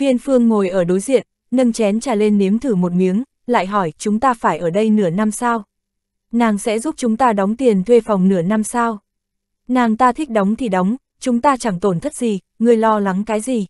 Viên Phương ngồi ở đối diện, nâng chén trà lên nếm thử một miếng, lại hỏi chúng ta phải ở đây nửa năm sao? Nàng sẽ giúp chúng ta đóng tiền thuê phòng nửa năm sao? Nàng ta thích đóng thì đóng, chúng ta chẳng tổn thất gì, người lo lắng cái gì?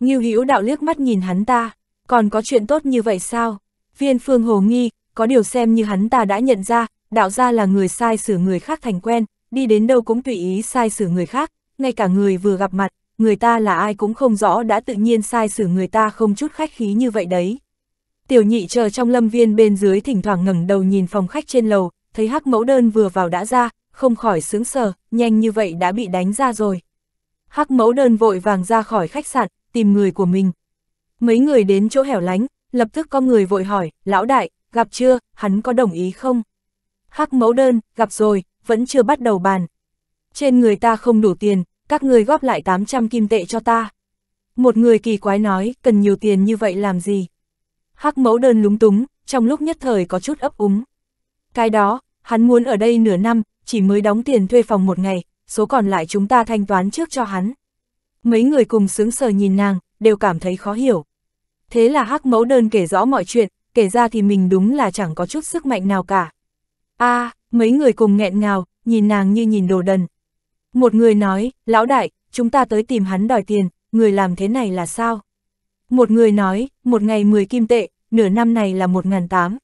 Ngưu Hữu đạo liếc mắt nhìn hắn ta, còn có chuyện tốt như vậy sao? Viên Phương hồ nghi, có điều xem như hắn ta đã nhận ra, đạo gia là người sai xử người khác thành quen, đi đến đâu cũng tùy ý sai xử người khác, ngay cả người vừa gặp mặt, người ta là ai cũng không rõ đã tự nhiên sai xử người ta không chút khách khí như vậy đấy. Tiểu nhị chờ trong lâm viên bên dưới thỉnh thoảng ngẩng đầu nhìn phòng khách trên lầu, thấy hắc mẫu đơn vừa vào đã ra, không khỏi sướng sờ, nhanh như vậy đã bị đánh ra rồi. Hắc mẫu đơn vội vàng ra khỏi khách sạn, tìm người của mình. Mấy người đến chỗ hẻo lánh, lập tức có người vội hỏi, lão đại, gặp chưa, hắn có đồng ý không? Hắc mẫu đơn, gặp rồi, vẫn chưa bắt đầu bàn. Trên người ta không đủ tiền, các người góp lại 800 kim tệ cho ta. Một người kỳ quái nói, cần nhiều tiền như vậy làm gì? Hắc mẫu đơn lúng túng, trong lúc nhất thời có chút ấp úng. Cái đó, hắn muốn ở đây nửa năm, chỉ mới đóng tiền thuê phòng một ngày, số còn lại chúng ta thanh toán trước cho hắn. Mấy người cùng sướng sờ nhìn nàng, đều cảm thấy khó hiểu. Thế là hắc mẫu đơn kể rõ mọi chuyện, kể ra thì mình đúng là chẳng có chút sức mạnh nào cả. a à, mấy người cùng nghẹn ngào, nhìn nàng như nhìn đồ đần. Một người nói, lão đại, chúng ta tới tìm hắn đòi tiền, người làm thế này là sao? Một người nói, một ngày 10 kim tệ, nửa năm này là 1.800.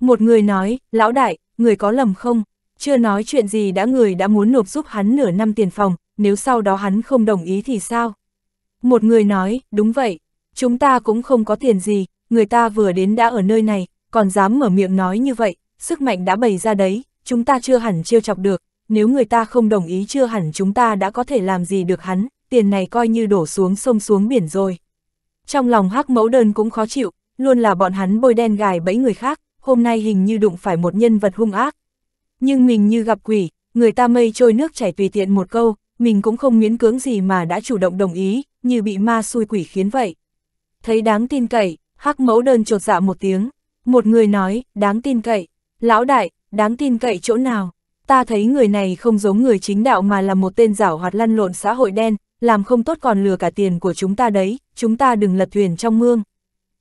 Một người nói, lão đại, người có lầm không? Chưa nói chuyện gì đã người đã muốn nộp giúp hắn nửa năm tiền phòng, nếu sau đó hắn không đồng ý thì sao? Một người nói, đúng vậy, chúng ta cũng không có tiền gì, người ta vừa đến đã ở nơi này, còn dám mở miệng nói như vậy, sức mạnh đã bày ra đấy, chúng ta chưa hẳn chiêu chọc được, nếu người ta không đồng ý chưa hẳn chúng ta đã có thể làm gì được hắn, tiền này coi như đổ xuống sông xuống biển rồi. Trong lòng hắc mẫu đơn cũng khó chịu, luôn là bọn hắn bôi đen gài bẫy người khác, hôm nay hình như đụng phải một nhân vật hung ác. Nhưng mình như gặp quỷ, người ta mây trôi nước chảy tùy tiện một câu, mình cũng không miễn cưỡng gì mà đã chủ động đồng ý, như bị ma xui quỷ khiến vậy. Thấy đáng tin cậy, hắc mẫu đơn trột dạ một tiếng, một người nói, đáng tin cậy, lão đại, đáng tin cậy chỗ nào? ta thấy người này không giống người chính đạo mà là một tên giảo hoạt lăn lộn xã hội đen, làm không tốt còn lừa cả tiền của chúng ta đấy, chúng ta đừng lật thuyền trong mương.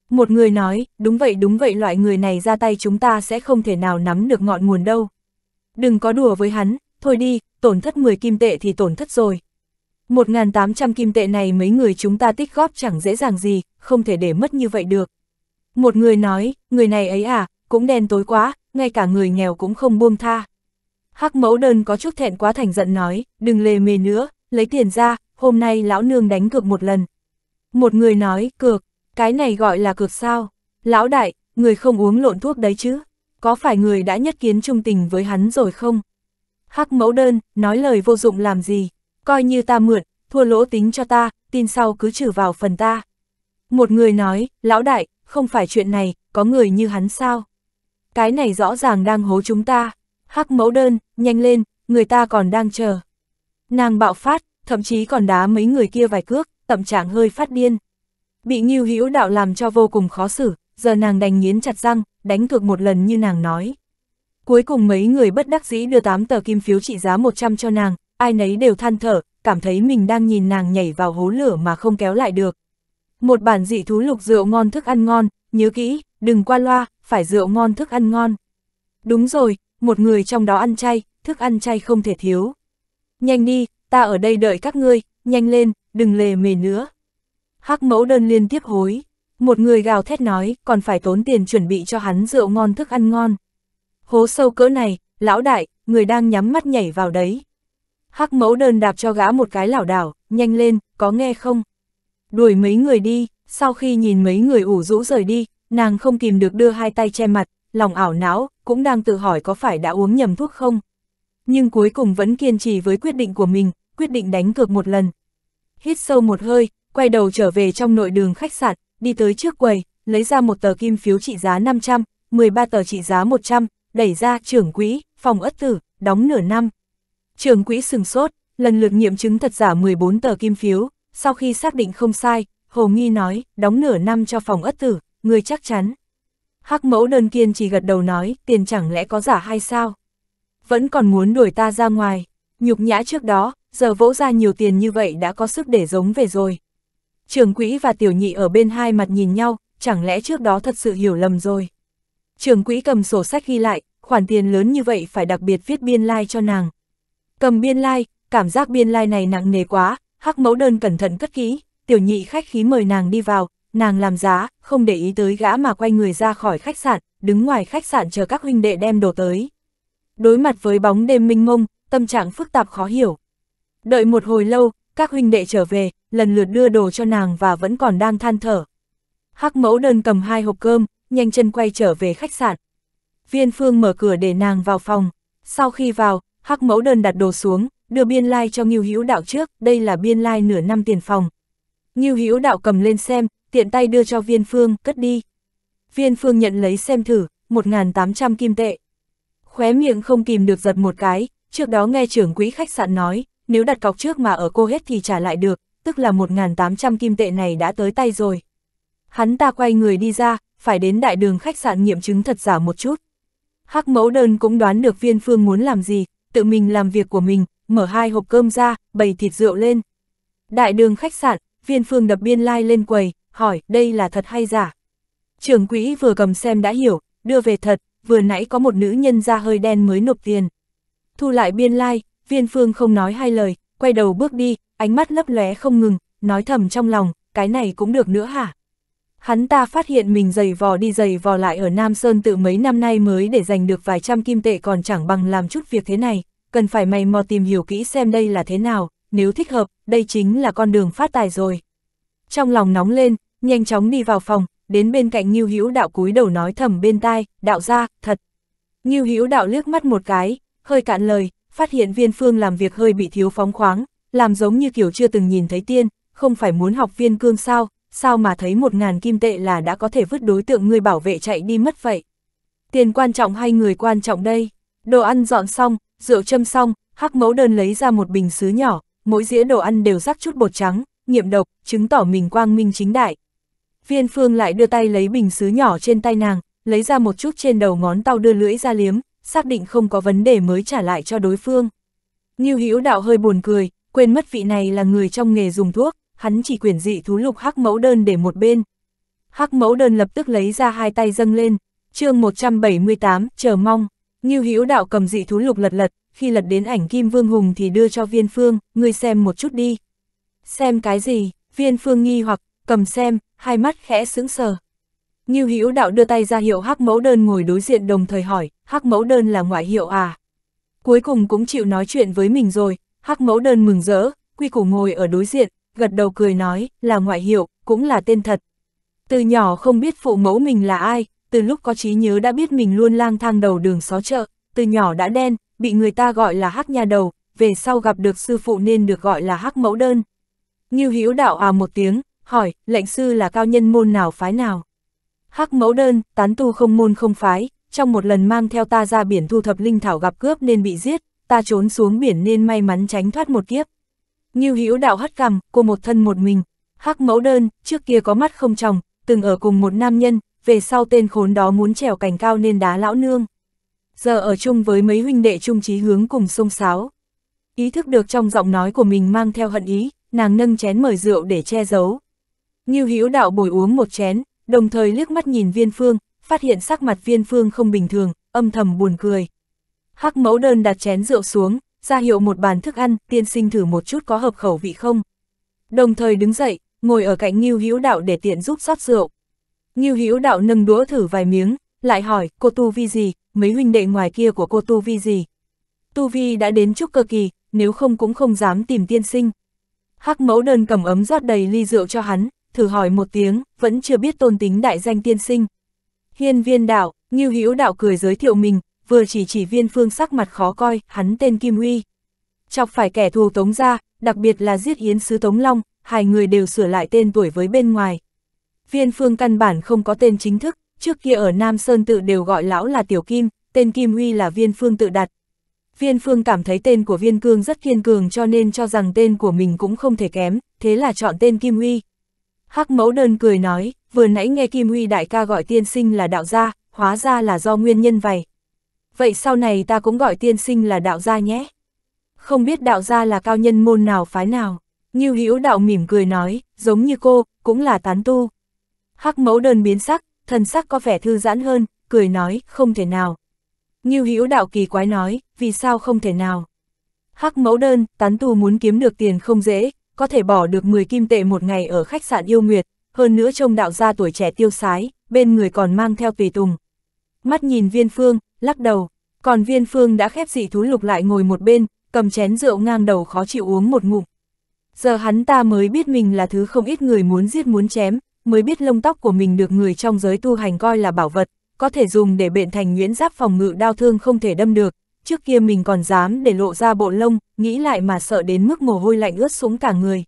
Một người nói, đúng vậy đúng vậy loại người này ra tay chúng ta sẽ không thể nào nắm được ngọn nguồn đâu. Đừng có đùa với hắn, thôi đi, tổn thất 10 kim tệ thì tổn thất rồi. 1.800 kim tệ này mấy người chúng ta tích góp chẳng dễ dàng gì, không thể để mất như vậy được. Một người nói, người này ấy à, cũng đen tối quá, ngay cả người nghèo cũng không buông tha. Hắc mẫu đơn có chút thẹn quá thành giận nói, đừng lề mề nữa, lấy tiền ra, hôm nay lão nương đánh cược một lần. Một người nói, cược, cái này gọi là cược sao? Lão đại, người không uống lộn thuốc đấy chứ? Có phải người đã nhất kiến trung tình với hắn rồi không? Hắc mẫu đơn, nói lời vô dụng làm gì? Coi như ta mượn, thua lỗ tính cho ta, tin sau cứ trừ vào phần ta. Một người nói, lão đại, không phải chuyện này, có người như hắn sao? Cái này rõ ràng đang hố chúng ta hắc mẫu đơn, nhanh lên, người ta còn đang chờ. Nàng bạo phát, thậm chí còn đá mấy người kia vài cước, tâm trạng hơi phát điên. Bị nghiêu hữu đạo làm cho vô cùng khó xử, giờ nàng đành nghiến chặt răng, đánh cược một lần như nàng nói. Cuối cùng mấy người bất đắc dĩ đưa 8 tờ kim phiếu trị giá 100 cho nàng, ai nấy đều than thở, cảm thấy mình đang nhìn nàng nhảy vào hố lửa mà không kéo lại được. Một bản dị thú lục rượu ngon thức ăn ngon, nhớ kỹ, đừng qua loa, phải rượu ngon thức ăn ngon. Đúng rồi, một người trong đó ăn chay, thức ăn chay không thể thiếu. Nhanh đi, ta ở đây đợi các ngươi, nhanh lên, đừng lề mề nữa. Hắc mẫu đơn liên tiếp hối, một người gào thét nói, còn phải tốn tiền chuẩn bị cho hắn rượu ngon thức ăn ngon. Hố sâu cỡ này, lão đại, người đang nhắm mắt nhảy vào đấy. Hắc mẫu đơn đạp cho gã một cái lảo đảo, nhanh lên, có nghe không? Đuổi mấy người đi, sau khi nhìn mấy người ủ rũ rời đi, nàng không kìm được đưa hai tay che mặt, lòng ảo não, cũng đang tự hỏi có phải đã uống nhầm thuốc không. Nhưng cuối cùng vẫn kiên trì với quyết định của mình, quyết định đánh cược một lần. Hít sâu một hơi, quay đầu trở về trong nội đường khách sạn, đi tới trước quầy, lấy ra một tờ kim phiếu trị giá 500, 13 tờ trị giá 100, đẩy ra trưởng quỹ, phòng ất tử, đóng nửa năm. Trưởng quỹ sừng sốt, lần lượt nghiệm chứng thật giả 14 tờ kim phiếu, sau khi xác định không sai, Hồ Nghi nói, đóng nửa năm cho phòng ất tử, người chắc chắn. Hắc mẫu đơn kiên chỉ gật đầu nói, tiền chẳng lẽ có giả hay sao? Vẫn còn muốn đuổi ta ra ngoài, nhục nhã trước đó, giờ vỗ ra nhiều tiền như vậy đã có sức để giống về rồi. Trường quỹ và tiểu nhị ở bên hai mặt nhìn nhau, chẳng lẽ trước đó thật sự hiểu lầm rồi. Trường quỹ cầm sổ sách ghi lại, khoản tiền lớn như vậy phải đặc biệt viết biên lai like cho nàng. Cầm biên lai, like, cảm giác biên lai like này nặng nề quá, hắc mẫu đơn cẩn thận cất kỹ, tiểu nhị khách khí mời nàng đi vào, nàng làm giá, không để ý tới gã mà quay người ra khỏi khách sạn, đứng ngoài khách sạn chờ các huynh đệ đem đồ tới. Đối mặt với bóng đêm minh mông, tâm trạng phức tạp khó hiểu. Đợi một hồi lâu, các huynh đệ trở về, lần lượt đưa đồ cho nàng và vẫn còn đang than thở. Hắc mẫu đơn cầm hai hộp cơm, nhanh chân quay trở về khách sạn. Viên Phương mở cửa để nàng vào phòng. Sau khi vào, Hắc mẫu đơn đặt đồ xuống, đưa biên lai like cho Ngưu Hữu Đạo trước, đây là biên lai like nửa năm tiền phòng. Ngưu Hữu Đạo cầm lên xem, tiện tay đưa cho viên phương, cất đi. Viên phương nhận lấy xem thử, 1.800 kim tệ. Khóe miệng không kìm được giật một cái, trước đó nghe trưởng quỹ khách sạn nói, nếu đặt cọc trước mà ở cô hết thì trả lại được, tức là 1.800 kim tệ này đã tới tay rồi. Hắn ta quay người đi ra, phải đến đại đường khách sạn nghiệm chứng thật giả một chút. Hắc mẫu đơn cũng đoán được viên phương muốn làm gì, tự mình làm việc của mình, mở hai hộp cơm ra, bày thịt rượu lên. Đại đường khách sạn, viên phương đập biên lai like lên quầy, hỏi đây là thật hay giả. Trưởng quỹ vừa cầm xem đã hiểu, đưa về thật, vừa nãy có một nữ nhân da hơi đen mới nộp tiền. Thu lại biên lai, like, viên phương không nói hai lời, quay đầu bước đi, ánh mắt lấp lóe không ngừng, nói thầm trong lòng, cái này cũng được nữa hả? Hắn ta phát hiện mình giày vò đi giày vò lại ở Nam Sơn tự mấy năm nay mới để giành được vài trăm kim tệ còn chẳng bằng làm chút việc thế này, cần phải mày mò tìm hiểu kỹ xem đây là thế nào, nếu thích hợp, đây chính là con đường phát tài rồi. Trong lòng nóng lên, nhanh chóng đi vào phòng, đến bên cạnh Ngưu Hữu Đạo cúi đầu nói thầm bên tai, "Đạo gia, thật." Ngưu Hữu Đạo liếc mắt một cái, hơi cạn lời, phát hiện Viên Phương làm việc hơi bị thiếu phóng khoáng, làm giống như kiểu chưa từng nhìn thấy tiên, không phải muốn học Viên Cương sao, sao mà thấy một ngàn kim tệ là đã có thể vứt đối tượng người bảo vệ chạy đi mất vậy. Tiền quan trọng hay người quan trọng đây? Đồ ăn dọn xong, rượu châm xong, Hắc Mẫu đơn lấy ra một bình sứ nhỏ, mỗi dĩa đồ ăn đều rắc chút bột trắng, nghiệm độc, chứng tỏ mình quang minh chính đại, Viên Phương lại đưa tay lấy bình xứ nhỏ trên tay nàng, lấy ra một chút trên đầu ngón tao đưa lưỡi ra liếm, xác định không có vấn đề mới trả lại cho đối phương. Ngưu Hữu Đạo hơi buồn cười, quên mất vị này là người trong nghề dùng thuốc, hắn chỉ quyển dị thú lục hắc mẫu đơn để một bên. Hắc mẫu đơn lập tức lấy ra hai tay dâng lên, chương 178, chờ mong. Ngưu Hữu Đạo cầm dị thú lục lật lật, khi lật đến ảnh Kim Vương Hùng thì đưa cho Viên Phương, ngươi xem một chút đi. Xem cái gì? Viên Phương nghi hoặc, cầm xem, hai mắt khẽ sững sờ. Ngưu Hữu Đạo đưa tay ra hiệu Hắc Mẫu Đơn ngồi đối diện đồng thời hỏi, Hắc Mẫu Đơn là ngoại hiệu à? Cuối cùng cũng chịu nói chuyện với mình rồi, Hắc Mẫu Đơn mừng rỡ, quy củ ngồi ở đối diện, gật đầu cười nói, là ngoại hiệu, cũng là tên thật. Từ nhỏ không biết phụ mẫu mình là ai, từ lúc có trí nhớ đã biết mình luôn lang thang đầu đường xó chợ, từ nhỏ đã đen, bị người ta gọi là Hắc Nhà Đầu, về sau gặp được sư phụ nên được gọi là Hắc Mẫu Đơn. Ngưu Hữu Đạo à một tiếng, hỏi, lệnh sư là cao nhân môn nào phái nào? Hắc mẫu đơn, tán tu không môn không phái, trong một lần mang theo ta ra biển thu thập linh thảo gặp cướp nên bị giết, ta trốn xuống biển nên may mắn tránh thoát một kiếp. như Hữu đạo hất cằm, cô một thân một mình, hắc mẫu đơn, trước kia có mắt không chồng, từng ở cùng một nam nhân, về sau tên khốn đó muốn trèo cảnh cao nên đá lão nương. Giờ ở chung với mấy huynh đệ trung trí hướng cùng sông sáo. Ý thức được trong giọng nói của mình mang theo hận ý, nàng nâng chén mời rượu để che giấu, Ngưu Hữu Đạo bồi uống một chén, đồng thời liếc mắt nhìn Viên Phương, phát hiện sắc mặt Viên Phương không bình thường, âm thầm buồn cười. Hắc Mẫu Đơn đặt chén rượu xuống, ra hiệu một bàn thức ăn, tiên sinh thử một chút có hợp khẩu vị không. Đồng thời đứng dậy, ngồi ở cạnh Ngưu Hữu Đạo để tiện giúp rót rượu. Ngưu Hữu Đạo nâng đũa thử vài miếng, lại hỏi, cô tu vi gì, mấy huynh đệ ngoài kia của cô tu vi gì? Tu vi đã đến chút cơ kỳ, nếu không cũng không dám tìm tiên sinh. Hắc mẫu đơn cầm ấm rót đầy ly rượu cho hắn, thử hỏi một tiếng, vẫn chưa biết tôn tính đại danh tiên sinh. Hiên viên đạo, Ngưu Hữu đạo cười giới thiệu mình, vừa chỉ chỉ viên phương sắc mặt khó coi, hắn tên Kim Huy. Chọc phải kẻ thù Tống ra, đặc biệt là giết yến sứ Tống Long, hai người đều sửa lại tên tuổi với bên ngoài. Viên phương căn bản không có tên chính thức, trước kia ở Nam Sơn tự đều gọi lão là Tiểu Kim, tên Kim Huy là viên phương tự đặt. Viên phương cảm thấy tên của viên cương rất kiên cường cho nên cho rằng tên của mình cũng không thể kém, thế là chọn tên Kim Huy. Hắc mẫu đơn cười nói, vừa nãy nghe Kim Huy đại ca gọi tiên sinh là đạo gia, hóa ra là do nguyên nhân vậy. Vậy sau này ta cũng gọi tiên sinh là đạo gia nhé. Không biết đạo gia là cao nhân môn nào phái nào. Như hữu đạo mỉm cười nói, giống như cô, cũng là tán tu. Hắc mẫu đơn biến sắc, thần sắc có vẻ thư giãn hơn, cười nói, không thể nào. Như hữu đạo kỳ quái nói, vì sao không thể nào. Hắc mẫu đơn, tán tu muốn kiếm được tiền không dễ, có thể bỏ được 10 kim tệ một ngày ở khách sạn yêu nguyệt, hơn nữa trông đạo gia tuổi trẻ tiêu sái, bên người còn mang theo tùy tùng. Mắt nhìn viên phương, lắc đầu, còn viên phương đã khép dị thú lục lại ngồi một bên, cầm chén rượu ngang đầu khó chịu uống một ngụm. Giờ hắn ta mới biết mình là thứ không ít người muốn giết muốn chém, mới biết lông tóc của mình được người trong giới tu hành coi là bảo vật, có thể dùng để bệnh thành nguyễn giáp phòng ngự đau thương không thể đâm được, trước kia mình còn dám để lộ ra bộ lông, nghĩ lại mà sợ đến mức mồ hôi lạnh ướt xuống cả người.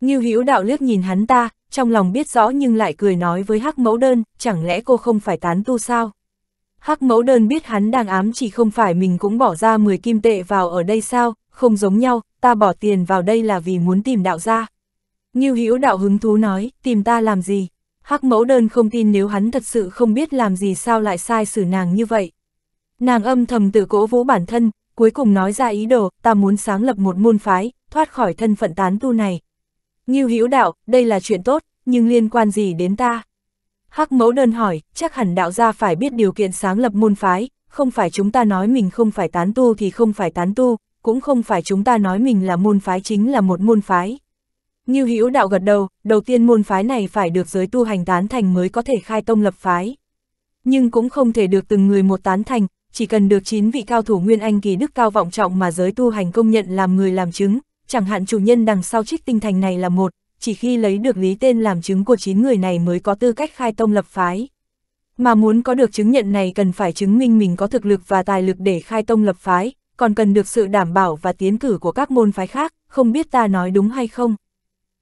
Như Hữu Đạo liếc nhìn hắn ta, trong lòng biết rõ nhưng lại cười nói với Hắc Mẫu Đơn, chẳng lẽ cô không phải tán tu sao? Hắc Mẫu Đơn biết hắn đang ám chỉ không phải mình cũng bỏ ra 10 kim tệ vào ở đây sao, không giống nhau, ta bỏ tiền vào đây là vì muốn tìm đạo gia. Như Hữu Đạo hứng thú nói, tìm ta làm gì? Hắc Mẫu Đơn không tin nếu hắn thật sự không biết làm gì sao lại sai xử nàng như vậy. Nàng âm thầm tự cố vũ bản thân, cuối cùng nói ra ý đồ, ta muốn sáng lập một môn phái, thoát khỏi thân phận tán tu này. Ngưu Hữu đạo, đây là chuyện tốt, nhưng liên quan gì đến ta? Hắc mẫu đơn hỏi, chắc hẳn đạo gia phải biết điều kiện sáng lập môn phái, không phải chúng ta nói mình không phải tán tu thì không phải tán tu, cũng không phải chúng ta nói mình là môn phái chính là một môn phái. Ngưu Hữu đạo gật đầu, đầu tiên môn phái này phải được giới tu hành tán thành mới có thể khai tông lập phái. Nhưng cũng không thể được từng người một tán thành, chỉ cần được 9 vị cao thủ Nguyên Anh kỳ đức cao vọng trọng mà giới tu hành công nhận làm người làm chứng, chẳng hạn chủ nhân đằng sau trích tinh thành này là một, chỉ khi lấy được lý tên làm chứng của 9 người này mới có tư cách khai tông lập phái. Mà muốn có được chứng nhận này cần phải chứng minh mình có thực lực và tài lực để khai tông lập phái, còn cần được sự đảm bảo và tiến cử của các môn phái khác, không biết ta nói đúng hay không.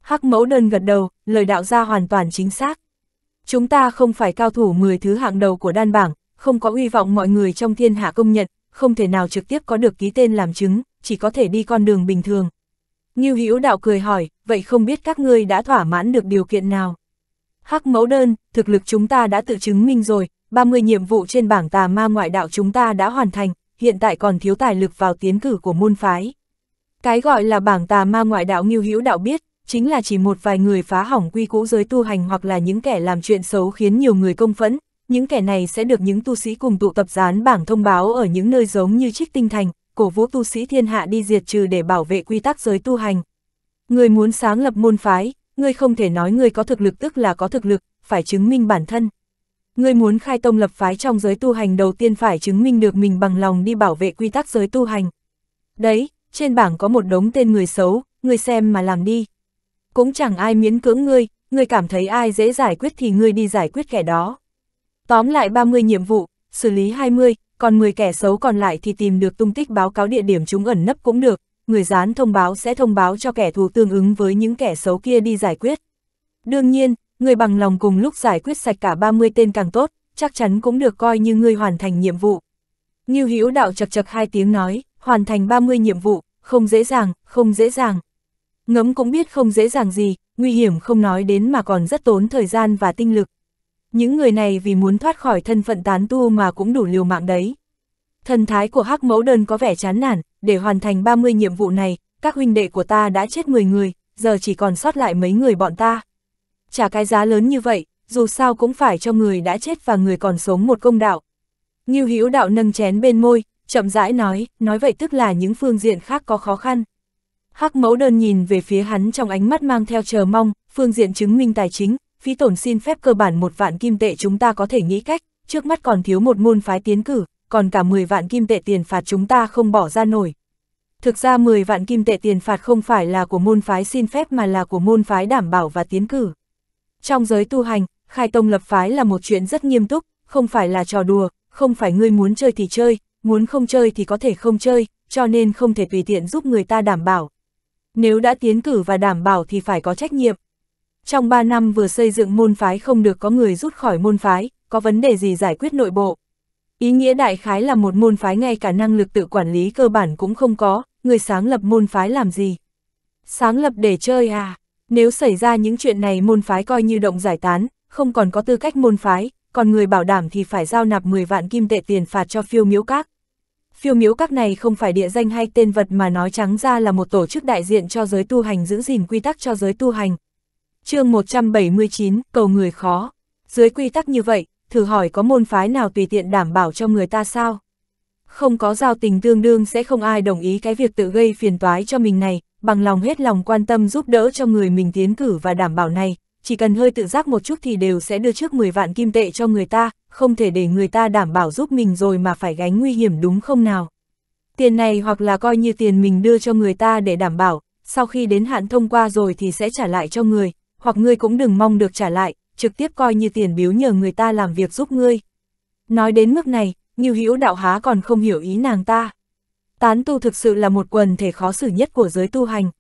Hắc mẫu đơn gật đầu, lời đạo ra hoàn toàn chính xác. Chúng ta không phải cao thủ 10 thứ hạng đầu của đan bảng, không có uy vọng mọi người trong thiên hạ công nhận, không thể nào trực tiếp có được ký tên làm chứng, chỉ có thể đi con đường bình thường. Ngưu Hữu Đạo cười hỏi, vậy không biết các ngươi đã thỏa mãn được điều kiện nào? Hắc mẫu đơn, thực lực chúng ta đã tự chứng minh rồi, 30 nhiệm vụ trên bảng tà ma ngoại đạo chúng ta đã hoàn thành, hiện tại còn thiếu tài lực vào tiến cử của môn phái. Cái gọi là bảng tà ma ngoại đạo Ngưu Hữu Đạo biết, chính là chỉ một vài người phá hỏng quy cũ giới tu hành hoặc là những kẻ làm chuyện xấu khiến nhiều người công phẫn, những kẻ này sẽ được những tu sĩ cùng tụ tập dán bảng thông báo ở những nơi giống như trích tinh thành, cổ vũ tu sĩ thiên hạ đi diệt trừ để bảo vệ quy tắc giới tu hành. Người muốn sáng lập môn phái, người không thể nói người có thực lực tức là có thực lực, phải chứng minh bản thân. Người muốn khai tông lập phái trong giới tu hành đầu tiên phải chứng minh được mình bằng lòng đi bảo vệ quy tắc giới tu hành. Đấy, trên bảng có một đống tên người xấu, người xem mà làm đi. Cũng chẳng ai miễn cưỡng ngươi, ngươi cảm thấy ai dễ giải quyết thì ngươi đi giải quyết kẻ đó. Tóm lại 30 nhiệm vụ, xử lý 20, còn 10 kẻ xấu còn lại thì tìm được tung tích báo cáo địa điểm chúng ẩn nấp cũng được, người gián thông báo sẽ thông báo cho kẻ thù tương ứng với những kẻ xấu kia đi giải quyết. Đương nhiên, người bằng lòng cùng lúc giải quyết sạch cả 30 tên càng tốt, chắc chắn cũng được coi như người hoàn thành nhiệm vụ. như Hữu Đạo chật chật hai tiếng nói, hoàn thành 30 nhiệm vụ, không dễ dàng, không dễ dàng. Ngấm cũng biết không dễ dàng gì, nguy hiểm không nói đến mà còn rất tốn thời gian và tinh lực những người này vì muốn thoát khỏi thân phận tán tu mà cũng đủ liều mạng đấy. Thần thái của hắc mẫu đơn có vẻ chán nản, để hoàn thành 30 nhiệm vụ này, các huynh đệ của ta đã chết 10 người, giờ chỉ còn sót lại mấy người bọn ta. Trả cái giá lớn như vậy, dù sao cũng phải cho người đã chết và người còn sống một công đạo. Ngưu Hữu đạo nâng chén bên môi, chậm rãi nói, nói vậy tức là những phương diện khác có khó khăn. Hắc mẫu đơn nhìn về phía hắn trong ánh mắt mang theo chờ mong, phương diện chứng minh tài chính, phí tổn xin phép cơ bản một vạn kim tệ chúng ta có thể nghĩ cách, trước mắt còn thiếu một môn phái tiến cử, còn cả 10 vạn kim tệ tiền phạt chúng ta không bỏ ra nổi. Thực ra 10 vạn kim tệ tiền phạt không phải là của môn phái xin phép mà là của môn phái đảm bảo và tiến cử. Trong giới tu hành, khai tông lập phái là một chuyện rất nghiêm túc, không phải là trò đùa, không phải ngươi muốn chơi thì chơi, muốn không chơi thì có thể không chơi, cho nên không thể tùy tiện giúp người ta đảm bảo. Nếu đã tiến cử và đảm bảo thì phải có trách nhiệm, trong 3 năm vừa xây dựng môn phái không được có người rút khỏi môn phái, có vấn đề gì giải quyết nội bộ. Ý nghĩa đại khái là một môn phái ngay cả năng lực tự quản lý cơ bản cũng không có, người sáng lập môn phái làm gì? Sáng lập để chơi à? Nếu xảy ra những chuyện này môn phái coi như động giải tán, không còn có tư cách môn phái, còn người bảo đảm thì phải giao nạp 10 vạn kim tệ tiền phạt cho phiêu miếu các. Phiêu miếu các này không phải địa danh hay tên vật mà nói trắng ra là một tổ chức đại diện cho giới tu hành giữ gìn quy tắc cho giới tu hành, chương 179, cầu người khó. Dưới quy tắc như vậy, thử hỏi có môn phái nào tùy tiện đảm bảo cho người ta sao? Không có giao tình tương đương sẽ không ai đồng ý cái việc tự gây phiền toái cho mình này, bằng lòng hết lòng quan tâm giúp đỡ cho người mình tiến cử và đảm bảo này, chỉ cần hơi tự giác một chút thì đều sẽ đưa trước 10 vạn kim tệ cho người ta, không thể để người ta đảm bảo giúp mình rồi mà phải gánh nguy hiểm đúng không nào? Tiền này hoặc là coi như tiền mình đưa cho người ta để đảm bảo, sau khi đến hạn thông qua rồi thì sẽ trả lại cho người, hoặc ngươi cũng đừng mong được trả lại, trực tiếp coi như tiền biếu nhờ người ta làm việc giúp ngươi. Nói đến mức này, Nghiêu Hữu Đạo Há còn không hiểu ý nàng ta. Tán tu thực sự là một quần thể khó xử nhất của giới tu hành.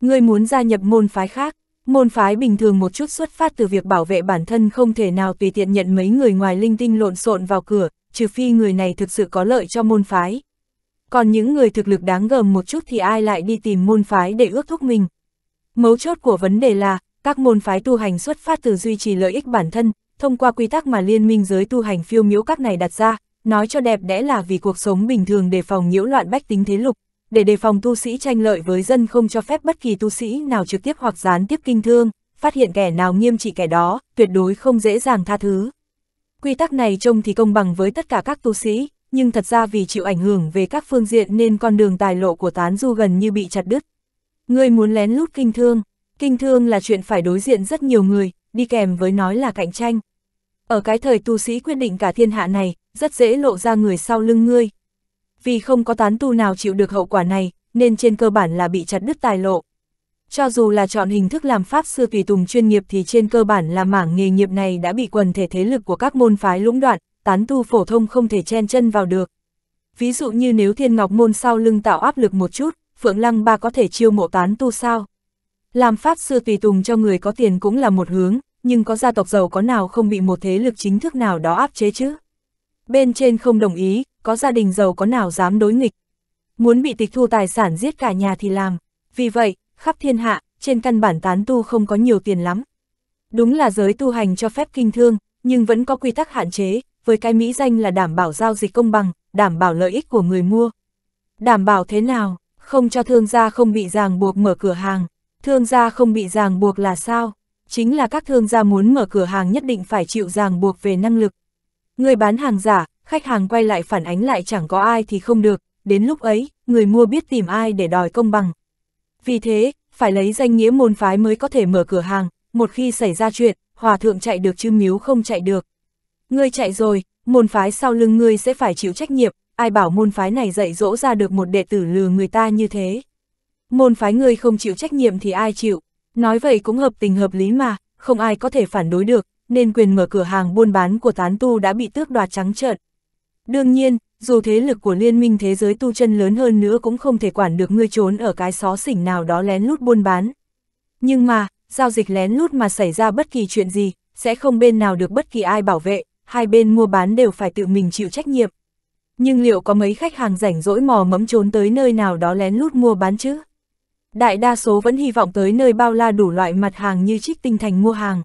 Ngươi muốn gia nhập môn phái khác, môn phái bình thường một chút xuất phát từ việc bảo vệ bản thân không thể nào tùy tiện nhận mấy người ngoài linh tinh lộn xộn vào cửa, trừ phi người này thực sự có lợi cho môn phái. Còn những người thực lực đáng gờm một chút thì ai lại đi tìm môn phái để ước thúc mình. Mấu chốt của vấn đề là, các môn phái tu hành xuất phát từ duy trì lợi ích bản thân, thông qua quy tắc mà liên minh giới tu hành phiêu miếu các này đặt ra, nói cho đẹp đẽ là vì cuộc sống bình thường để phòng nhiễu loạn bách tính thế lục, để đề phòng tu sĩ tranh lợi với dân không cho phép bất kỳ tu sĩ nào trực tiếp hoặc gián tiếp kinh thương, phát hiện kẻ nào nghiêm trị kẻ đó, tuyệt đối không dễ dàng tha thứ. Quy tắc này trông thì công bằng với tất cả các tu sĩ, nhưng thật ra vì chịu ảnh hưởng về các phương diện nên con đường tài lộ của tán du gần như bị chặt đứt. Người muốn lén lút kinh thương, Kinh thương là chuyện phải đối diện rất nhiều người, đi kèm với nói là cạnh tranh. Ở cái thời tu sĩ quyết định cả thiên hạ này, rất dễ lộ ra người sau lưng ngươi. Vì không có tán tu nào chịu được hậu quả này, nên trên cơ bản là bị chặt đứt tài lộ. Cho dù là chọn hình thức làm pháp sư tùy tùng chuyên nghiệp thì trên cơ bản là mảng nghề nghiệp này đã bị quần thể thế lực của các môn phái lũng đoạn, tán tu phổ thông không thể chen chân vào được. Ví dụ như nếu thiên ngọc môn sau lưng tạo áp lực một chút, Phượng Lăng Ba có thể chiêu mộ tán tu sao? Làm pháp sư tùy tùng cho người có tiền cũng là một hướng, nhưng có gia tộc giàu có nào không bị một thế lực chính thức nào đó áp chế chứ? Bên trên không đồng ý, có gia đình giàu có nào dám đối nghịch. Muốn bị tịch thu tài sản giết cả nhà thì làm. Vì vậy, khắp thiên hạ, trên căn bản tán tu không có nhiều tiền lắm. Đúng là giới tu hành cho phép kinh thương, nhưng vẫn có quy tắc hạn chế, với cái mỹ danh là đảm bảo giao dịch công bằng, đảm bảo lợi ích của người mua. Đảm bảo thế nào, không cho thương gia không bị ràng buộc mở cửa hàng, Thương gia không bị ràng buộc là sao? Chính là các thương gia muốn mở cửa hàng nhất định phải chịu ràng buộc về năng lực. Người bán hàng giả, khách hàng quay lại phản ánh lại chẳng có ai thì không được, đến lúc ấy, người mua biết tìm ai để đòi công bằng. Vì thế, phải lấy danh nghĩa môn phái mới có thể mở cửa hàng, một khi xảy ra chuyện, hòa thượng chạy được chứ miếu không chạy được. Người chạy rồi, môn phái sau lưng ngươi sẽ phải chịu trách nhiệm, ai bảo môn phái này dạy dỗ ra được một đệ tử lừa người ta như thế. Môn phái người không chịu trách nhiệm thì ai chịu? Nói vậy cũng hợp tình hợp lý mà, không ai có thể phản đối được, nên quyền mở cửa hàng buôn bán của tán tu đã bị tước đoạt trắng trợn. Đương nhiên, dù thế lực của Liên minh Thế giới tu chân lớn hơn nữa cũng không thể quản được ngươi trốn ở cái xó xỉnh nào đó lén lút buôn bán. Nhưng mà, giao dịch lén lút mà xảy ra bất kỳ chuyện gì, sẽ không bên nào được bất kỳ ai bảo vệ, hai bên mua bán đều phải tự mình chịu trách nhiệm. Nhưng liệu có mấy khách hàng rảnh rỗi mò mẫm trốn tới nơi nào đó lén lút mua bán chứ? Đại đa số vẫn hy vọng tới nơi bao la đủ loại mặt hàng như Trích Tinh Thành mua hàng.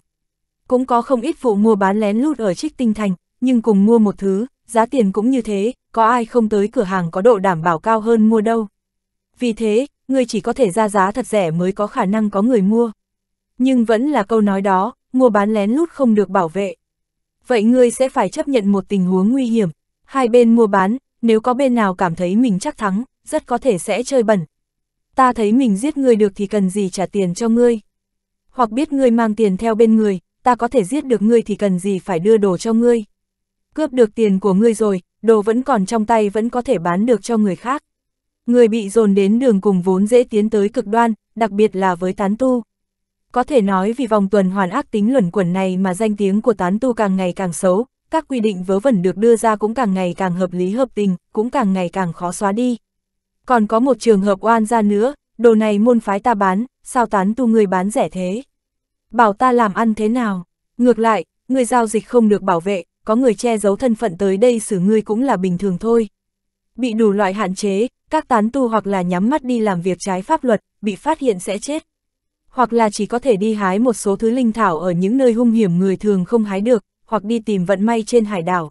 Cũng có không ít vụ mua bán lén lút ở Trích Tinh Thành, nhưng cùng mua một thứ, giá tiền cũng như thế, có ai không tới cửa hàng có độ đảm bảo cao hơn mua đâu. Vì thế, người chỉ có thể ra giá thật rẻ mới có khả năng có người mua. Nhưng vẫn là câu nói đó, mua bán lén lút không được bảo vệ. Vậy ngươi sẽ phải chấp nhận một tình huống nguy hiểm. Hai bên mua bán, nếu có bên nào cảm thấy mình chắc thắng, rất có thể sẽ chơi bẩn, ta thấy mình giết ngươi được thì cần gì trả tiền cho ngươi. Hoặc biết ngươi mang tiền theo bên người, ta có thể giết được ngươi thì cần gì phải đưa đồ cho ngươi. Cướp được tiền của ngươi rồi, đồ vẫn còn trong tay vẫn có thể bán được cho người khác. Người bị dồn đến đường cùng vốn dễ tiến tới cực đoan, đặc biệt là với tán tu. Có thể nói vì vòng tuần hoàn ác tính luẩn quẩn này mà danh tiếng của tán tu càng ngày càng xấu, các quy định vớ vẩn được đưa ra cũng càng ngày càng hợp lý hợp tình, cũng càng ngày càng khó xóa đi. Còn có một trường hợp oan ra nữa, đồ này môn phái ta bán, sao tán tu người bán rẻ thế? Bảo ta làm ăn thế nào? Ngược lại, người giao dịch không được bảo vệ, có người che giấu thân phận tới đây xử ngươi cũng là bình thường thôi. Bị đủ loại hạn chế, các tán tu hoặc là nhắm mắt đi làm việc trái pháp luật, bị phát hiện sẽ chết. Hoặc là chỉ có thể đi hái một số thứ linh thảo ở những nơi hung hiểm người thường không hái được, hoặc đi tìm vận may trên hải đảo.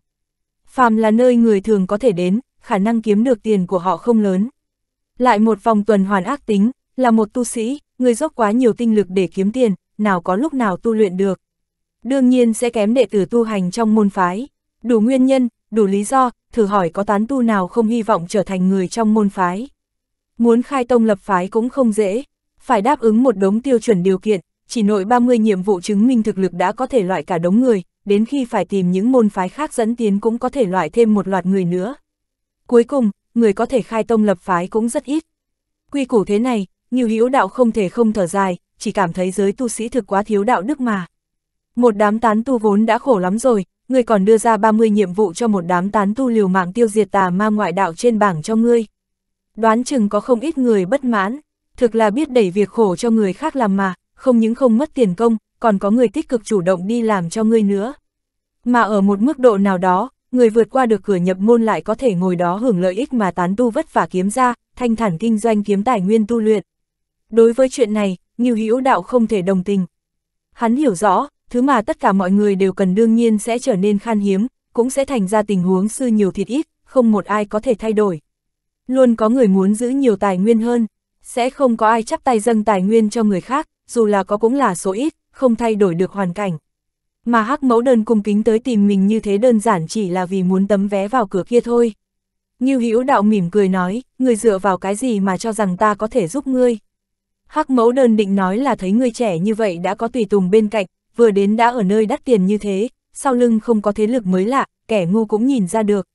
Phàm là nơi người thường có thể đến, khả năng kiếm được tiền của họ không lớn. Lại một vòng tuần hoàn ác tính, là một tu sĩ, người dốc quá nhiều tinh lực để kiếm tiền, nào có lúc nào tu luyện được. Đương nhiên sẽ kém đệ tử tu hành trong môn phái. Đủ nguyên nhân, đủ lý do, thử hỏi có tán tu nào không hy vọng trở thành người trong môn phái. Muốn khai tông lập phái cũng không dễ, phải đáp ứng một đống tiêu chuẩn điều kiện, chỉ nội 30 nhiệm vụ chứng minh thực lực đã có thể loại cả đống người, đến khi phải tìm những môn phái khác dẫn tiến cũng có thể loại thêm một loạt người nữa. Cuối cùng, người có thể khai tông lập phái cũng rất ít. Quy củ thế này, nhiều hữu đạo không thể không thở dài, chỉ cảm thấy giới tu sĩ thực quá thiếu đạo đức mà. Một đám tán tu vốn đã khổ lắm rồi, người còn đưa ra 30 nhiệm vụ cho một đám tán tu liều mạng tiêu diệt tà ma ngoại đạo trên bảng cho ngươi. Đoán chừng có không ít người bất mãn, thực là biết đẩy việc khổ cho người khác làm mà, không những không mất tiền công, còn có người tích cực chủ động đi làm cho ngươi nữa. Mà ở một mức độ nào đó, người vượt qua được cửa nhập môn lại có thể ngồi đó hưởng lợi ích mà tán tu vất vả kiếm ra, thanh thản kinh doanh kiếm tài nguyên tu luyện. Đối với chuyện này, Ngưu Hữu Đạo không thể đồng tình. Hắn hiểu rõ, thứ mà tất cả mọi người đều cần đương nhiên sẽ trở nên khan hiếm, cũng sẽ thành ra tình huống sư nhiều thịt ít, không một ai có thể thay đổi. Luôn có người muốn giữ nhiều tài nguyên hơn, sẽ không có ai chắp tay dâng tài nguyên cho người khác, dù là có cũng là số ít, không thay đổi được hoàn cảnh. Mà hắc mẫu đơn cung kính tới tìm mình như thế đơn giản chỉ là vì muốn tấm vé vào cửa kia thôi. Như hữu đạo mỉm cười nói, người dựa vào cái gì mà cho rằng ta có thể giúp ngươi. Hắc mẫu đơn định nói là thấy người trẻ như vậy đã có tùy tùng bên cạnh, vừa đến đã ở nơi đắt tiền như thế, sau lưng không có thế lực mới lạ, kẻ ngu cũng nhìn ra được.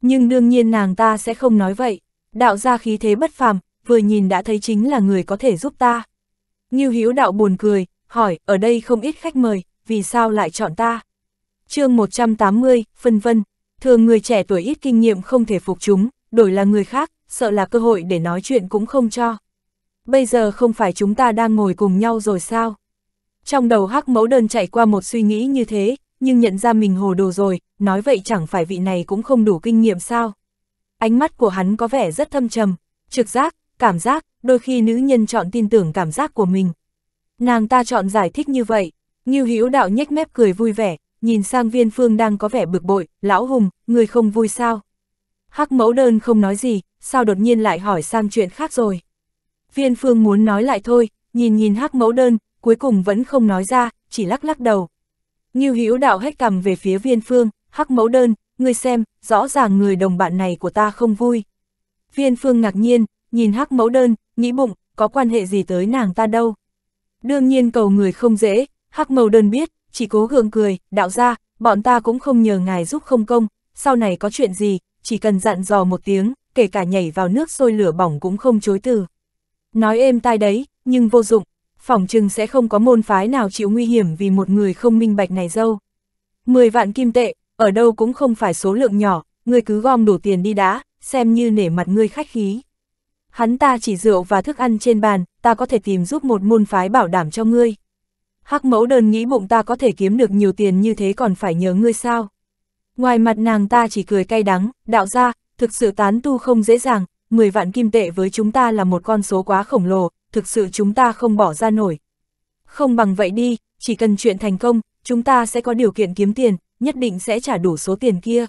Nhưng đương nhiên nàng ta sẽ không nói vậy, đạo ra khí thế bất phàm, vừa nhìn đã thấy chính là người có thể giúp ta. Nghiêu Hữu đạo buồn cười, hỏi, ở đây không ít khách mời, vì sao lại chọn ta? chương 180, phân vân, thường người trẻ tuổi ít kinh nghiệm không thể phục chúng, đổi là người khác, sợ là cơ hội để nói chuyện cũng không cho. Bây giờ không phải chúng ta đang ngồi cùng nhau rồi sao? Trong đầu hắc mẫu đơn chạy qua một suy nghĩ như thế, nhưng nhận ra mình hồ đồ rồi, nói vậy chẳng phải vị này cũng không đủ kinh nghiệm sao? Ánh mắt của hắn có vẻ rất thâm trầm, trực giác, cảm giác, đôi khi nữ nhân chọn tin tưởng cảm giác của mình. Nàng ta chọn giải thích như vậy, Ngưu Hữu Đạo nhếch mép cười vui vẻ, nhìn sang Viên Phương đang có vẻ bực bội, "Lão Hùng, người không vui sao?" Hắc Mẫu Đơn không nói gì, sao đột nhiên lại hỏi sang chuyện khác rồi? Viên Phương muốn nói lại thôi, nhìn nhìn Hắc Mẫu Đơn, cuối cùng vẫn không nói ra, chỉ lắc lắc đầu. Ngưu Hữu Đạo hết cằm về phía Viên Phương, "Hắc Mẫu Đơn, ngươi xem, rõ ràng người đồng bạn này của ta không vui." Viên Phương ngạc nhiên, nhìn Hắc Mẫu Đơn, nghĩ bụng, có quan hệ gì tới nàng ta đâu. Đương nhiên cầu người không dễ, Hắc Mầu đơn biết, chỉ cố gượng cười, đạo ra, bọn ta cũng không nhờ ngài giúp không công, sau này có chuyện gì, chỉ cần dặn dò một tiếng, kể cả nhảy vào nước sôi lửa bỏng cũng không chối từ. Nói êm tai đấy, nhưng vô dụng, phỏng chừng sẽ không có môn phái nào chịu nguy hiểm vì một người không minh bạch này dâu. mười vạn kim tệ, ở đâu cũng không phải số lượng nhỏ, ngươi cứ gom đủ tiền đi đã, xem như nể mặt ngươi khách khí. Hắn ta chỉ rượu và thức ăn trên bàn, ta có thể tìm giúp một môn phái bảo đảm cho ngươi. Hắc mẫu đơn nghĩ bụng ta có thể kiếm được nhiều tiền như thế còn phải nhớ ngươi sao. Ngoài mặt nàng ta chỉ cười cay đắng, đạo ra, thực sự tán tu không dễ dàng, 10 vạn kim tệ với chúng ta là một con số quá khổng lồ, thực sự chúng ta không bỏ ra nổi. Không bằng vậy đi, chỉ cần chuyện thành công, chúng ta sẽ có điều kiện kiếm tiền, nhất định sẽ trả đủ số tiền kia.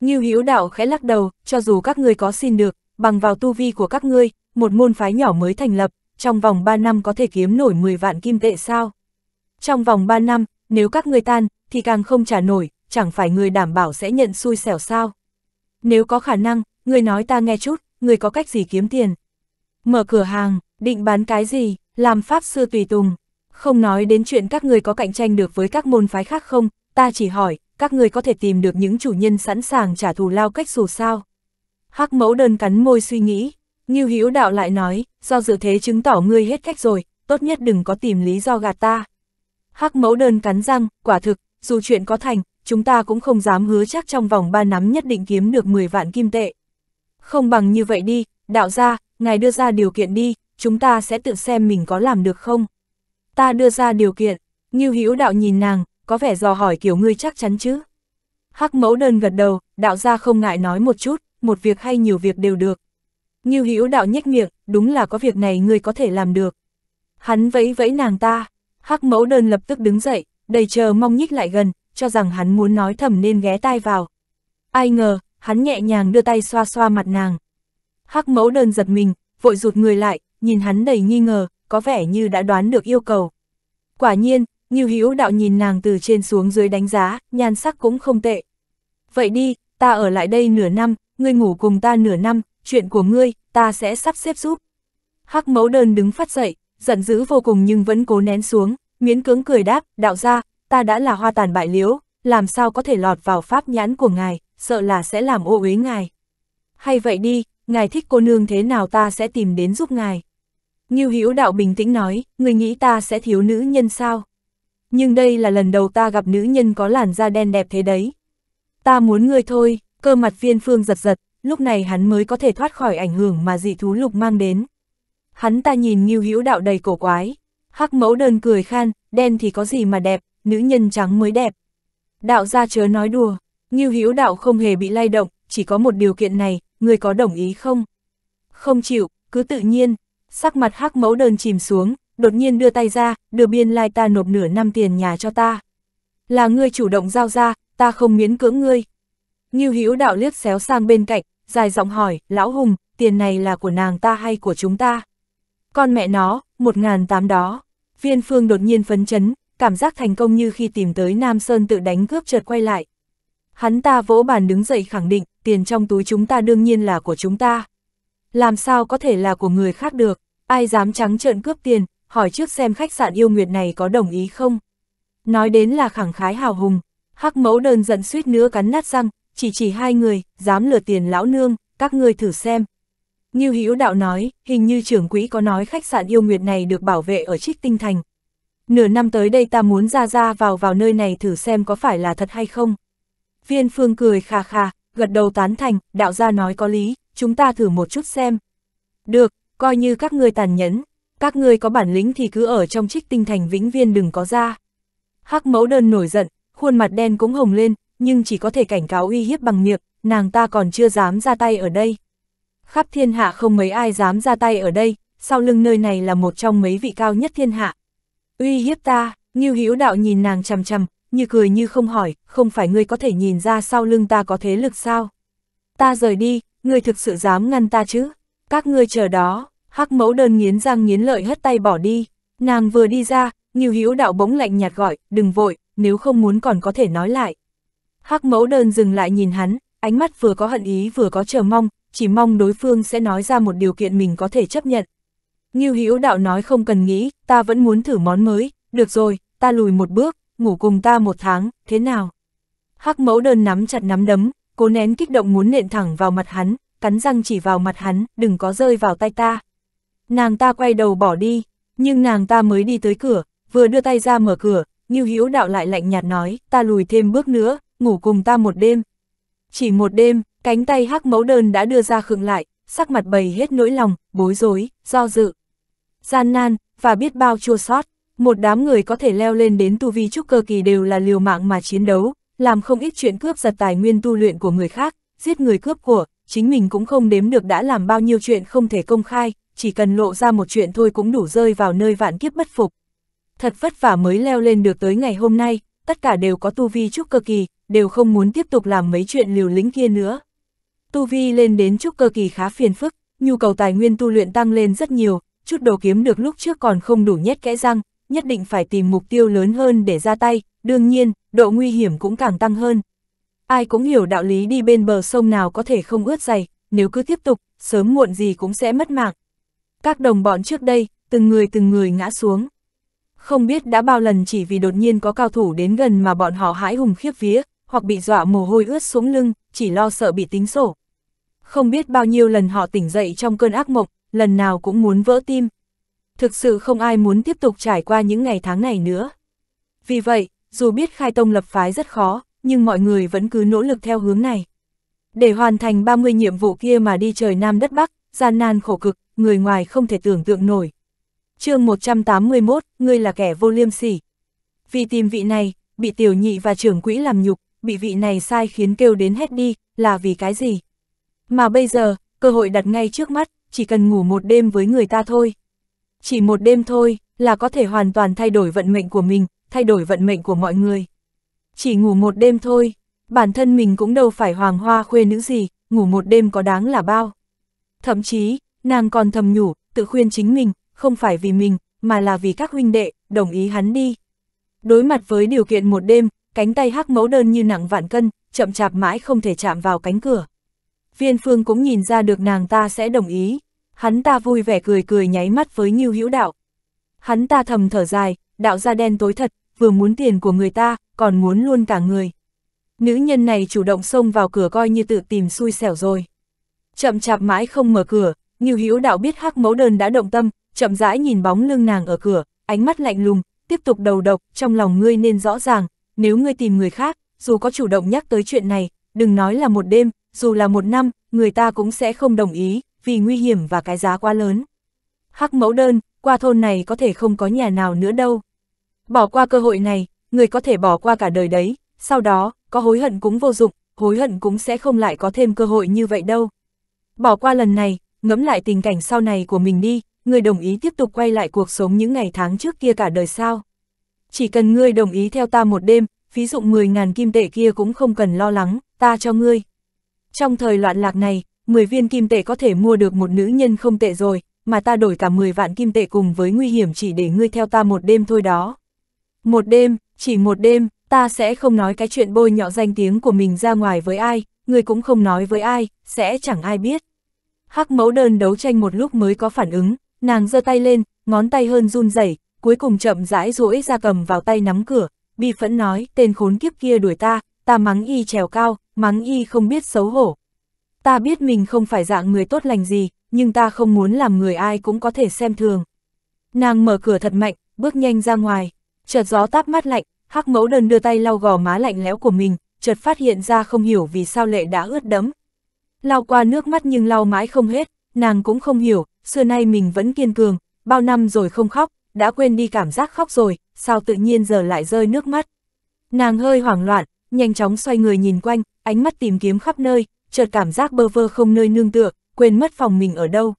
Ngưu Hữu Đạo khẽ lắc đầu, cho dù các ngươi có xin được, bằng vào tu vi của các ngươi, một môn phái nhỏ mới thành lập, trong vòng 3 năm có thể kiếm nổi 10 vạn kim tệ sao? trong vòng 3 năm, nếu các người tan, thì càng không trả nổi, chẳng phải người đảm bảo sẽ nhận xui xẻo sao. Nếu có khả năng, người nói ta nghe chút, người có cách gì kiếm tiền. Mở cửa hàng, định bán cái gì, làm pháp sư tùy tùng. Không nói đến chuyện các người có cạnh tranh được với các môn phái khác không, ta chỉ hỏi, các người có thể tìm được những chủ nhân sẵn sàng trả thù lao cách dù sao. Hắc mẫu đơn cắn môi suy nghĩ, Ngưu Hữu Đạo lại nói, do dự thế chứng tỏ ngươi hết cách rồi, tốt nhất đừng có tìm lý do gạt ta. Hắc mẫu đơn cắn răng, quả thực, dù chuyện có thành, chúng ta cũng không dám hứa chắc trong vòng 3 nắm nhất định kiếm được 10 vạn kim tệ. Không bằng như vậy đi, đạo gia, ngài đưa ra điều kiện đi, chúng ta sẽ tự xem mình có làm được không. Ta đưa ra điều kiện, Ngưu Hữu đạo nhìn nàng, có vẻ dò hỏi kiểu ngươi chắc chắn chứ. Hắc mẫu đơn gật đầu, đạo gia không ngại nói một chút, một việc hay nhiều việc đều được. Ngưu Hữu đạo nhếch miệng, đúng là có việc này ngươi có thể làm được. Hắn vẫy vẫy nàng ta, Hắc mẫu đơn lập tức đứng dậy, đầy chờ mong nhích lại gần, cho rằng hắn muốn nói thầm nên ghé tai vào. Ai ngờ, hắn nhẹ nhàng đưa tay xoa xoa mặt nàng. Hắc mẫu đơn giật mình, vội rụt người lại, nhìn hắn đầy nghi ngờ, có vẻ như đã đoán được yêu cầu. Quả nhiên, Nghiêu Hữu đạo nhìn nàng từ trên xuống dưới đánh giá, nhan sắc cũng không tệ. Vậy đi, ta ở lại đây nửa năm, ngươi ngủ cùng ta nửa năm, chuyện của ngươi, ta sẽ sắp xếp giúp. Hắc mẫu đơn đứng phát dậy, giận dữ vô cùng nhưng vẫn cố nén xuống, miễn cưỡng cười đáp, đạo gia ta đã là hoa tàn bại liễu, làm sao có thể lọt vào pháp nhãn của ngài, sợ là sẽ làm ô uế ngài. Hay vậy đi, ngài thích cô nương thế nào ta sẽ tìm đến giúp ngài. Nghiêu Hữu đạo bình tĩnh nói, người nghĩ ta sẽ thiếu nữ nhân sao? Nhưng đây là lần đầu ta gặp nữ nhân có làn da đen đẹp thế đấy. Ta muốn ngươi thôi, cơ mặt viên phương giật giật, lúc này hắn mới có thể thoát khỏi ảnh hưởng mà dị thú lục mang đến. Hắn ta nhìn Ngưu Hữu Đạo đầy cổ quái, Hắc Mẫu đơn cười khan, đen thì có gì mà đẹp, nữ nhân trắng mới đẹp. Đạo gia chớ nói đùa, Ngưu Hữu Đạo không hề bị lay động, chỉ có một điều kiện này, người có đồng ý không? Không chịu, cứ tự nhiên. Sắc mặt Hắc Mẫu đơn chìm xuống, đột nhiên đưa tay ra, đưa biên lai ta nộp nửa năm tiền nhà cho ta. Là ngươi chủ động giao ra, ta không miễn cưỡng ngươi. Ngưu Hữu Đạo liếc xéo sang bên cạnh, dài giọng hỏi, lão hùng, tiền này là của nàng ta hay của chúng ta? Con mẹ nó, một ngàn tám đó. Viên phương đột nhiên phấn chấn, cảm giác thành công như khi tìm tới Nam Sơn tự đánh cướp chợt quay lại. Hắn ta vỗ bàn đứng dậy khẳng định, tiền trong túi chúng ta đương nhiên là của chúng ta. Làm sao có thể là của người khác được, ai dám trắng trợn cướp tiền, hỏi trước xem khách sạn yêu nguyệt này có đồng ý không. Nói đến là khẳng khái hào hùng, hắc mẫu đơn giận suýt nữa cắn nát răng, chỉ chỉ hai người, dám lừa tiền lão nương, các ngươi thử xem, Ngưu Hữu Đạo nói, hình như trưởng quỹ có nói khách sạn yêu nguyệt này được bảo vệ ở Trích Tinh Thành. Nửa năm tới đây ta muốn ra ra vào vào nơi này thử xem có phải là thật hay không. Viên Phương cười kha kha, gật đầu tán thành, đạo gia nói có lý, chúng ta thử một chút xem. Được, coi như các ngươi tàn nhẫn, các ngươi có bản lĩnh thì cứ ở trong Trích Tinh Thành vĩnh viên đừng có ra. Hắc mẫu đơn nổi giận, khuôn mặt đen cũng hồng lên, nhưng chỉ có thể cảnh cáo uy hiếp bằng miệng, nàng ta còn chưa dám ra tay ở đây khắp thiên hạ không mấy ai dám ra tay ở đây, sau lưng nơi này là một trong mấy vị cao nhất thiên hạ. Uy hiếp ta, Ngưu Hữu Đạo nhìn nàng chằm chằm, như cười như không hỏi, không phải ngươi có thể nhìn ra sau lưng ta có thế lực sao? Ta rời đi, ngươi thực sự dám ngăn ta chứ? Các ngươi chờ đó, hắc mẫu đơn nghiến răng nghiến lợi hất tay bỏ đi. Nàng vừa đi ra, Ngưu Hữu Đạo bỗng lạnh nhạt gọi, đừng vội, nếu không muốn còn có thể nói lại. Hắc mẫu đơn dừng lại nhìn hắn, ánh mắt vừa có hận ý vừa có chờ mong, chỉ mong đối phương sẽ nói ra một điều kiện mình có thể chấp nhận. Ngưu Hữu Đạo nói không cần nghĩ, ta vẫn muốn thử món mới, được rồi, ta lùi một bước, ngủ cùng ta một tháng, thế nào? Hắc mẫu đơn nắm chặt nắm đấm, cố nén kích động muốn nện thẳng vào mặt hắn, cắn răng chỉ vào mặt hắn, đừng có rơi vào tay ta. Nàng ta quay đầu bỏ đi, nhưng nàng ta mới đi tới cửa, vừa đưa tay ra mở cửa, Ngưu Hữu Đạo lại lạnh nhạt nói, ta lùi thêm bước nữa, ngủ cùng ta một đêm. Chỉ một đêm, Cánh tay hắc mẫu đơn đã đưa ra khựng lại, sắc mặt bày hết nỗi lòng, bối rối, do dự. Gian nan, và biết bao chua sót, một đám người có thể leo lên đến tu vi trúc cơ kỳ đều là liều mạng mà chiến đấu, làm không ít chuyện cướp giật tài nguyên tu luyện của người khác, giết người cướp của, chính mình cũng không đếm được đã làm bao nhiêu chuyện không thể công khai, chỉ cần lộ ra một chuyện thôi cũng đủ rơi vào nơi vạn kiếp bất phục. Thật vất vả mới leo lên được tới ngày hôm nay, tất cả đều có tu vi trúc cơ kỳ, đều không muốn tiếp tục làm mấy chuyện liều lĩnh kia nữa tu vi lên đến trúc cơ kỳ khá phiền phức, nhu cầu tài nguyên tu luyện tăng lên rất nhiều, chút đồ kiếm được lúc trước còn không đủ nhét kẽ răng, nhất định phải tìm mục tiêu lớn hơn để ra tay, đương nhiên, độ nguy hiểm cũng càng tăng hơn. Ai cũng hiểu đạo lý đi bên bờ sông nào có thể không ướt dày, nếu cứ tiếp tục, sớm muộn gì cũng sẽ mất mạng. Các đồng bọn trước đây, từng người từng người ngã xuống. Không biết đã bao lần chỉ vì đột nhiên có cao thủ đến gần mà bọn họ hãi hùng khiếp vía, hoặc bị dọa mồ hôi ướt xuống lưng, chỉ lo sợ bị tính sổ. Không biết bao nhiêu lần họ tỉnh dậy trong cơn ác mộng, lần nào cũng muốn vỡ tim. Thực sự không ai muốn tiếp tục trải qua những ngày tháng này nữa. Vì vậy, dù biết khai tông lập phái rất khó, nhưng mọi người vẫn cứ nỗ lực theo hướng này. Để hoàn thành 30 nhiệm vụ kia mà đi trời Nam đất Bắc, gian nan khổ cực, người ngoài không thể tưởng tượng nổi. chương 181, ngươi là kẻ vô liêm sỉ. Vì tìm vị này, bị tiểu nhị và trưởng quỹ làm nhục, bị vị này sai khiến kêu đến hết đi, là vì cái gì? Mà bây giờ, cơ hội đặt ngay trước mắt, chỉ cần ngủ một đêm với người ta thôi. Chỉ một đêm thôi, là có thể hoàn toàn thay đổi vận mệnh của mình, thay đổi vận mệnh của mọi người. Chỉ ngủ một đêm thôi, bản thân mình cũng đâu phải hoàng hoa khuê nữ gì, ngủ một đêm có đáng là bao. Thậm chí, nàng còn thầm nhủ, tự khuyên chính mình, không phải vì mình, mà là vì các huynh đệ, đồng ý hắn đi. Đối mặt với điều kiện một đêm, cánh tay hắc mẫu đơn như nặng vạn cân, chậm chạp mãi không thể chạm vào cánh cửa. Viên Phương cũng nhìn ra được nàng ta sẽ đồng ý. Hắn ta vui vẻ cười cười nháy mắt với Ngưu Hữu Đạo. Hắn ta thầm thở dài, đạo ra đen tối thật, vừa muốn tiền của người ta, còn muốn luôn cả người. Nữ nhân này chủ động xông vào cửa coi như tự tìm xui xẻo rồi. Chậm chạp mãi không mở cửa, Ngưu Hữu Đạo biết Hắc Mẫu Đơn đã động tâm, chậm rãi nhìn bóng lưng nàng ở cửa, ánh mắt lạnh lùng, tiếp tục đầu độc, trong lòng ngươi nên rõ ràng, nếu ngươi tìm người khác, dù có chủ động nhắc tới chuyện này, đừng nói là một đêm, dù là một năm, người ta cũng sẽ không đồng ý, vì nguy hiểm và cái giá quá lớn. Hắc mẫu đơn, qua thôn này có thể không có nhà nào nữa đâu. Bỏ qua cơ hội này, người có thể bỏ qua cả đời đấy, sau đó, có hối hận cũng vô dụng, hối hận cũng sẽ không lại có thêm cơ hội như vậy đâu. Bỏ qua lần này, ngẫm lại tình cảnh sau này của mình đi, người đồng ý tiếp tục quay lại cuộc sống những ngày tháng trước kia cả đời sao. Chỉ cần ngươi đồng ý theo ta một đêm, phí dụng 10.000 kim tệ kia cũng không cần lo lắng, ta cho ngươi. Trong thời loạn lạc này, 10 viên kim tệ có thể mua được một nữ nhân không tệ rồi, mà ta đổi cả 10 vạn kim tệ cùng với nguy hiểm chỉ để ngươi theo ta một đêm thôi đó. Một đêm, chỉ một đêm, ta sẽ không nói cái chuyện bôi nhọ danh tiếng của mình ra ngoài với ai, ngươi cũng không nói với ai, sẽ chẳng ai biết. Hắc mẫu đơn đấu tranh một lúc mới có phản ứng, nàng giơ tay lên, ngón tay hơn run rẩy, cuối cùng chậm rãi duỗi ra cầm vào tay nắm cửa, bi phẫn nói, tên khốn kiếp kia đuổi ta, ta mắng y trèo cao, mắng y không biết xấu hổ. Ta biết mình không phải dạng người tốt lành gì, nhưng ta không muốn làm người ai cũng có thể xem thường. Nàng mở cửa thật mạnh, bước nhanh ra ngoài, chợt gió táp mắt lạnh, hắc mẫu đơn đưa tay lau gò má lạnh lẽo của mình, chợt phát hiện ra không hiểu vì sao lệ đã ướt đẫm. Lau qua nước mắt nhưng lau mãi không hết, nàng cũng không hiểu, xưa nay mình vẫn kiên cường, bao năm rồi không khóc, đã quên đi cảm giác khóc rồi, sao tự nhiên giờ lại rơi nước mắt. Nàng hơi hoảng loạn, nhanh chóng xoay người nhìn quanh, ánh mắt tìm kiếm khắp nơi, chợt cảm giác bơ vơ không nơi nương tựa, quên mất phòng mình ở đâu.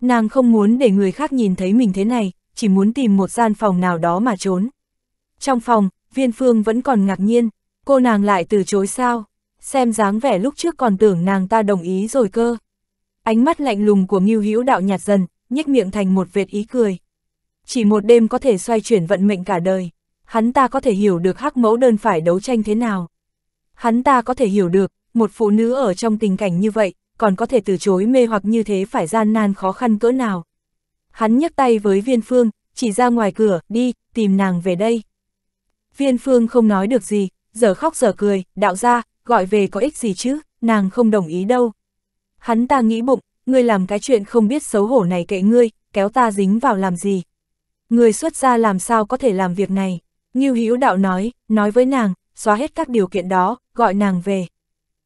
Nàng không muốn để người khác nhìn thấy mình thế này, chỉ muốn tìm một gian phòng nào đó mà trốn. Trong phòng, viên phương vẫn còn ngạc nhiên, cô nàng lại từ chối sao, xem dáng vẻ lúc trước còn tưởng nàng ta đồng ý rồi cơ. Ánh mắt lạnh lùng của Ngưu Hữu đạo nhạt dần, nhếch miệng thành một vệt ý cười. Chỉ một đêm có thể xoay chuyển vận mệnh cả đời hắn ta có thể hiểu được hắc mẫu đơn phải đấu tranh thế nào. Hắn ta có thể hiểu được, một phụ nữ ở trong tình cảnh như vậy, còn có thể từ chối mê hoặc như thế phải gian nan khó khăn cỡ nào. Hắn nhấc tay với viên phương, chỉ ra ngoài cửa, đi, tìm nàng về đây. Viên phương không nói được gì, giờ khóc giờ cười, đạo ra, gọi về có ích gì chứ, nàng không đồng ý đâu. Hắn ta nghĩ bụng, ngươi làm cái chuyện không biết xấu hổ này kệ ngươi, kéo ta dính vào làm gì. Ngươi xuất gia làm sao có thể làm việc này. Ngưu Hữu Đạo nói, nói với nàng, xóa hết các điều kiện đó, gọi nàng về.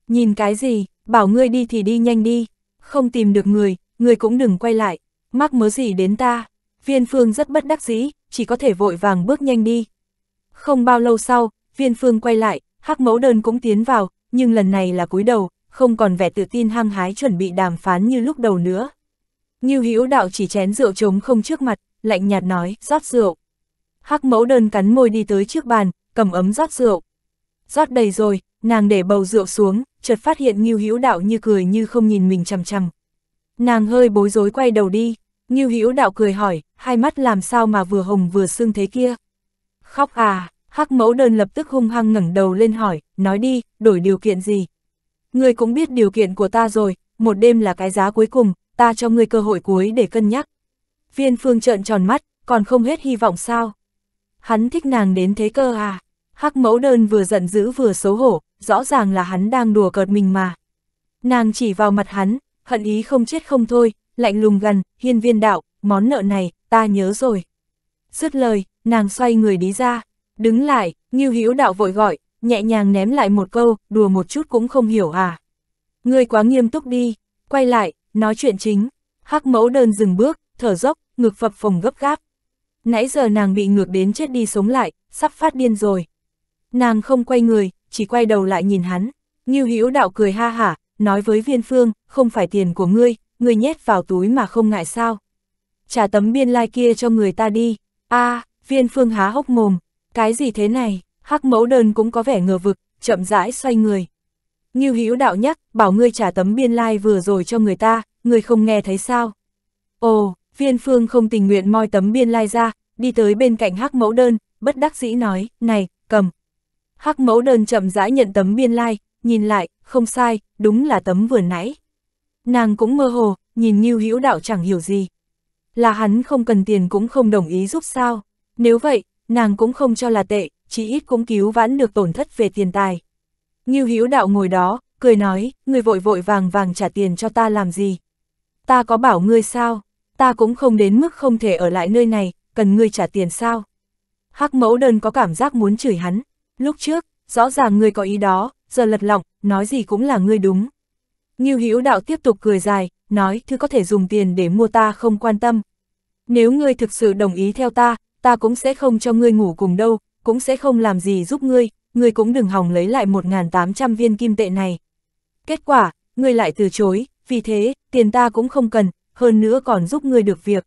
Nhìn cái gì, bảo ngươi đi thì đi nhanh đi, không tìm được người, ngươi cũng đừng quay lại, mắc mớ gì đến ta. Viên Phương rất bất đắc dĩ, chỉ có thể vội vàng bước nhanh đi. Không bao lâu sau, Viên Phương quay lại, Hắc Mẫu Đơn cũng tiến vào, nhưng lần này là cúi đầu, không còn vẻ tự tin hăng hái chuẩn bị đàm phán như lúc đầu nữa. Ngưu Hữu Đạo chỉ chén rượu trống không trước mặt, lạnh nhạt nói, rót rượu. Hắc mẫu đơn cắn môi đi tới trước bàn, cầm ấm rót rượu. Rót đầy rồi, nàng để bầu rượu xuống, chợt phát hiện Ngưu Hữu Đạo như cười như không nhìn mình chằm chằm. Nàng hơi bối rối quay đầu đi, Ngưu Hữu Đạo cười hỏi, hai mắt làm sao mà vừa hồng vừa sưng thế kia? Khóc à, Hắc Mẫu Đơn lập tức hung hăng ngẩng đầu lên hỏi, nói đi, đổi điều kiện gì? Ngươi cũng biết điều kiện của ta rồi, một đêm là cái giá cuối cùng, ta cho ngươi cơ hội cuối để cân nhắc. Viên Phương trợn tròn mắt, còn không hết hy vọng sao? hắn thích nàng đến thế cơ à? Hắc mẫu đơn vừa giận dữ vừa xấu hổ, rõ ràng là hắn đang đùa cợt mình mà. Nàng chỉ vào mặt hắn, hận ý không chết không thôi, lạnh lùng gần, hiên viên đạo, món nợ này, ta nhớ rồi. Dứt lời, nàng xoay người đi ra, đứng lại, như hữu đạo vội gọi, nhẹ nhàng ném lại một câu, đùa một chút cũng không hiểu à. người quá nghiêm túc đi, quay lại, nói chuyện chính, hắc mẫu đơn dừng bước, thở dốc, ngực phập phồng gấp gáp. Nãy giờ nàng bị ngược đến chết đi sống lại, sắp phát điên rồi. Nàng không quay người, chỉ quay đầu lại nhìn hắn. Ngưu Hữu đạo cười ha hả, nói với viên phương, không phải tiền của ngươi, ngươi nhét vào túi mà không ngại sao. Trả tấm biên lai kia cho người ta đi. a à, viên phương há hốc mồm, cái gì thế này, hắc mẫu đơn cũng có vẻ ngờ vực, chậm rãi xoay người. Ngưu Hữu đạo nhắc, bảo ngươi trả tấm biên lai vừa rồi cho người ta, ngươi không nghe thấy sao. Ồ, Viên Phương không tình nguyện moi tấm biên lai ra, đi tới bên cạnh hắc mẫu đơn, bất đắc dĩ nói, này, cầm. Hắc mẫu đơn chậm rãi nhận tấm biên lai, nhìn lại, không sai, đúng là tấm vừa nãy. Nàng cũng mơ hồ, nhìn Ngưu Hữu Đạo chẳng hiểu gì. Là hắn không cần tiền cũng không đồng ý giúp sao. Nếu vậy, nàng cũng không cho là tệ, chỉ ít cũng cứu vãn được tổn thất về tiền tài. Ngưu Hữu Đạo ngồi đó, cười nói, người vội vội vàng vàng trả tiền cho ta làm gì? Ta có bảo ngươi sao? ta cũng không đến mức không thể ở lại nơi này, cần ngươi trả tiền sao. Hắc mẫu đơn có cảm giác muốn chửi hắn, lúc trước, rõ ràng ngươi có ý đó, giờ lật lọng, nói gì cũng là ngươi đúng. Nghiêu Hữu đạo tiếp tục cười dài, nói thư có thể dùng tiền để mua ta không quan tâm. Nếu ngươi thực sự đồng ý theo ta, ta cũng sẽ không cho ngươi ngủ cùng đâu, cũng sẽ không làm gì giúp ngươi, ngươi cũng đừng hòng lấy lại 1.800 viên kim tệ này. Kết quả, ngươi lại từ chối, vì thế, tiền ta cũng không cần, hơn nữa còn giúp ngươi được việc.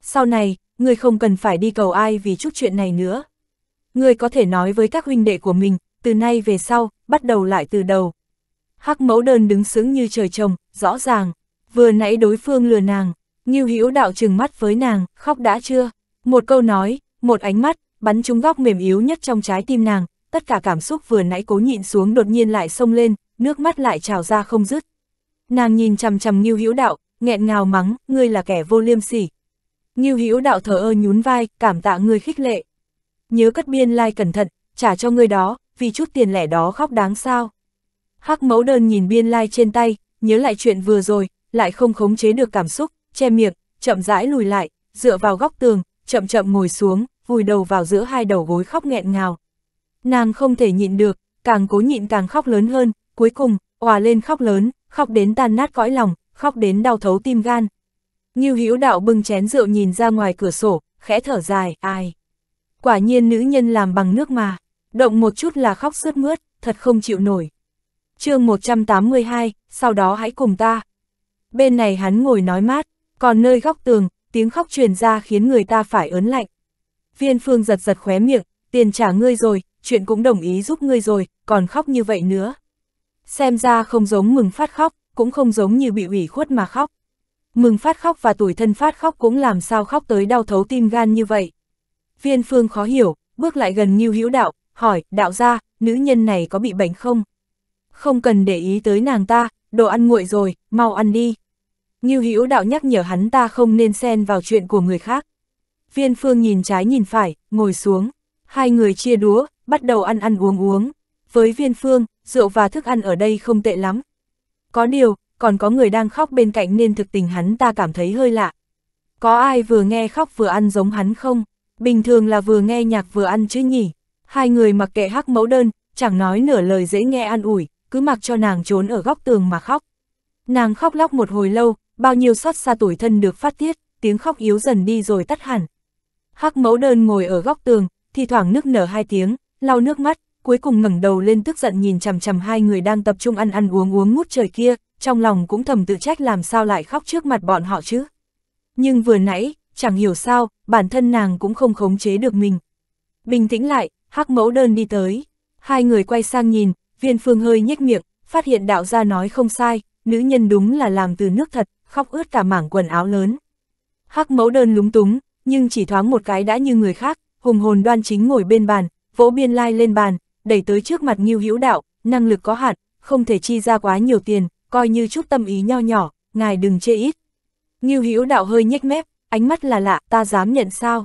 Sau này, ngươi không cần phải đi cầu ai vì chút chuyện này nữa. Ngươi có thể nói với các huynh đệ của mình, từ nay về sau, bắt đầu lại từ đầu. Hắc mẫu đơn đứng sững như trời trồng, rõ ràng, vừa nãy đối phương lừa nàng, Ngưu Hữu đạo trừng mắt với nàng, khóc đã chưa? Một câu nói, một ánh mắt, bắn trúng góc mềm yếu nhất trong trái tim nàng, tất cả cảm xúc vừa nãy cố nhịn xuống đột nhiên lại sông lên, nước mắt lại trào ra không dứt. Nàng nhìn chằm chằm Ngưu Hữu đạo, nghẹn ngào mắng, ngươi là kẻ vô liêm sỉ. Ngưu Hữu đạo thờ ơ nhún vai, cảm tạ ngươi khích lệ. Nhớ cất biên lai like cẩn thận, trả cho ngươi đó, vì chút tiền lẻ đó khóc đáng sao. Hắc mẫu đơn nhìn biên lai like trên tay, nhớ lại chuyện vừa rồi, lại không khống chế được cảm xúc, che miệng, chậm rãi lùi lại, dựa vào góc tường, chậm chậm ngồi xuống, vùi đầu vào giữa hai đầu gối khóc nghẹn ngào. Nàng không thể nhịn được, càng cố nhịn càng khóc lớn hơn, cuối cùng, hòa lên khóc lớn, khóc đến tan nát cõi lòng, khóc đến đau thấu tim gan. Ngưu Hữu Đạo bưng chén rượu nhìn ra ngoài cửa sổ, khẽ thở dài, ai. Quả nhiên nữ nhân làm bằng nước mà, động một chút là khóc sướt mướt, thật không chịu nổi. chương 182, sau đó hãy cùng ta. Bên này hắn ngồi nói mát, còn nơi góc tường, tiếng khóc truyền ra khiến người ta phải ớn lạnh. Viên Phương giật giật khóe miệng, tiền trả ngươi rồi, chuyện cũng đồng ý giúp ngươi rồi, còn khóc như vậy nữa. Xem ra không giống mừng phát khóc, cũng không giống như bị ủy khuất mà khóc. Mừng phát khóc và tuổi thân phát khóc cũng làm sao khóc tới đau thấu tim gan như vậy. Viên phương khó hiểu, bước lại gần Ngưu Hữu Đạo, hỏi, đạo gia, nữ nhân này có bị bệnh không? Không cần để ý tới nàng ta, đồ ăn nguội rồi, mau ăn đi. Ngưu Hữu Đạo nhắc nhở hắn ta không nên xen vào chuyện của người khác. Viên Phương nhìn trái nhìn phải, ngồi xuống. Hai người chia đúa, bắt đầu ăn ăn uống uống. Với Viên Phương, rượu và thức ăn ở đây không tệ lắm, có điều, còn có người đang khóc bên cạnh nên thực tình hắn ta cảm thấy hơi lạ. Có ai vừa nghe khóc vừa ăn giống hắn không? Bình thường là vừa nghe nhạc vừa ăn chứ nhỉ? Hai người mặc kệ hắc mẫu đơn, chẳng nói nửa lời dễ nghe an ủi, cứ mặc cho nàng trốn ở góc tường mà khóc. Nàng khóc lóc một hồi lâu, bao nhiêu xót xa tuổi thân được phát tiết, tiếng khóc yếu dần đi rồi tắt hẳn. Hắc mẫu đơn ngồi ở góc tường, thi thoảng nức nở hai tiếng, lau nước mắt, cuối cùng ngẩng đầu lên tức giận nhìn chằm chằm hai người đang tập trung ăn ăn uống uống ngút trời kia, trong lòng cũng thầm tự trách làm sao lại khóc trước mặt bọn họ chứ. Nhưng vừa nãy, chẳng hiểu sao, bản thân nàng cũng không khống chế được mình. Bình tĩnh lại, hắc mẫu đơn đi tới. Hai người quay sang nhìn, viên phương hơi nhếch miệng, phát hiện đạo gia nói không sai, nữ nhân đúng là làm từ nước thật, khóc ướt cả mảng quần áo lớn. Hắc mẫu đơn lúng túng, nhưng chỉ thoáng một cái đã như người khác, hùng hồn đoan chính ngồi bên bàn, vỗ biên lai lên bàn, đẩy tới trước mặt Ngưu Hữu Đạo, năng lực có hạn, không thể chi ra quá nhiều tiền, coi như chút tâm ý nho nhỏ, ngài đừng chê ít. Ngưu Hữu Đạo hơi nhếch mép, ánh mắt là lạ, ta dám nhận sao?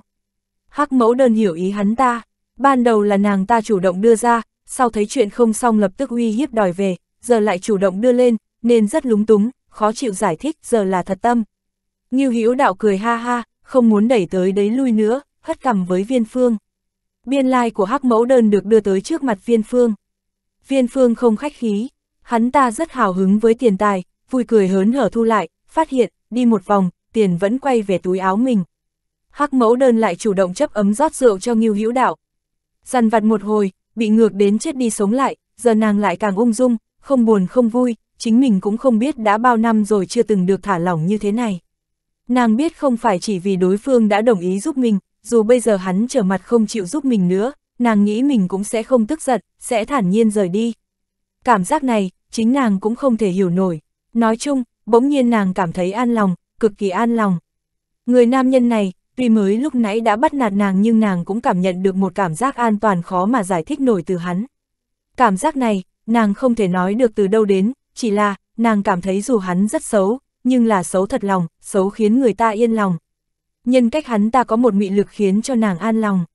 Hắc Mẫu đơn hiểu ý hắn ta, ban đầu là nàng ta chủ động đưa ra, sau thấy chuyện không xong lập tức uy hiếp đòi về, giờ lại chủ động đưa lên, nên rất lúng túng, khó chịu giải thích, giờ là thật tâm. Ngưu Hữu Đạo cười ha ha, không muốn đẩy tới đấy lui nữa, hất cằm với Viên Phương. Biên lai like của hắc mẫu đơn được đưa tới trước mặt viên phương. Viên phương không khách khí, hắn ta rất hào hứng với tiền tài, vui cười hớn hở thu lại, phát hiện, đi một vòng, tiền vẫn quay về túi áo mình. Hắc mẫu đơn lại chủ động chấp ấm rót rượu cho Ngưu Hữu Đạo. Dằn vặt một hồi, bị ngược đến chết đi sống lại, giờ nàng lại càng ung dung, không buồn không vui, chính mình cũng không biết đã bao năm rồi chưa từng được thả lỏng như thế này. Nàng biết không phải chỉ vì đối phương đã đồng ý giúp mình, dù bây giờ hắn trở mặt không chịu giúp mình nữa, nàng nghĩ mình cũng sẽ không tức giận, sẽ thản nhiên rời đi. Cảm giác này, chính nàng cũng không thể hiểu nổi. Nói chung, bỗng nhiên nàng cảm thấy an lòng, cực kỳ an lòng. Người nam nhân này, tuy mới lúc nãy đã bắt nạt nàng nhưng nàng cũng cảm nhận được một cảm giác an toàn khó mà giải thích nổi từ hắn. Cảm giác này, nàng không thể nói được từ đâu đến, chỉ là, nàng cảm thấy dù hắn rất xấu, nhưng là xấu thật lòng, xấu khiến người ta yên lòng, nhân cách hắn ta có một mị lực khiến cho nàng an lòng.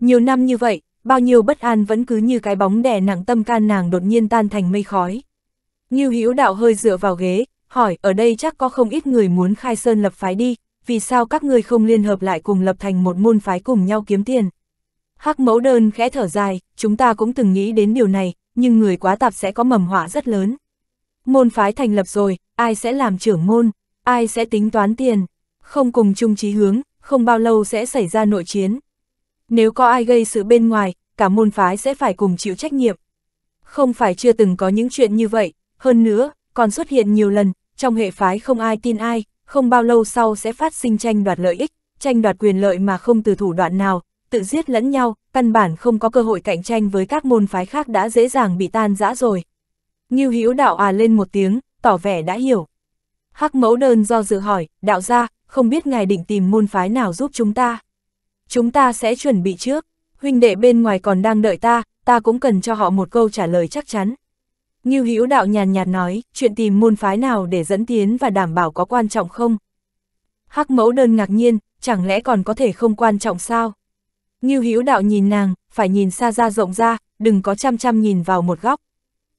Nhiều năm như vậy, bao nhiêu bất an vẫn cứ như cái bóng đè nặng tâm can nàng đột nhiên tan thành mây khói. Ngưu Hữu Đạo hơi dựa vào ghế, hỏi ở đây chắc có không ít người muốn khai sơn lập phái đi, vì sao các ngươi không liên hợp lại cùng lập thành một môn phái cùng nhau kiếm tiền. Hắc mẫu đơn khẽ thở dài, chúng ta cũng từng nghĩ đến điều này, nhưng người quá tạp sẽ có mầm họa rất lớn. Môn phái thành lập rồi, ai sẽ làm trưởng môn, ai sẽ tính toán tiền, không cùng chung chí hướng, không bao lâu sẽ xảy ra nội chiến. Nếu có ai gây sự bên ngoài, cả môn phái sẽ phải cùng chịu trách nhiệm. Không phải chưa từng có những chuyện như vậy, hơn nữa, còn xuất hiện nhiều lần, trong hệ phái không ai tin ai, không bao lâu sau sẽ phát sinh tranh đoạt lợi ích, tranh đoạt quyền lợi mà không từ thủ đoạn nào, tự giết lẫn nhau, căn bản không có cơ hội cạnh tranh với các môn phái khác đã dễ dàng bị tan rã rồi. Ngưu Hữu Đạo à lên một tiếng, tỏ vẻ đã hiểu. Hắc Mẫu Đơn do dự hỏi, đạo gia, không biết ngài định tìm môn phái nào giúp chúng ta. Chúng ta sẽ chuẩn bị trước, huynh đệ bên ngoài còn đang đợi ta, ta cũng cần cho họ một câu trả lời chắc chắn. Như hữu đạo nhàn nhạt nói, chuyện tìm môn phái nào để dẫn tiến và đảm bảo có quan trọng không? Hắc mẫu đơn ngạc nhiên, chẳng lẽ còn có thể không quan trọng sao? Như hữu đạo nhìn nàng, phải nhìn xa ra rộng ra, đừng có chăm chăm nhìn vào một góc.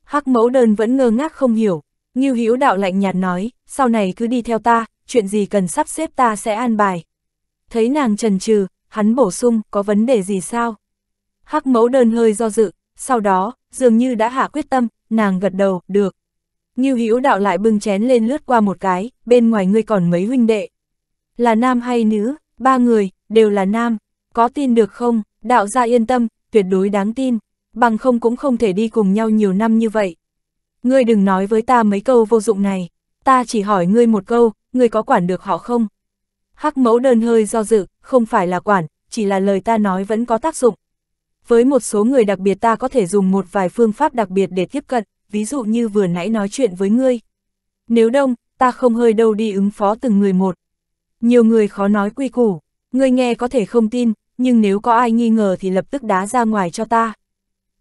Hắc mẫu đơn vẫn ngơ ngác không hiểu, Như hữu đạo lạnh nhạt nói, sau này cứ đi theo ta, chuyện gì cần sắp xếp ta sẽ an bài. Thấy nàng trần trừ, hắn bổ sung, có vấn đề gì sao? Hắc mẫu đơn hơi do dự, sau đó, dường như đã hạ quyết tâm, nàng gật đầu, được. Như hữu đạo lại bưng chén lên lướt qua một cái, bên ngoài ngươi còn mấy huynh đệ. Là nam hay nữ, ba người, đều là nam, có tin được không, đạo gia yên tâm, tuyệt đối đáng tin, bằng không cũng không thể đi cùng nhau nhiều năm như vậy. Ngươi đừng nói với ta mấy câu vô dụng này, ta chỉ hỏi ngươi một câu, người có quản được họ không? Hắc mẫu đơn hơi do dự, không phải là quản, chỉ là lời ta nói vẫn có tác dụng. Với một số người đặc biệt ta có thể dùng một vài phương pháp đặc biệt để tiếp cận, ví dụ như vừa nãy nói chuyện với ngươi. Nếu đông, ta không hơi đâu đi ứng phó từng người một. Nhiều người khó nói quy củ, ngươi nghe có thể không tin, nhưng nếu có ai nghi ngờ thì lập tức đá ra ngoài cho ta.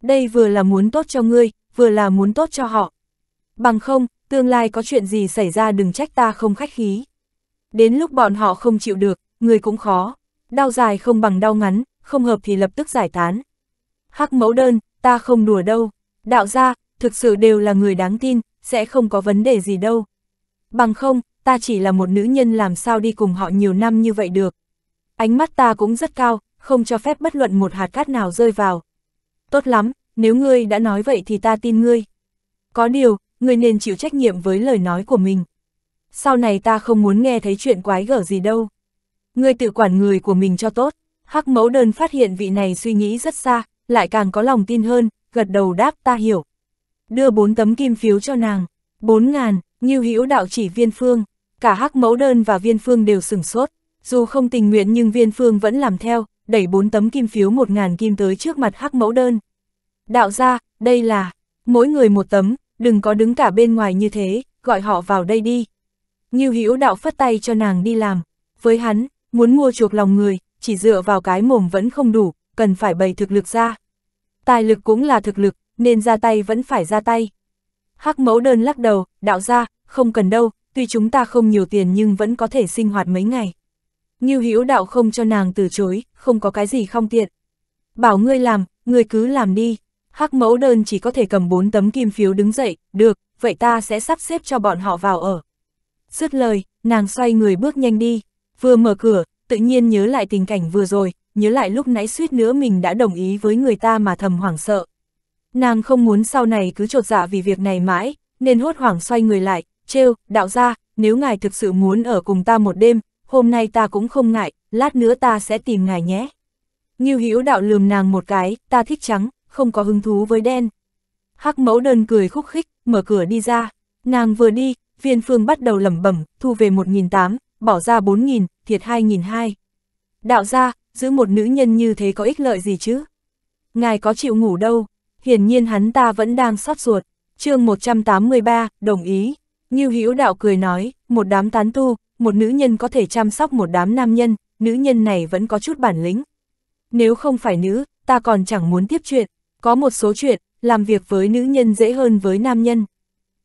Đây vừa là muốn tốt cho ngươi, vừa là muốn tốt cho họ. Bằng không, tương lai có chuyện gì xảy ra đừng trách ta không khách khí. Đến lúc bọn họ không chịu được, người cũng khó, đau dài không bằng đau ngắn, không hợp thì lập tức giải tán. Hắc mẫu đơn, ta không đùa đâu, đạo gia, thực sự đều là người đáng tin, sẽ không có vấn đề gì đâu. Bằng không, ta chỉ là một nữ nhân làm sao đi cùng họ nhiều năm như vậy được. Ánh mắt ta cũng rất cao, không cho phép bất luận một hạt cát nào rơi vào. Tốt lắm, nếu ngươi đã nói vậy thì ta tin ngươi. Có điều, ngươi nên chịu trách nhiệm với lời nói của mình. Sau này ta không muốn nghe thấy chuyện quái gở gì đâu. Ngươi tự quản người của mình cho tốt. Hắc mẫu đơn phát hiện vị này suy nghĩ rất xa, lại càng có lòng tin hơn, gật đầu đáp ta hiểu. Đưa bốn tấm kim phiếu cho nàng, bốn ngàn, như hữu đạo chỉ viên phương, cả hắc mẫu đơn và viên phương đều sửng sốt, dù không tình nguyện nhưng viên phương vẫn làm theo, đẩy bốn tấm kim phiếu một ngàn kim tới trước mặt hắc mẫu đơn. Đạo ra, đây là, mỗi người một tấm, đừng có đứng cả bên ngoài như thế, gọi họ vào đây đi. Như Hữu đạo phất tay cho nàng đi làm, với hắn, muốn mua chuộc lòng người, chỉ dựa vào cái mồm vẫn không đủ, cần phải bày thực lực ra. Tài lực cũng là thực lực, nên ra tay vẫn phải ra tay. Hắc mẫu đơn lắc đầu, đạo ra, không cần đâu, tuy chúng ta không nhiều tiền nhưng vẫn có thể sinh hoạt mấy ngày. Như Hữu đạo không cho nàng từ chối, không có cái gì không tiện. Bảo ngươi làm, ngươi cứ làm đi. Hắc mẫu đơn chỉ có thể cầm 4 tấm kim phiếu đứng dậy, được, vậy ta sẽ sắp xếp cho bọn họ vào ở. Dứt lời, nàng xoay người bước nhanh đi, vừa mở cửa, tự nhiên nhớ lại tình cảnh vừa rồi, nhớ lại lúc nãy suýt nữa mình đã đồng ý với người ta mà thầm hoảng sợ. Nàng không muốn sau này cứ trột dạ vì việc này mãi, nên hốt hoảng xoay người lại, trêu, đạo ra, nếu ngài thực sự muốn ở cùng ta một đêm, hôm nay ta cũng không ngại, lát nữa ta sẽ tìm ngài nhé. như hữu đạo lườm nàng một cái, ta thích trắng, không có hứng thú với đen. Hắc mẫu đơn cười khúc khích, mở cửa đi ra. Nàng vừa đi, viên phương bắt đầu lẩm bẩm, thu về 1.800, bỏ ra 4.000, thiệt 2.200. Đạo ra, giữ một nữ nhân như thế có ích lợi gì chứ? Ngài có chịu ngủ đâu, hiển nhiên hắn ta vẫn đang xót ruột. chương 183, đồng ý. Như Hữu đạo cười nói, một đám tán tu, một nữ nhân có thể chăm sóc một đám nam nhân, nữ nhân này vẫn có chút bản lĩnh. Nếu không phải nữ, ta còn chẳng muốn tiếp chuyện. Có một số chuyện, làm việc với nữ nhân dễ hơn với nam nhân.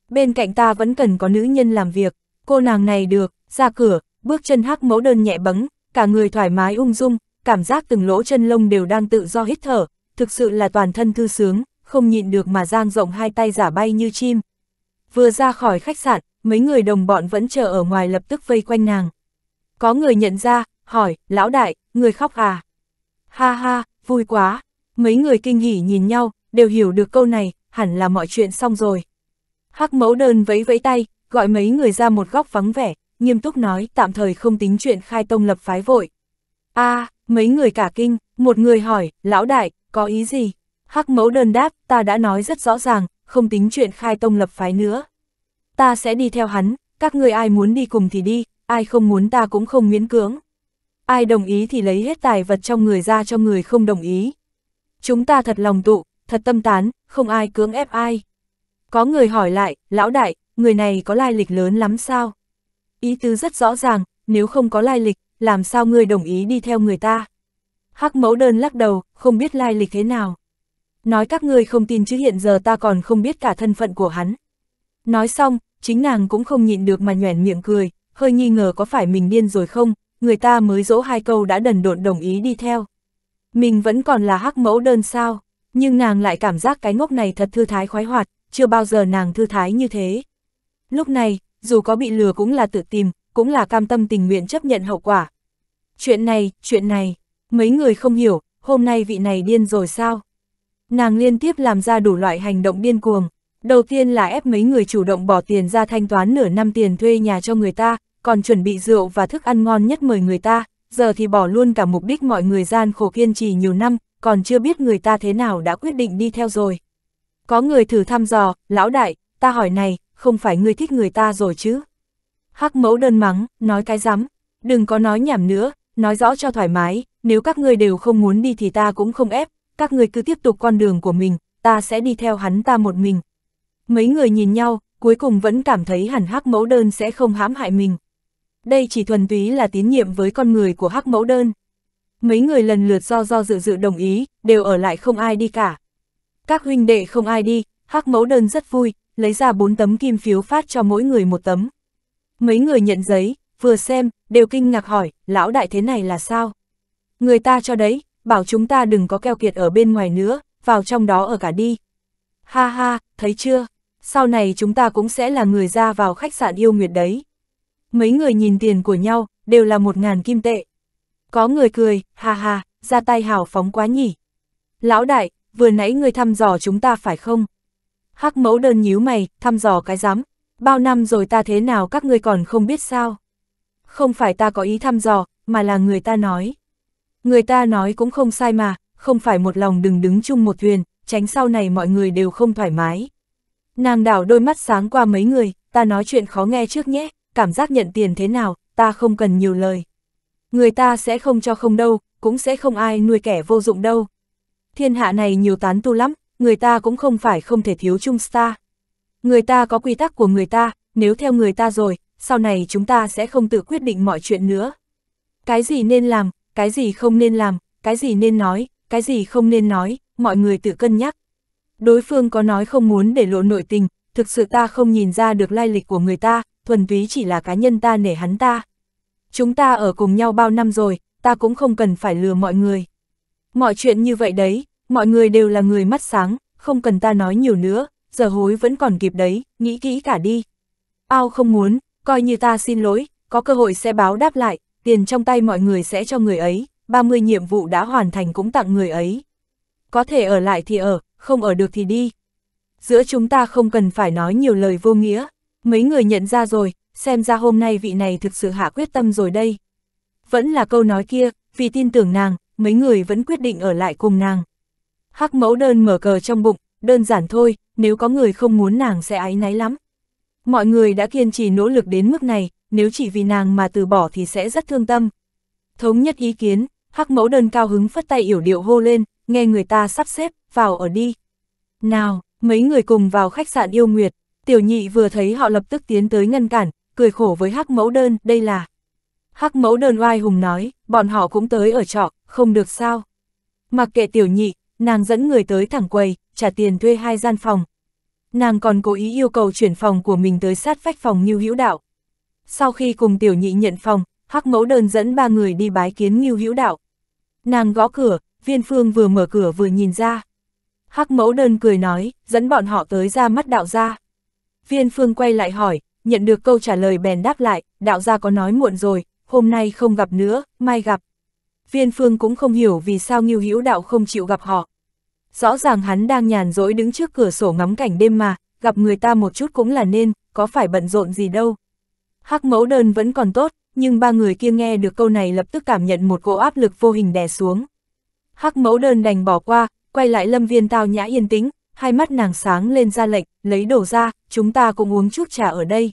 Bên cạnh ta vẫn cần có nữ nhân làm việc, cô nàng này được, ra cửa, bước chân hắc mẫu đơn nhẹ bấng, cả người thoải mái ung dung, cảm giác từng lỗ chân lông đều đang tự do hít thở, thực sự là toàn thân thư sướng, không nhịn được mà giang rộng hai tay giả bay như chim. Vừa ra khỏi khách sạn, mấy người đồng bọn vẫn chờ ở ngoài lập tức vây quanh nàng. Có người nhận ra, hỏi, lão đại, người khóc à? Ha ha, vui quá, mấy người kinh hỉ nhìn nhau, đều hiểu được câu này, hẳn là mọi chuyện xong rồi. Hắc mẫu đơn vẫy vẫy tay, gọi mấy người ra một góc vắng vẻ, nghiêm túc nói tạm thời không tính chuyện khai tông lập phái vội. a à, mấy người cả kinh, một người hỏi, lão đại, có ý gì? Hắc mẫu đơn đáp, ta đã nói rất rõ ràng, không tính chuyện khai tông lập phái nữa. Ta sẽ đi theo hắn, các người ai muốn đi cùng thì đi, ai không muốn ta cũng không miễn cưỡng. Ai đồng ý thì lấy hết tài vật trong người ra cho người không đồng ý. Chúng ta thật lòng tụ, thật tâm tán, không ai cưỡng ép ai. Có người hỏi lại, lão đại, người này có lai lịch lớn lắm sao? Ý tứ rất rõ ràng, nếu không có lai lịch, làm sao ngươi đồng ý đi theo người ta? Hắc mẫu đơn lắc đầu, không biết lai lịch thế nào. Nói các ngươi không tin chứ hiện giờ ta còn không biết cả thân phận của hắn. Nói xong, chính nàng cũng không nhịn được mà nhoẻn miệng cười, hơi nghi ngờ có phải mình điên rồi không, người ta mới dỗ hai câu đã đần độn đồng ý đi theo. Mình vẫn còn là hắc mẫu đơn sao, nhưng nàng lại cảm giác cái ngốc này thật thư thái khoái hoạt, chưa bao giờ nàng thư thái như thế. Lúc này, dù có bị lừa cũng là tự tìm, cũng là cam tâm tình nguyện chấp nhận hậu quả. Chuyện này, chuyện này, mấy người không hiểu, hôm nay vị này điên rồi sao? Nàng liên tiếp làm ra đủ loại hành động điên cuồng, đầu tiên là ép mấy người chủ động bỏ tiền ra thanh toán nửa năm tiền thuê nhà cho người ta, còn chuẩn bị rượu và thức ăn ngon nhất mời người ta, giờ thì bỏ luôn cả mục đích mọi người gian khổ kiên trì nhiều năm, còn chưa biết người ta thế nào đã quyết định đi theo rồi. Có người thử thăm dò, lão đại, ta hỏi này, không phải ngươi thích người ta rồi chứ? Hắc mẫu đơn mắng, nói cái rắm, đừng có nói nhảm nữa, nói rõ cho thoải mái, nếu các ngươi đều không muốn đi thì ta cũng không ép, các ngươi cứ tiếp tục con đường của mình, ta sẽ đi theo hắn ta một mình. Mấy người nhìn nhau, cuối cùng vẫn cảm thấy hẳn hắc mẫu đơn sẽ không hãm hại mình đây chỉ thuần túy là tín nhiệm với con người của hắc mẫu đơn. Mấy người lần lượt do do dự dự đồng ý, đều ở lại không ai đi cả. Các huynh đệ không ai đi, hắc mẫu đơn rất vui, lấy ra bốn tấm kim phiếu phát cho mỗi người một tấm. Mấy người nhận giấy, vừa xem, đều kinh ngạc hỏi, lão đại thế này là sao? Người ta cho đấy, bảo chúng ta đừng có keo kiệt ở bên ngoài nữa, vào trong đó ở cả đi. Ha ha, thấy chưa? Sau này chúng ta cũng sẽ là người ra vào khách sạn yêu nguyệt đấy mấy người nhìn tiền của nhau, đều là một ngàn kim tệ. Có người cười, ha ha, ra tay hào phóng quá nhỉ. Lão đại, vừa nãy người thăm dò chúng ta phải không? Hắc mẫu đơn nhíu mày, thăm dò cái giám. Bao năm rồi ta thế nào các ngươi còn không biết sao? Không phải ta có ý thăm dò, mà là người ta nói. Người ta nói cũng không sai mà, không phải một lòng đừng đứng chung một thuyền, tránh sau này mọi người đều không thoải mái. Nàng đảo đôi mắt sáng qua mấy người, ta nói chuyện khó nghe trước nhé, cảm giác nhận tiền thế nào, ta không cần nhiều lời. Người ta sẽ không cho không đâu, cũng sẽ không ai nuôi kẻ vô dụng đâu. Thiên hạ này nhiều tán tu lắm, người ta cũng không phải không thể thiếu chung star. Người ta có quy tắc của người ta, nếu theo người ta rồi, sau này chúng ta sẽ không tự quyết định mọi chuyện nữa. Cái gì nên làm, cái gì không nên làm, cái gì nên nói, cái gì không nên nói, mọi người tự cân nhắc. Đối phương có nói không muốn để lộ nội tình, thực sự ta không nhìn ra được lai lịch của người ta, thuần túy chỉ là cá nhân ta nể hắn ta. Chúng ta ở cùng nhau bao năm rồi, ta cũng không cần phải lừa mọi người. Mọi chuyện như vậy đấy, mọi người đều là người mắt sáng, không cần ta nói nhiều nữa, giờ hối vẫn còn kịp đấy, nghĩ kỹ cả đi. Ao không muốn, coi như ta xin lỗi, có cơ hội sẽ báo đáp lại, tiền trong tay mọi người sẽ cho người ấy, 30 nhiệm vụ đã hoàn thành cũng tặng người ấy. Có thể ở lại thì ở, không ở được thì đi. Giữa chúng ta không cần phải nói nhiều lời vô nghĩa mấy người nhận ra rồi, xem ra hôm nay vị này thực sự hạ quyết tâm rồi đây. Vẫn là câu nói kia, vì tin tưởng nàng, mấy người vẫn quyết định ở lại cùng nàng. Hắc mẫu đơn mở cờ trong bụng, đơn giản thôi, nếu có người không muốn nàng sẽ áy náy lắm. Mọi người đã kiên trì nỗ lực đến mức này, nếu chỉ vì nàng mà từ bỏ thì sẽ rất thương tâm. Thống nhất ý kiến, hắc mẫu đơn cao hứng phất tay yểu điệu hô lên, nghe người ta sắp xếp, vào ở đi. Nào, mấy người cùng vào khách sạn yêu nguyệt, Tiểu nhị vừa thấy họ lập tức tiến tới ngăn cản, cười khổ với hắc mẫu đơn, đây là... Hắc mẫu đơn oai hùng nói, bọn họ cũng tới ở trọ, không được sao. Mặc kệ tiểu nhị, nàng dẫn người tới thẳng quầy, trả tiền thuê hai gian phòng. Nàng còn cố ý yêu cầu chuyển phòng của mình tới sát vách phòng Ngưu Hữu Đạo. Sau khi cùng tiểu nhị nhận phòng, Hắc Mẫu Đơn dẫn ba người đi bái kiến Ngưu Hữu Đạo. Nàng gõ cửa, Viên Phương vừa mở cửa vừa nhìn ra. Hắc Mẫu Đơn cười nói, dẫn bọn họ tới ra mắt đạo gia. Viên Phương quay lại hỏi, nhận được câu trả lời bèn đáp lại, đạo gia có nói muộn rồi, hôm nay không gặp nữa, mai gặp. Viên Phương cũng không hiểu vì sao Ngưu Hữu Đạo không chịu gặp họ. Rõ ràng hắn đang nhàn rỗi đứng trước cửa sổ ngắm cảnh đêm mà, gặp người ta một chút cũng là nên, có phải bận rộn gì đâu. Hắc mẫu đơn vẫn còn tốt, nhưng ba người kia nghe được câu này lập tức cảm nhận một cỗ áp lực vô hình đè xuống. Hắc mẫu đơn đành bỏ qua, quay lại lâm viên tao nhã yên tĩnh, hai mắt nàng sáng lên ra lệnh, lấy đồ ra, chúng ta cũng uống chút trà ở đây.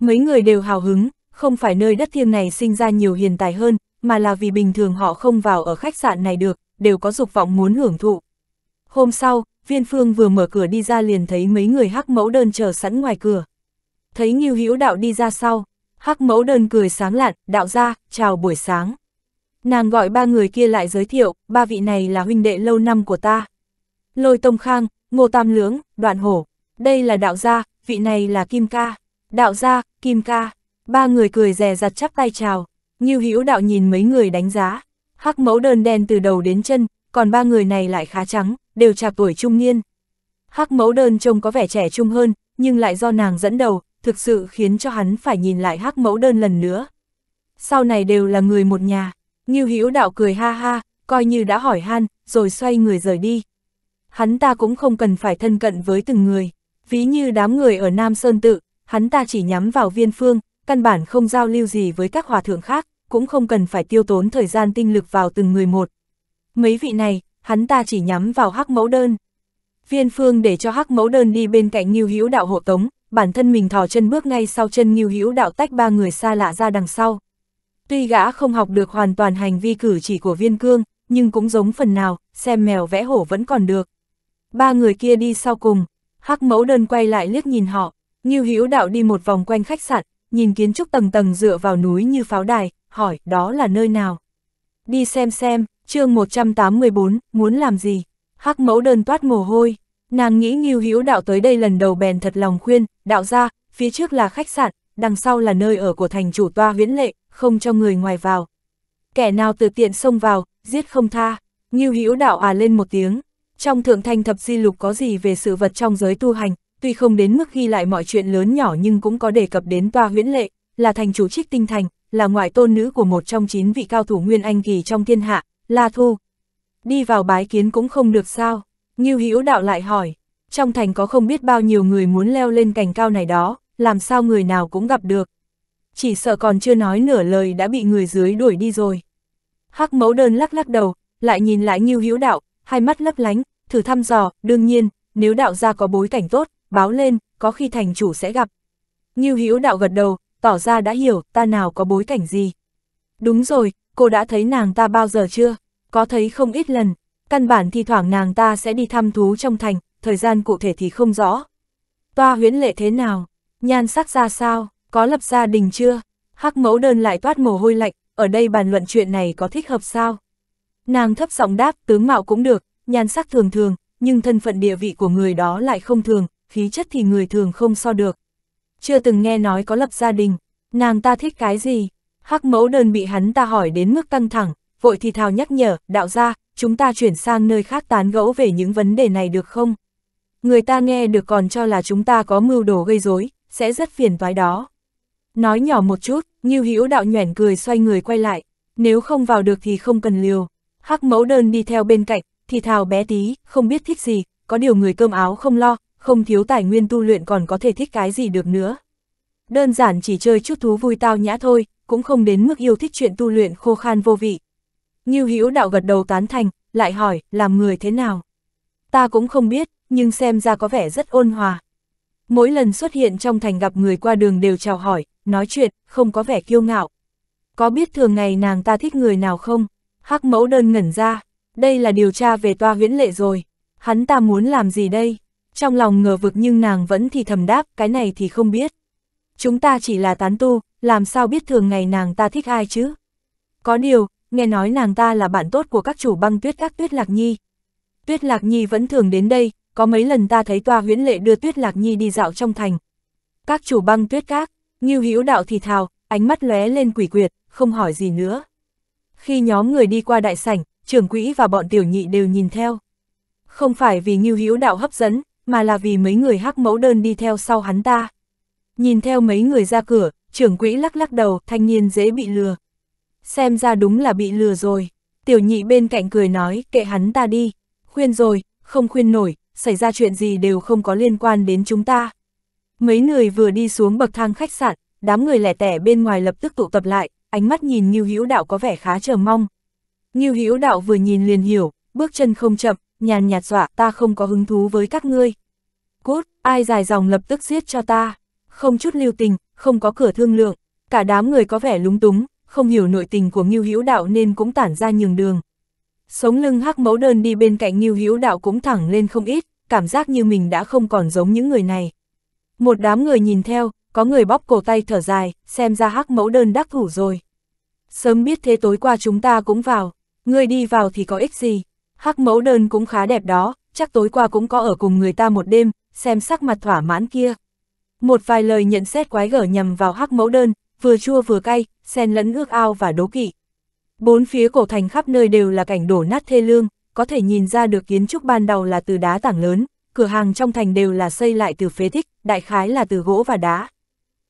Mấy người đều hào hứng, không phải nơi đất thiêng này sinh ra nhiều hiền tài hơn, mà là vì bình thường họ không vào ở khách sạn này được, đều có dục vọng muốn hưởng thụ. Hôm sau, viên phương vừa mở cửa đi ra liền thấy mấy người hắc mẫu đơn chờ sẵn ngoài cửa. Thấy Ngưu Hữu Đạo đi ra sau, hắc mẫu đơn cười sáng lạn, đạo ra, chào buổi sáng. Nàng gọi ba người kia lại giới thiệu, ba vị này là huynh đệ lâu năm của ta. Lôi Tông Khang, Ngô Tam Lưỡng, Đoạn Hổ. Đây là đạo gia, vị này là Kim Ca. Đạo gia, Kim Ca. Ba người cười rè rặt chắp tay chào. Nghiêu hữu đạo nhìn mấy người đánh giá. Hắc mẫu đơn đen từ đầu đến chân, còn ba người này lại khá trắng, đều trạc tuổi trung niên. Hắc mẫu đơn trông có vẻ trẻ trung hơn, nhưng lại do nàng dẫn đầu, thực sự khiến cho hắn phải nhìn lại hắc mẫu đơn lần nữa. Sau này đều là người một nhà. Nghiêu hữu đạo cười ha ha, coi như đã hỏi han, rồi xoay người rời đi. Hắn ta cũng không cần phải thân cận với từng người ví như đám người ở Nam Sơn Tự, hắn ta chỉ nhắm vào viên phương, căn bản không giao lưu gì với các hòa thượng khác, cũng không cần phải tiêu tốn thời gian tinh lực vào từng người một. Mấy vị này, hắn ta chỉ nhắm vào hắc mẫu đơn. Viên phương để cho hắc mẫu đơn đi bên cạnh Nghiêu Hữu đạo hộ tống, bản thân mình thò chân bước ngay sau chân Nghiêu Hữu đạo tách ba người xa lạ ra đằng sau. Tuy gã không học được hoàn toàn hành vi cử chỉ của viên cương, nhưng cũng giống phần nào, xem mèo vẽ hổ vẫn còn được. Ba người kia đi sau cùng, Hắc mẫu đơn quay lại liếc nhìn họ, Ngưu Hữu Đạo đi một vòng quanh khách sạn, nhìn kiến trúc tầng tầng dựa vào núi như pháo đài, hỏi đó là nơi nào. Đi xem xem, chương 184, muốn làm gì? Hắc mẫu đơn toát mồ hôi, nàng nghĩ Ngưu Hữu Đạo tới đây lần đầu bèn thật lòng khuyên, đạo ra, phía trước là khách sạn, đằng sau là nơi ở của thành chủ toa huyễn lệ, không cho người ngoài vào. Kẻ nào tự tiện xông vào, giết không tha, Ngưu Hữu Đạo à lên một tiếng, trong thượng thanh thập di lục có gì về sự vật trong giới tu hành, tuy không đến mức ghi lại mọi chuyện lớn nhỏ nhưng cũng có đề cập đến toa huyễn lệ, là thành chủ trích tinh thành, là ngoại tôn nữ của một trong chín vị cao thủ nguyên anh kỳ trong thiên hạ, La Thu. Đi vào bái kiến cũng không được sao, Ngưu Hữu đạo lại hỏi, trong thành có không biết bao nhiêu người muốn leo lên cành cao này đó, làm sao người nào cũng gặp được. Chỉ sợ còn chưa nói nửa lời đã bị người dưới đuổi đi rồi. Hắc mẫu đơn lắc lắc đầu, lại nhìn lại Ngưu Hữu đạo, hai mắt lấp lánh, thử thăm dò, đương nhiên, nếu đạo gia có bối cảnh tốt, báo lên, có khi thành chủ sẽ gặp. Ngưu Hữu đạo gật đầu, tỏ ra đã hiểu, ta nào có bối cảnh gì. Đúng rồi, cô đã thấy nàng ta bao giờ chưa? Có thấy không ít lần, căn bản thi thoảng nàng ta sẽ đi thăm thú trong thành, thời gian cụ thể thì không rõ. Toa huyễn lệ thế nào? Nhan sắc ra sao? Có lập gia đình chưa? Hắc mẫu đơn lại toát mồ hôi lạnh, ở đây bàn luận chuyện này có thích hợp sao? Nàng thấp giọng đáp, tướng mạo cũng được, nhan sắc thường thường, nhưng thân phận địa vị của người đó lại không thường, khí chất thì người thường không so được. Chưa từng nghe nói có lập gia đình, nàng ta thích cái gì? Hắc mẫu đơn bị hắn ta hỏi đến mức căng thẳng, vội thì thào nhắc nhở, đạo gia chúng ta chuyển sang nơi khác tán gẫu về những vấn đề này được không? Người ta nghe được còn cho là chúng ta có mưu đồ gây rối, sẽ rất phiền toái đó. Nói nhỏ một chút, như Hữu đạo nhoẻn cười xoay người quay lại, nếu không vào được thì không cần liều. Hắc mẫu đơn đi theo bên cạnh, thì thào bé tí, không biết thích gì, có điều người cơm áo không lo, không thiếu tài nguyên tu luyện còn có thể thích cái gì được nữa. Đơn giản chỉ chơi chút thú vui tao nhã thôi, cũng không đến mức yêu thích chuyện tu luyện khô khan vô vị. như hữu đạo gật đầu tán thành, lại hỏi, làm người thế nào? Ta cũng không biết, nhưng xem ra có vẻ rất ôn hòa. Mỗi lần xuất hiện trong thành gặp người qua đường đều chào hỏi, nói chuyện, không có vẻ kiêu ngạo. Có biết thường ngày nàng ta thích người nào không? Hắc mẫu đơn ngẩn ra, đây là điều tra về toa huyễn lệ rồi, hắn ta muốn làm gì đây? Trong lòng ngờ vực nhưng nàng vẫn thì thầm đáp, cái này thì không biết. Chúng ta chỉ là tán tu, làm sao biết thường ngày nàng ta thích ai chứ? Có điều, nghe nói nàng ta là bạn tốt của các chủ băng tuyết các tuyết lạc nhi. Tuyết lạc nhi vẫn thường đến đây, có mấy lần ta thấy toa huyễn lệ đưa tuyết lạc nhi đi dạo trong thành. Các chủ băng tuyết các, nghiêu hữu đạo thì thào, ánh mắt lóe lên quỷ quyệt, không hỏi gì nữa. Khi nhóm người đi qua đại sảnh, trưởng quỹ và bọn tiểu nhị đều nhìn theo. Không phải vì Ngưu Hữu Đạo hấp dẫn, mà là vì mấy người hắc mẫu đơn đi theo sau hắn ta. Nhìn theo mấy người ra cửa, trưởng quỹ lắc lắc đầu, thanh niên dễ bị lừa. Xem ra đúng là bị lừa rồi. Tiểu nhị bên cạnh cười nói, kệ hắn ta đi. Khuyên rồi, không khuyên nổi, xảy ra chuyện gì đều không có liên quan đến chúng ta. Mấy người vừa đi xuống bậc thang khách sạn, đám người lẻ tẻ bên ngoài lập tức tụ tập lại, ánh mắt nhìn Ngưu Hữu Đạo có vẻ khá chờ mong. Ngưu Hữu Đạo vừa nhìn liền hiểu, bước chân không chậm, nhàn nhạt dọa, ta không có hứng thú với các ngươi. Cút, ai dài dòng lập tức giết cho ta. Không chút lưu tình, không có cửa thương lượng, cả đám người có vẻ lúng túng, không hiểu nội tình của Ngưu Hữu Đạo nên cũng tản ra nhường đường. Sống lưng hắc mẫu đơn đi bên cạnh Ngưu Hữu Đạo cũng thẳng lên không ít, cảm giác như mình đã không còn giống những người này. Một đám người nhìn theo, có người bóp cổ tay thở dài, xem ra hắc mẫu đơn đắc thủ rồi. Sớm biết thế tối qua chúng ta cũng vào, ngươi đi vào thì có ích gì. Hắc mẫu đơn cũng khá đẹp đó, chắc tối qua cũng có ở cùng người ta một đêm, xem sắc mặt thỏa mãn kia. Một vài lời nhận xét quái gở nhằm vào hắc mẫu đơn, vừa chua vừa cay, xen lẫn ước ao và đố kỵ. Bốn phía cổ thành khắp nơi đều là cảnh đổ nát thê lương, có thể nhìn ra được kiến trúc ban đầu là từ đá tảng lớn, cửa hàng trong thành đều là xây lại từ phế tích, đại khái là từ gỗ và đá.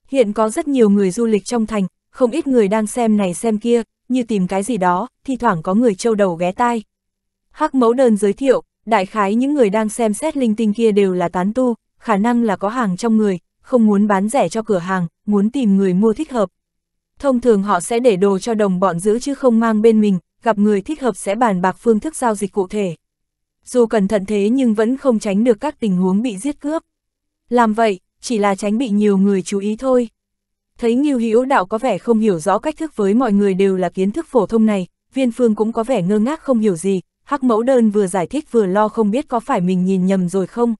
Hiện có rất nhiều người du lịch trong thành, không ít người đang xem này xem kia, như tìm cái gì đó, thi thoảng có người trâu đầu ghé tai. Hắc mẫu đơn giới thiệu, đại khái những người đang xem xét linh tinh kia đều là tán tu, khả năng là có hàng trong người, không muốn bán rẻ cho cửa hàng, muốn tìm người mua thích hợp. Thông thường họ sẽ để đồ cho đồng bọn giữ chứ không mang bên mình, gặp người thích hợp sẽ bàn bạc phương thức giao dịch cụ thể. Dù cẩn thận thế nhưng vẫn không tránh được các tình huống bị giết cướp. Làm vậy, chỉ là tránh bị nhiều người chú ý thôi thấy Ngưu Hữu Đạo có vẻ không hiểu rõ cách thức với mọi người đều là kiến thức phổ thông này, Viên Phương cũng có vẻ ngơ ngác không hiểu gì, Hắc Mẫu Đơn vừa giải thích vừa lo không biết có phải mình nhìn nhầm rồi không.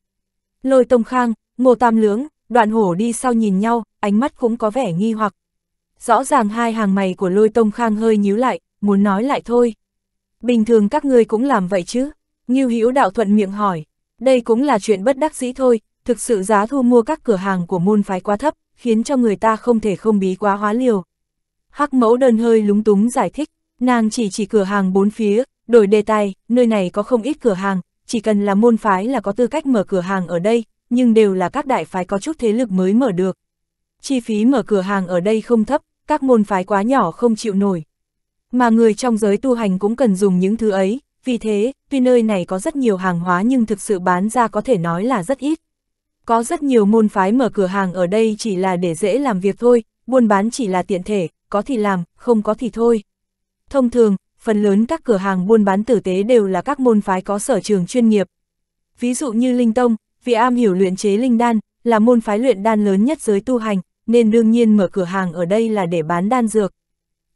Lôi Tông Khang, Ngô Tam Lưỡng, Đoạn Hổ đi sau nhìn nhau, ánh mắt cũng có vẻ nghi hoặc. Rõ ràng hai hàng mày của Lôi Tông Khang hơi nhíu lại, muốn nói lại thôi. Bình thường các ngươi cũng làm vậy chứ? Ngưu Hữu Đạo thuận miệng hỏi, đây cũng là chuyện bất đắc dĩ thôi, thực sự giá thu mua các cửa hàng của môn phái quá thấp, khiến cho người ta không thể không bí quá hóa liều. Hắc mẫu đơn hơi lúng túng giải thích, nàng chỉ chỉ cửa hàng bốn phía, đổi đề tài, nơi này có không ít cửa hàng, chỉ cần là môn phái là có tư cách mở cửa hàng ở đây, nhưng đều là các đại phái có chút thế lực mới mở được. Chi phí mở cửa hàng ở đây không thấp, các môn phái quá nhỏ không chịu nổi. Mà người trong giới tu hành cũng cần dùng những thứ ấy, vì thế, tuy nơi này có rất nhiều hàng hóa nhưng thực sự bán ra có thể nói là rất ít. Có rất nhiều môn phái mở cửa hàng ở đây chỉ là để dễ làm việc thôi, buôn bán chỉ là tiện thể, có thì làm, không có thì thôi. Thông thường, phần lớn các cửa hàng buôn bán tử tế đều là các môn phái có sở trường chuyên nghiệp. Ví dụ như Linh Tông, vì am hiểu luyện chế linh đan, là môn phái luyện đan lớn nhất giới tu hành, nên đương nhiên mở cửa hàng ở đây là để bán đan dược.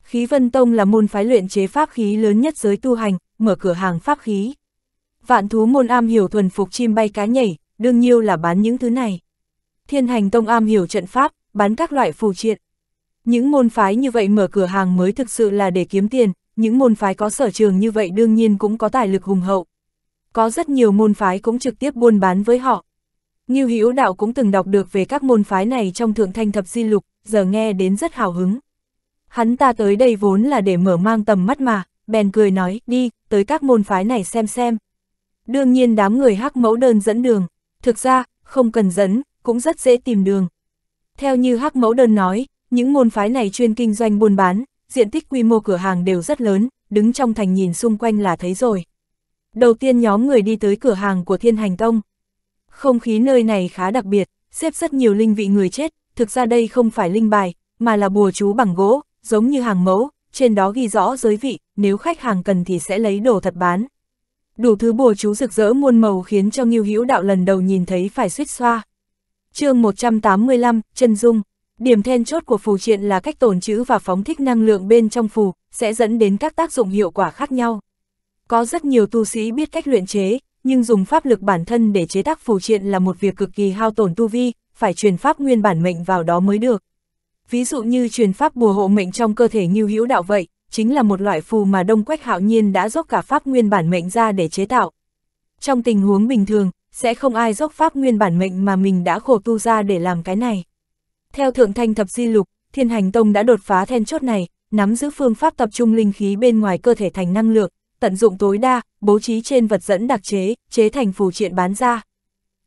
Khí Vân Tông là môn phái luyện chế pháp khí lớn nhất giới tu hành, mở cửa hàng pháp khí. Vạn thú môn am hiểu thuần phục chim bay cá nhảy, đương nhiêu là bán những thứ này. Thiên hành tông am hiểu trận pháp, bán các loại phù triện. Những môn phái như vậy mở cửa hàng mới thực sự là để kiếm tiền, những môn phái có sở trường như vậy đương nhiên cũng có tài lực hùng hậu. Có rất nhiều môn phái cũng trực tiếp buôn bán với họ. Ngưu Hữu Đạo cũng từng đọc được về các môn phái này trong Thượng Thanh Thập Di Lục, giờ nghe đến rất hào hứng. Hắn ta tới đây vốn là để mở mang tầm mắt mà, bèn cười nói, đi, tới các môn phái này xem xem. Đương nhiên đám người hắc mẫu đơn dẫn đường thực ra, không cần dẫn, cũng rất dễ tìm đường. Theo như Hắc Mẫu Đơn nói, những môn phái này chuyên kinh doanh buôn bán, diện tích quy mô cửa hàng đều rất lớn, đứng trong thành nhìn xung quanh là thấy rồi. Đầu tiên nhóm người đi tới cửa hàng của Thiên Hành Tông. Không khí nơi này khá đặc biệt, xếp rất nhiều linh vị người chết, thực ra đây không phải linh bài, mà là bùa chú bằng gỗ, giống như hàng mẫu, trên đó ghi rõ giới vị, nếu khách hàng cần thì sẽ lấy đồ thật bán đủ thứ bùa chú rực rỡ muôn màu khiến cho Ngưu Hữu Đạo lần đầu nhìn thấy phải suýt xoa. Chương 185, chân dung. Điểm then chốt của phù triện là cách tồn trữ và phóng thích năng lượng bên trong phù, sẽ dẫn đến các tác dụng hiệu quả khác nhau. Có rất nhiều tu sĩ biết cách luyện chế, nhưng dùng pháp lực bản thân để chế tác phù triện là một việc cực kỳ hao tổn tu vi, phải truyền pháp nguyên bản mệnh vào đó mới được. Ví dụ như truyền pháp bùa hộ mệnh trong cơ thể Ngưu Hữu Đạo vậy, chính là một loại phù mà Đông Quách Hạo Nhiên đã dốc cả pháp nguyên bản mệnh ra để chế tạo. Trong tình huống bình thường, sẽ không ai dốc pháp nguyên bản mệnh mà mình đã khổ tu ra để làm cái này. Theo Thượng Thanh Thập Di Lục, Thiên Hành Tông đã đột phá then chốt này, nắm giữ phương pháp tập trung linh khí bên ngoài cơ thể thành năng lượng, tận dụng tối đa, bố trí trên vật dẫn đặc chế, chế thành phù triện bán ra.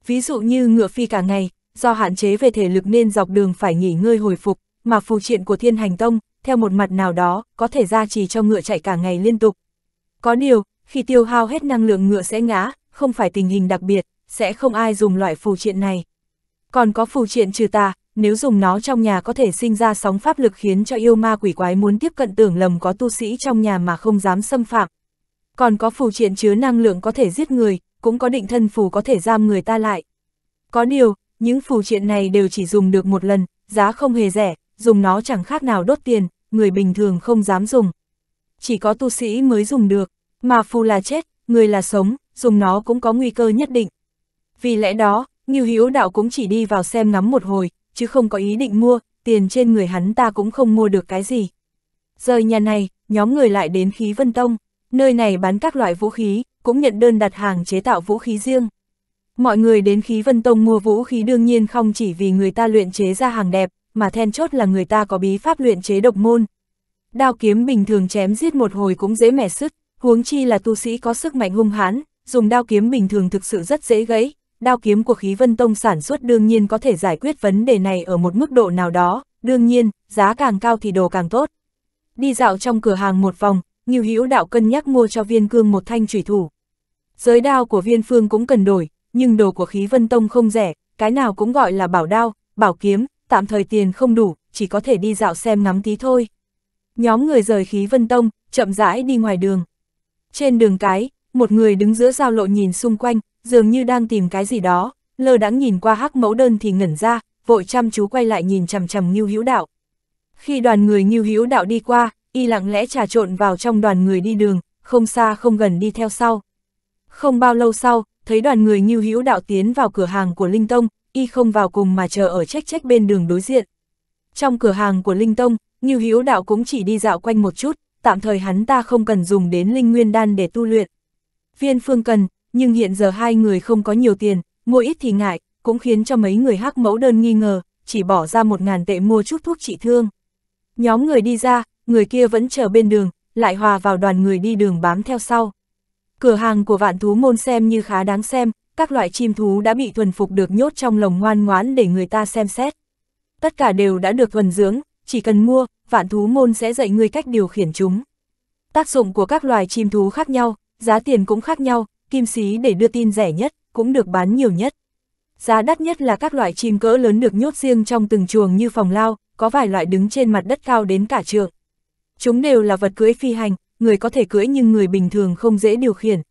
Ví dụ như ngựa phi cả ngày, do hạn chế về thể lực nên dọc đường phải nghỉ ngơi hồi phục, mà phù triện của Thiên Hành Tông theo một mặt nào đó, có thể gia trì cho ngựa chạy cả ngày liên tục. Có điều, khi tiêu hao hết năng lượng ngựa sẽ ngã, không phải tình hình đặc biệt, sẽ không ai dùng loại phù triện này. Còn có phù triện trừ tà, nếu dùng nó trong nhà có thể sinh ra sóng pháp lực khiến cho yêu ma quỷ quái muốn tiếp cận tưởng lầm có tu sĩ trong nhà mà không dám xâm phạm. Còn có phù triện chứa năng lượng có thể giết người, cũng có định thân phù có thể giam người ta lại. Có điều, những phù triện này đều chỉ dùng được một lần, giá không hề rẻ, dùng nó chẳng khác nào đốt tiền, người bình thường không dám dùng. Chỉ có tu sĩ mới dùng được, mà phù là chết, người là sống, dùng nó cũng có nguy cơ nhất định. Vì lẽ đó, Ngưu Hiếu Đạo cũng chỉ đi vào xem ngắm một hồi, chứ không có ý định mua, tiền trên người hắn ta cũng không mua được cái gì. Rời nhà này, nhóm người lại đến khí vân tông, nơi này bán các loại vũ khí, cũng nhận đơn đặt hàng chế tạo vũ khí riêng. Mọi người đến khí vân tông mua vũ khí đương nhiên không chỉ vì người ta luyện chế ra hàng đẹp, mà then chốt là người ta có bí pháp luyện chế độc môn. Đao kiếm bình thường chém giết một hồi cũng dễ mẻ sứt, huống chi là tu sĩ có sức mạnh hung hãn, dùng đao kiếm bình thường thực sự rất dễ gãy. Đao kiếm của khí vân tông sản xuất đương nhiên có thể giải quyết vấn đề này ở một mức độ nào đó, đương nhiên, giá càng cao thì đồ càng tốt. Đi dạo trong cửa hàng một vòng, Ngưu Hữu Đạo cân nhắc mua cho Viên Cương một thanh chủy thủ. Giới đao của Viên Phương cũng cần đổi, nhưng đồ của Khí Vân Tông không rẻ, cái nào cũng gọi là bảo đao, bảo kiếm, tạm thời tiền không đủ, chỉ có thể đi dạo xem ngắm tí thôi. Nhóm người rời khí vân tông, chậm rãi đi ngoài đường. Trên đường cái, một người đứng giữa giao lộ nhìn xung quanh, dường như đang tìm cái gì đó, lơ đãng nhìn qua hắc mẫu đơn thì ngẩn ra, vội chăm chú quay lại nhìn chằm chằm Ngưu Hữu Đạo. Khi đoàn người Ngưu Hữu Đạo đi qua, y lặng lẽ trà trộn vào trong đoàn người đi đường, không xa không gần đi theo sau. Không bao lâu sau, thấy đoàn người Ngưu Hữu Đạo tiến vào cửa hàng của Linh Tông, y không vào cùng mà chờ ở trách trách bên đường đối diện. Trong cửa hàng của Linh Tông, Như Hữu Đạo cũng chỉ đi dạo quanh một chút, tạm thời hắn ta không cần dùng đến Linh Nguyên Đan để tu luyện. Viên Phương cần, nhưng hiện giờ hai người không có nhiều tiền, mua ít thì ngại, cũng khiến cho mấy người hắc mẫu đơn nghi ngờ, chỉ bỏ ra một ngàn tệ mua chút thuốc trị thương. Nhóm người đi ra, người kia vẫn chờ bên đường, lại hòa vào đoàn người đi đường bám theo sau. Cửa hàng của vạn thú môn xem như khá đáng xem, các loại chim thú đã bị thuần phục được nhốt trong lồng ngoan ngoãn để người ta xem xét. Tất cả đều đã được thuần dưỡng, chỉ cần mua, vạn thú môn sẽ dạy người cách điều khiển chúng. Tác dụng của các loài chim thú khác nhau, giá tiền cũng khác nhau, kim xí để đưa tin rẻ nhất, cũng được bán nhiều nhất. Giá đắt nhất là các loại chim cỡ lớn được nhốt riêng trong từng chuồng như phòng lao, có vài loại đứng trên mặt đất cao đến cả trượng. Chúng đều là vật cưỡi phi hành, người có thể cưỡi nhưng người bình thường không dễ điều khiển,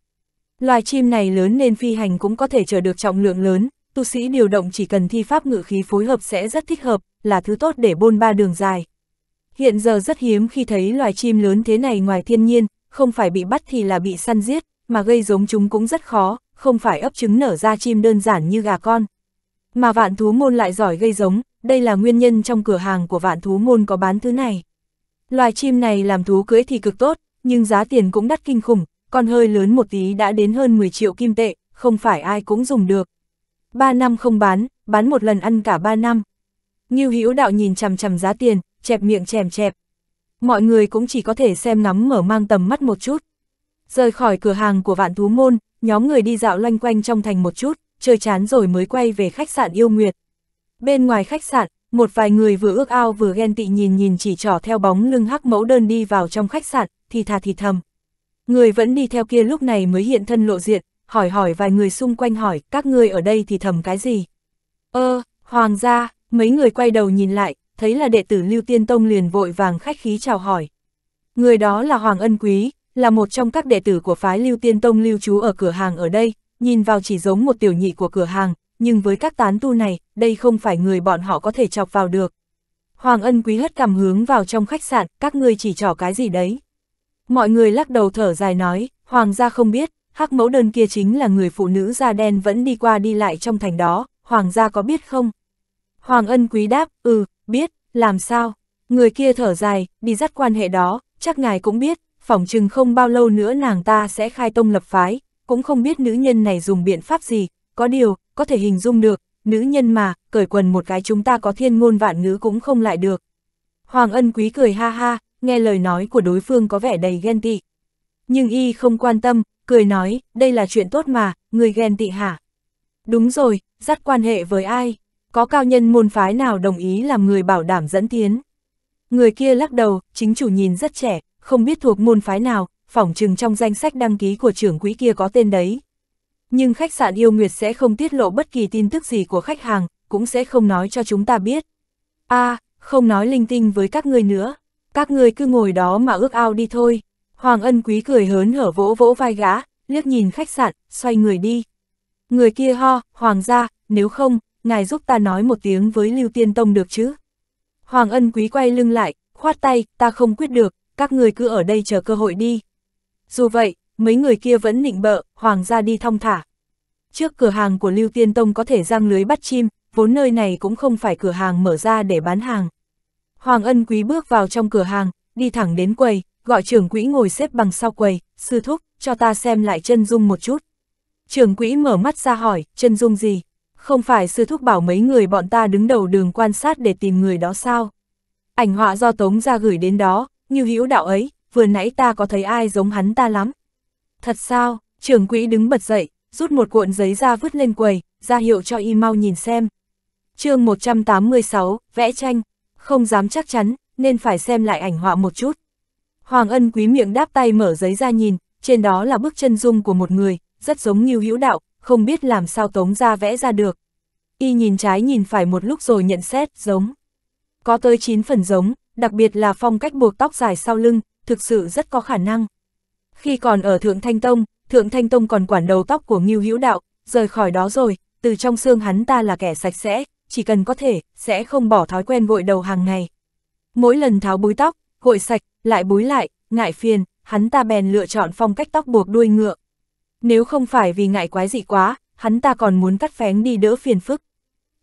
Loài chim này lớn nên phi hành cũng có thể chở được trọng lượng lớn, tu sĩ điều động chỉ cần thi pháp ngự khí phối hợp sẽ rất thích hợp, là thứ tốt để bôn ba đường dài. Hiện giờ rất hiếm khi thấy loài chim lớn thế này ngoài thiên nhiên, không phải bị bắt thì là bị săn giết, mà gây giống chúng cũng rất khó, không phải ấp trứng nở ra chim đơn giản như gà con. Mà vạn thú môn lại giỏi gây giống, đây là nguyên nhân trong cửa hàng của vạn thú môn có bán thứ này. Loài chim này làm thú cưỡi thì cực tốt, nhưng giá tiền cũng đắt kinh khủng, còn hơi lớn một tí đã đến hơn 10 triệu kim tệ, không phải ai cũng dùng được. 3 năm không bán, bán một lần ăn cả 3 năm. Ngưu Hữu Đạo nhìn chằm chằm giá tiền, chẹp miệng chèm chẹp. Mọi người cũng chỉ có thể xem ngắm mở mang tầm mắt một chút. Rời khỏi cửa hàng của Vạn Thú Môn, nhóm người đi dạo loanh quanh trong thành một chút, chơi chán rồi mới quay về khách sạn Yêu Nguyệt. Bên ngoài khách sạn, một vài người vừa ước ao vừa ghen tị nhìn nhìn chỉ trỏ theo bóng lưng hắc mẫu đơn đi vào trong khách sạn, thì thà thì thầm. Người vẫn đi theo kia lúc này mới hiện thân lộ diện, hỏi hỏi vài người xung quanh hỏi các ngươi ở đây thì thầm cái gì. Ơ, ờ, hoàng gia, mấy người quay đầu nhìn lại, thấy là đệ tử Lưu Tiên Tông liền vội vàng khách khí chào hỏi. Người đó là Hoàng Ân Quý, là một trong các đệ tử của phái Lưu Tiên Tông lưu trú ở cửa hàng ở đây, nhìn vào chỉ giống một tiểu nhị của cửa hàng, nhưng với các tán tu này, đây không phải người bọn họ có thể chọc vào được. Hoàng Ân Quý hất cảm hướng vào trong khách sạn, các ngươi chỉ trỏ cái gì đấy. Mọi người lắc đầu thở dài nói, hoàng gia không biết, hắc mẫu đơn kia chính là người phụ nữ da đen vẫn đi qua đi lại trong thành đó, hoàng gia có biết không? Hoàng ân quý đáp, ừ, biết, làm sao? Người kia thở dài, đi dắt quan hệ đó, chắc ngài cũng biết, phỏng chừng không bao lâu nữa nàng ta sẽ khai tông lập phái, cũng không biết nữ nhân này dùng biện pháp gì, có điều, có thể hình dung được, nữ nhân mà, cởi quần một cái chúng ta có thiên ngôn vạn ngữ cũng không lại được. Hoàng ân quý cười ha ha, nghe lời nói của đối phương có vẻ đầy ghen tị. Nhưng y không quan tâm, cười nói, đây là chuyện tốt mà, người ghen tị hả? Đúng rồi, dắt quan hệ với ai? Có cao nhân môn phái nào đồng ý làm người bảo đảm dẫn tiến? Người kia lắc đầu, chính chủ nhìn rất trẻ, không biết thuộc môn phái nào, phỏng chừng trong danh sách đăng ký của trưởng quỹ kia có tên đấy. Nhưng khách sạn yêu nguyệt sẽ không tiết lộ bất kỳ tin tức gì của khách hàng, cũng sẽ không nói cho chúng ta biết. a à, không nói linh tinh với các ngươi nữa các người cứ ngồi đó mà ước ao đi thôi. Hoàng ân quý cười hớn hở vỗ vỗ vai gã, liếc nhìn khách sạn, xoay người đi. Người kia ho, hoàng gia, nếu không, ngài giúp ta nói một tiếng với Lưu Tiên Tông được chứ. Hoàng ân quý quay lưng lại, khoát tay, ta không quyết được, các người cứ ở đây chờ cơ hội đi. Dù vậy, mấy người kia vẫn nịnh bợ, hoàng gia đi thong thả. Trước cửa hàng của Lưu Tiên Tông có thể giang lưới bắt chim, vốn nơi này cũng không phải cửa hàng mở ra để bán hàng. Hoàng Ân Quý bước vào trong cửa hàng, đi thẳng đến quầy, gọi trưởng quỹ ngồi xếp bằng sau quầy, sư thúc, cho ta xem lại chân dung một chút. Trưởng quỹ mở mắt ra hỏi, chân dung gì? Không phải sư thúc bảo mấy người bọn ta đứng đầu đường quan sát để tìm người đó sao? Ảnh họa do Tống ra gửi đến đó, như hữu đạo ấy, vừa nãy ta có thấy ai giống hắn ta lắm. Thật sao, trưởng quỹ đứng bật dậy, rút một cuộn giấy ra vứt lên quầy, ra hiệu cho y mau nhìn xem. chương 186, vẽ tranh, không dám chắc chắn, nên phải xem lại ảnh họa một chút. Hoàng ân quý miệng đáp tay mở giấy ra nhìn, trên đó là bức chân dung của một người, rất giống như hữu đạo, không biết làm sao tống ra vẽ ra được. Y nhìn trái nhìn phải một lúc rồi nhận xét, giống. Có tới 9 phần giống, đặc biệt là phong cách buộc tóc dài sau lưng, thực sự rất có khả năng. Khi còn ở Thượng Thanh Tông, Thượng Thanh Tông còn quản đầu tóc của Ngưu Hữu Đạo, rời khỏi đó rồi, từ trong xương hắn ta là kẻ sạch sẽ, chỉ cần có thể, sẽ không bỏ thói quen gội đầu hàng ngày. Mỗi lần tháo búi tóc, gội sạch, lại búi lại, ngại phiền, hắn ta bèn lựa chọn phong cách tóc buộc đuôi ngựa. Nếu không phải vì ngại quái dị quá, hắn ta còn muốn cắt phén đi đỡ phiền phức.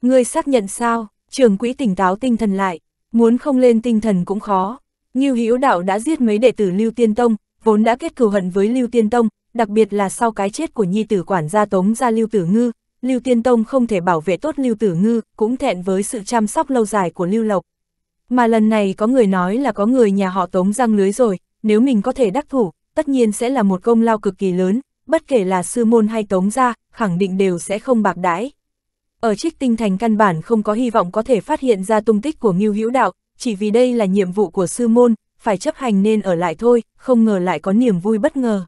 Ngươi xác nhận sao, trường quỹ tỉnh táo tinh thần lại, muốn không lên tinh thần cũng khó. như Hữu Đạo đã giết mấy đệ tử Lưu Tiên Tông, vốn đã kết cừu hận với Lưu Tiên Tông, đặc biệt là sau cái chết của nhi tử quản gia Tống gia Lưu Tử Ngư, Lưu Tiên Tông không thể bảo vệ tốt Lưu Tử Ngư, cũng thẹn với sự chăm sóc lâu dài của Lưu Lộc. Mà lần này có người nói là có người nhà họ Tống răng lưới rồi, nếu mình có thể đắc thủ, tất nhiên sẽ là một công lao cực kỳ lớn, bất kể là sư môn hay Tống gia, khẳng định đều sẽ không bạc đãi. Ở trích tinh thành căn bản không có hy vọng có thể phát hiện ra tung tích của Ngưu Hữu Đạo, chỉ vì đây là nhiệm vụ của sư môn, phải chấp hành nên ở lại thôi, không ngờ lại có niềm vui bất ngờ.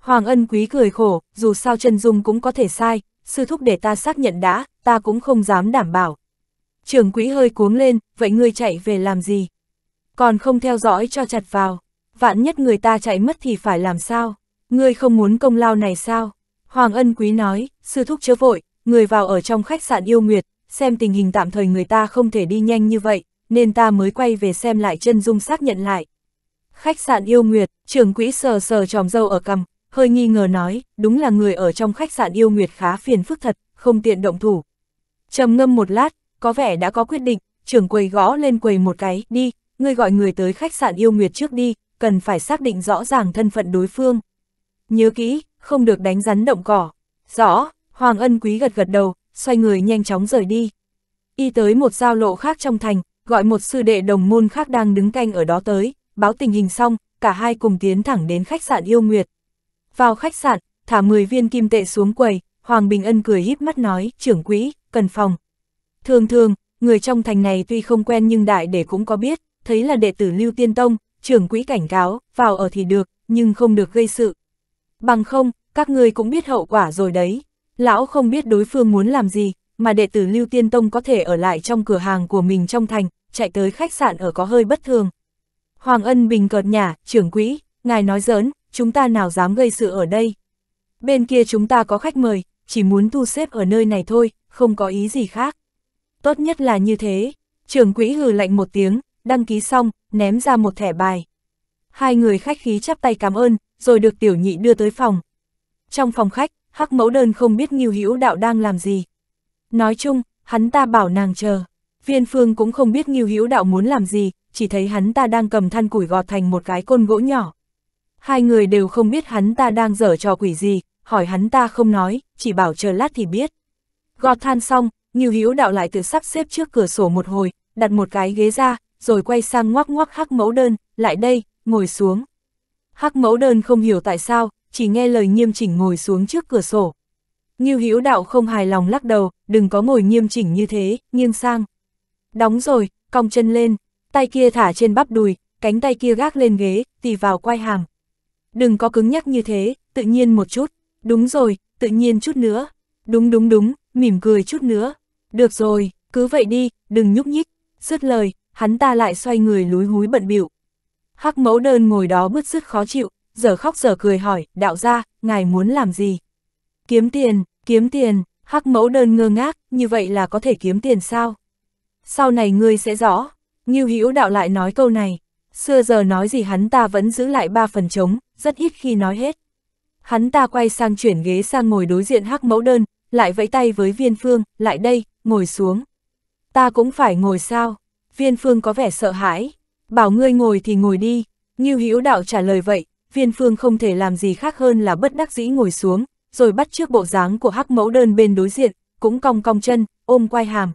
Hoàng ân quý cười khổ, dù sao chân dung cũng có thể sai, sư thúc để ta xác nhận đã, ta cũng không dám đảm bảo. Trường quỹ hơi cuống lên, vậy ngươi chạy về làm gì? Còn không theo dõi cho chặt vào, vạn nhất người ta chạy mất thì phải làm sao? Ngươi không muốn công lao này sao? Hoàng ân quý nói, sư thúc chớ vội, người vào ở trong khách sạn yêu nguyệt, xem tình hình tạm thời người ta không thể đi nhanh như vậy, nên ta mới quay về xem lại chân dung xác nhận lại. Khách sạn yêu nguyệt, trưởng quỹ sờ sờ tròm dâu ở cằm hơi nghi ngờ nói, đúng là người ở trong khách sạn yêu nguyệt khá phiền phức thật, không tiện động thủ. trầm ngâm một lát, có vẻ đã có quyết định, trưởng quầy gõ lên quầy một cái, đi, ngươi gọi người tới khách sạn yêu nguyệt trước đi, cần phải xác định rõ ràng thân phận đối phương. Nhớ kỹ, không được đánh rắn động cỏ. Rõ, Hoàng Ân Quý gật gật đầu, xoay người nhanh chóng rời đi. Y tới một giao lộ khác trong thành, gọi một sư đệ đồng môn khác đang đứng canh ở đó tới, báo tình hình xong, cả hai cùng tiến thẳng đến khách sạn yêu nguyệt. Vào khách sạn, thả 10 viên kim tệ xuống quầy, Hoàng Bình Ân cười híp mắt nói, trưởng quỹ, cần phòng. Thường thường, người trong thành này tuy không quen nhưng đại để cũng có biết, thấy là đệ tử Lưu Tiên Tông, trưởng quỹ cảnh cáo, vào ở thì được, nhưng không được gây sự. Bằng không, các người cũng biết hậu quả rồi đấy. Lão không biết đối phương muốn làm gì, mà đệ tử Lưu Tiên Tông có thể ở lại trong cửa hàng của mình trong thành, chạy tới khách sạn ở có hơi bất thường. Hoàng Ân Bình cợt nhả, trưởng quỹ, ngài nói giỡn, chúng ta nào dám gây sự ở đây. Bên kia chúng ta có khách mời, chỉ muốn thu xếp ở nơi này thôi, không có ý gì khác. Tốt nhất là như thế, trưởng quỹ hừ lạnh một tiếng, đăng ký xong, ném ra một thẻ bài. Hai người khách khí chắp tay cảm ơn, rồi được tiểu nhị đưa tới phòng. Trong phòng khách, hắc mẫu đơn không biết nghiêu hữu đạo đang làm gì. Nói chung, hắn ta bảo nàng chờ. Viên phương cũng không biết nghiêu hữu đạo muốn làm gì, chỉ thấy hắn ta đang cầm than củi gọt thành một cái côn gỗ nhỏ. Hai người đều không biết hắn ta đang dở trò quỷ gì, hỏi hắn ta không nói, chỉ bảo chờ lát thì biết. Gọt than xong, Nghiêu Hiếu đạo lại tự sắp xếp trước cửa sổ một hồi, đặt một cái ghế ra, rồi quay sang ngoắc ngoắc hắc mẫu đơn, lại đây, ngồi xuống. Hắc mẫu đơn không hiểu tại sao, chỉ nghe lời nghiêm chỉnh ngồi xuống trước cửa sổ. Nghiêu Hiếu đạo không hài lòng lắc đầu, đừng có ngồi nghiêm chỉnh như thế, nghiêng sang. Đóng rồi, cong chân lên, tay kia thả trên bắp đùi, cánh tay kia gác lên ghế, tì vào quay hàng đừng có cứng nhắc như thế, tự nhiên một chút, đúng rồi, tự nhiên chút nữa, đúng đúng đúng, mỉm cười chút nữa, được rồi, cứ vậy đi, đừng nhúc nhích, dứt lời, hắn ta lại xoay người lúi húi bận bịu Hắc mẫu đơn ngồi đó bứt rứt khó chịu, giờ khóc giờ cười hỏi, đạo gia, ngài muốn làm gì? Kiếm tiền, kiếm tiền, hắc mẫu đơn ngơ ngác, như vậy là có thể kiếm tiền sao? Sau này ngươi sẽ rõ, Ngưu Hữu đạo lại nói câu này, xưa giờ nói gì hắn ta vẫn giữ lại ba phần trống, rất ít khi nói hết. Hắn ta quay sang chuyển ghế sang ngồi đối diện hắc mẫu đơn, lại vẫy tay với viên phương, lại đây, ngồi xuống. Ta cũng phải ngồi sao? Viên phương có vẻ sợ hãi. Bảo ngươi ngồi thì ngồi đi. Như hữu đạo trả lời vậy, viên phương không thể làm gì khác hơn là bất đắc dĩ ngồi xuống, rồi bắt trước bộ dáng của hắc mẫu đơn bên đối diện, cũng cong cong chân, ôm quay hàm.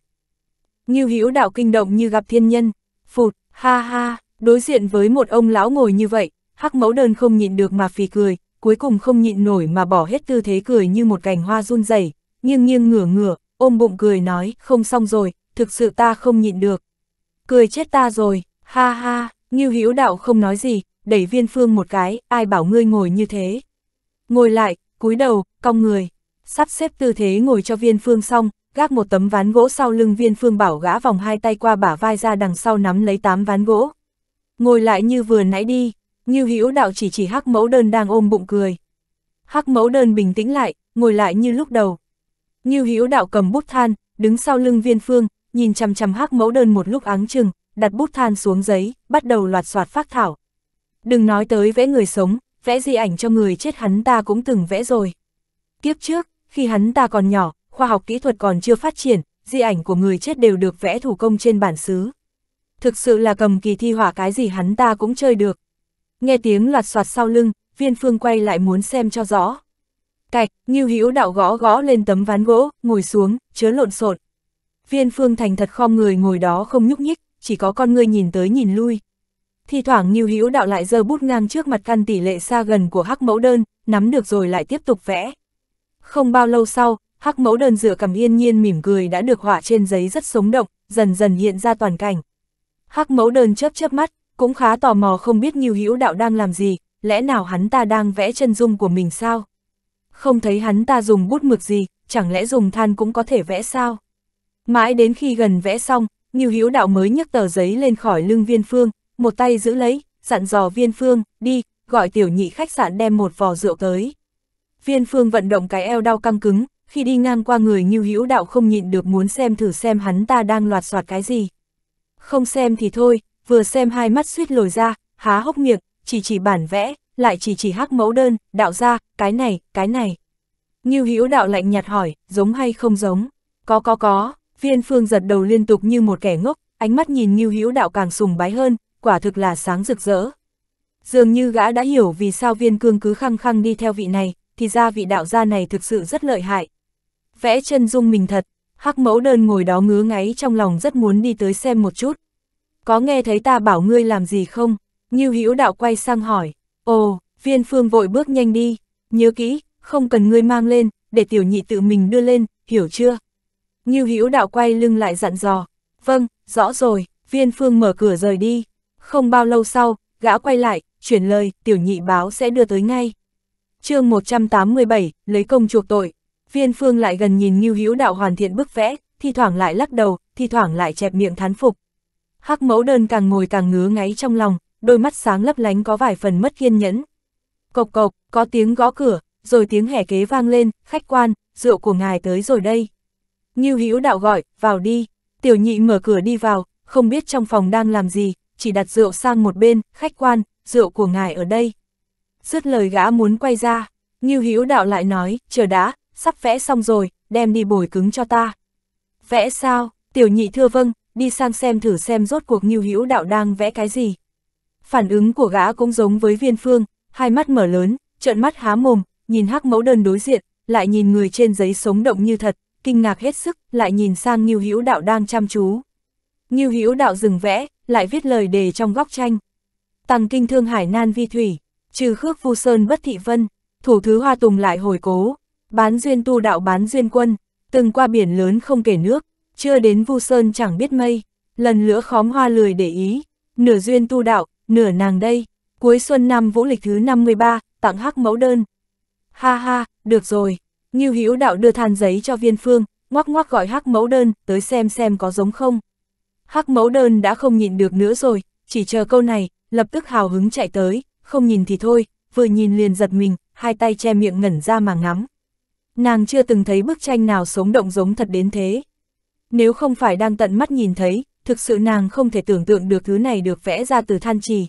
Như hữu đạo kinh động như gặp thiên nhân. Phụt, ha ha, đối diện với một ông lão ngồi như vậy, Hắc mẫu đơn không nhịn được mà phì cười, cuối cùng không nhịn nổi mà bỏ hết tư thế cười như một cành hoa run rẩy, nghiêng nghiêng ngửa ngửa, ôm bụng cười nói, không xong rồi, thực sự ta không nhịn được. Cười chết ta rồi, ha ha, Ngưu Hữu Đạo không nói gì, đẩy Viên Phương một cái, ai bảo ngươi ngồi như thế. Ngồi lại, cúi đầu, cong người, sắp xếp tư thế ngồi cho Viên Phương xong, gác một tấm ván gỗ sau lưng Viên Phương bảo gã vòng hai tay qua bả vai ra đằng sau nắm lấy tám ván gỗ. Ngồi lại như vừa nãy đi, Ngưu Hữu Đạo chỉ chỉ Hắc Mẫu Đơn đang ôm bụng cười. Hắc Mẫu Đơn bình tĩnh lại, ngồi lại như lúc đầu. Ngưu Hữu Đạo cầm bút than, đứng sau lưng Viên Phương, nhìn chằm chằm Hắc Mẫu Đơn một lúc áng chừng, đặt bút than xuống giấy, bắt đầu loạt soạt phác thảo. Đừng nói tới vẽ người sống, vẽ di ảnh cho người chết hắn ta cũng từng vẽ rồi. Kiếp trước, khi hắn ta còn nhỏ, khoa học kỹ thuật còn chưa phát triển, di ảnh của người chết đều được vẽ thủ công trên bản xứ. Thực sự là cầm kỳ thi họa cái gì hắn ta cũng chơi được. Nghe tiếng loạt soạt sau lưng, viên phương quay lại muốn xem cho rõ. Cạch, Ngưu Hữu đạo gõ gõ lên tấm ván gỗ, ngồi xuống, chớ lộn xộn. Viên phương thành thật khom người ngồi đó không nhúc nhích, chỉ có con ngươi nhìn tới nhìn lui. Thì thoảng Ngưu Hữu đạo lại giơ bút ngang trước mặt căn tỷ lệ xa gần của hắc mẫu đơn, nắm được rồi lại tiếp tục vẽ. Không bao lâu sau, hắc mẫu đơn dựa cầm yên nhiên mỉm cười đã được họa trên giấy rất sống động, dần dần hiện ra toàn cảnh. Hắc mẫu đơn chớp chớp mắt, cũng khá tò mò không biết Nghiêu Hữu Đạo đang làm gì, lẽ nào hắn ta đang vẽ chân dung của mình sao? Không thấy hắn ta dùng bút mực gì, chẳng lẽ dùng than cũng có thể vẽ sao? Mãi đến khi gần vẽ xong, Nghiêu Hữu Đạo mới nhấc tờ giấy lên khỏi lưng Viên Phương, một tay giữ lấy, dặn dò Viên Phương, đi, gọi tiểu nhị khách sạn đem một vò rượu tới. Viên Phương vận động cái eo đau căng cứng, khi đi ngang qua người Ngưu Hữu Đạo không nhịn được muốn xem thử xem hắn ta đang loạt soạt cái gì. Không xem thì thôi, vừa xem hai mắt suýt lồi ra, há hốc miệng, chỉ chỉ bản vẽ, lại chỉ chỉ hắc mẫu đơn, đạo ra, cái này, cái này. Ngưu Hữu đạo lạnh nhạt hỏi, giống hay không giống? Có có có, Viên Phương giật đầu liên tục như một kẻ ngốc, ánh mắt nhìn Ngưu Hữu đạo càng sùng bái hơn, quả thực là sáng rực rỡ. Dường như gã đã hiểu vì sao Viên Cương cứ khăng khăng đi theo vị này, thì ra vị đạo gia này thực sự rất lợi hại. Vẽ chân dung mình thật, Hắc Mẫu Đơn ngồi đó ngứa ngáy trong lòng rất muốn đi tới xem một chút có nghe thấy ta bảo ngươi làm gì không? Như Hữu đạo quay sang hỏi, ồ, viên phương vội bước nhanh đi, nhớ kỹ, không cần ngươi mang lên, để tiểu nhị tự mình đưa lên, hiểu chưa? Như Hữu đạo quay lưng lại dặn dò, vâng, rõ rồi, viên phương mở cửa rời đi. Không bao lâu sau, gã quay lại, chuyển lời, tiểu nhị báo sẽ đưa tới ngay. chương 187, lấy công chuộc tội. Viên phương lại gần nhìn Ngưu Hữu đạo hoàn thiện bức vẽ, thi thoảng lại lắc đầu, thi thoảng lại chẹp miệng thán phục. Hắc mẫu đơn càng ngồi càng ngứa ngáy trong lòng, đôi mắt sáng lấp lánh có vài phần mất kiên nhẫn. Cộc cộc, có tiếng gõ cửa, rồi tiếng hẻ kế vang lên, khách quan, rượu của ngài tới rồi đây. Như Hữu đạo gọi, vào đi. Tiểu nhị mở cửa đi vào, không biết trong phòng đang làm gì, chỉ đặt rượu sang một bên, khách quan, rượu của ngài ở đây. Dứt lời gã muốn quay ra, Như Hữu đạo lại nói, chờ đã, sắp vẽ xong rồi, đem đi bồi cứng cho ta. Vẽ sao? Tiểu nhị thưa vâng, đi sang xem thử xem rốt cuộc Ngưu Hữu Đạo đang vẽ cái gì. Phản ứng của gã cũng giống với viên phương, hai mắt mở lớn, trợn mắt há mồm, nhìn hắc mẫu đơn đối diện, lại nhìn người trên giấy sống động như thật, kinh ngạc hết sức, lại nhìn sang Ngưu Hữu Đạo đang chăm chú. Ngưu Hữu Đạo dừng vẽ, lại viết lời đề trong góc tranh. Tăng kinh thương hải nan vi thủy, trừ khước vu sơn bất thị vân, thủ thứ hoa tùng lại hồi cố, bán duyên tu đạo bán duyên quân, từng qua biển lớn không kể nước, chưa đến Vu Sơn chẳng biết mây, lần lửa khóm hoa lười để ý, nửa duyên tu đạo, nửa nàng đây, cuối xuân năm vũ lịch thứ 53, tặng hắc mẫu đơn. Ha ha, được rồi, Ngưu Hữu Đạo đưa than giấy cho Viên Phương, ngoắc ngoắc gọi hắc mẫu đơn, tới xem xem có giống không. Hắc mẫu đơn đã không nhịn được nữa rồi, chỉ chờ câu này, lập tức hào hứng chạy tới, không nhìn thì thôi, vừa nhìn liền giật mình, hai tay che miệng ngẩn ra mà ngắm. Nàng chưa từng thấy bức tranh nào sống động giống thật đến thế. Nếu không phải đang tận mắt nhìn thấy, thực sự nàng không thể tưởng tượng được thứ này được vẽ ra từ than trì.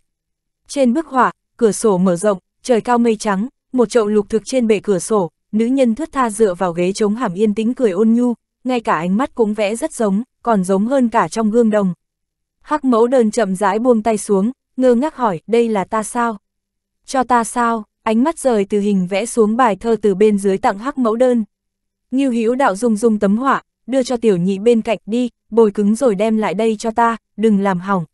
Trên bức họa, cửa sổ mở rộng, trời cao mây trắng, một chậu lục thực trên bệ cửa sổ, nữ nhân thướt tha dựa vào ghế chống hàm yên tĩnh cười ôn nhu, ngay cả ánh mắt cũng vẽ rất giống, còn giống hơn cả trong gương đồng. Hắc mẫu đơn chậm rãi buông tay xuống, ngơ ngác hỏi, đây là ta sao? Cho ta sao? Ánh mắt rời từ hình vẽ xuống bài thơ từ bên dưới tặng hắc mẫu đơn. như hữu đạo dung dung tấm họa, đưa cho tiểu nhị bên cạnh đi, bồi cứng rồi đem lại đây cho ta, đừng làm hỏng.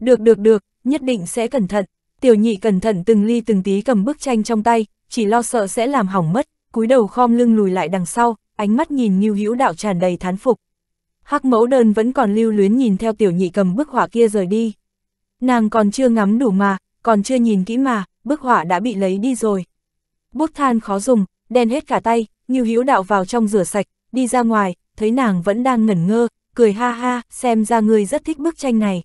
Được được được, nhất định sẽ cẩn thận. Tiểu nhị cẩn thận từng ly từng tí cầm bức tranh trong tay, chỉ lo sợ sẽ làm hỏng mất, cúi đầu khom lưng lùi lại đằng sau, ánh mắt nhìn Ngưu Hữu Đạo tràn đầy thán phục. Hắc Mẫu Đơn vẫn còn lưu luyến nhìn theo tiểu nhị cầm bức họa kia rời đi. Nàng còn chưa ngắm đủ mà, còn chưa nhìn kỹ mà, bức họa đã bị lấy đi rồi. Bút than khó dùng, đen hết cả tay, Ngưu Hữu Đạo vào trong rửa sạch, đi ra ngoài, thấy nàng vẫn đang ngẩn ngơ, cười ha ha, xem ra ngươi rất thích bức tranh này.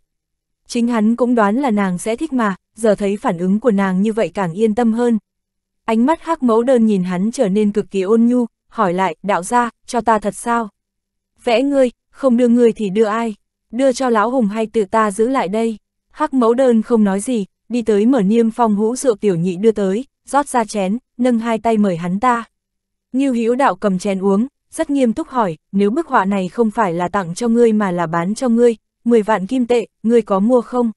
Chính hắn cũng đoán là nàng sẽ thích mà, giờ thấy phản ứng của nàng như vậy càng yên tâm hơn. Ánh mắt hắc mẫu đơn nhìn hắn trở nên cực kỳ ôn nhu, hỏi lại, đạo gia cho ta thật sao? Vẽ ngươi, không đưa ngươi thì đưa ai? Đưa cho lão hùng hay tự ta giữ lại đây? Hắc mẫu đơn không nói gì, đi tới mở niêm phong hũ rượu tiểu nhị đưa tới, rót ra chén, nâng hai tay mời hắn ta. Như hữu đạo cầm chén uống, rất nghiêm túc hỏi, nếu bức họa này không phải là tặng cho ngươi mà là bán cho ngươi, 10 vạn kim tệ, ngươi có mua không?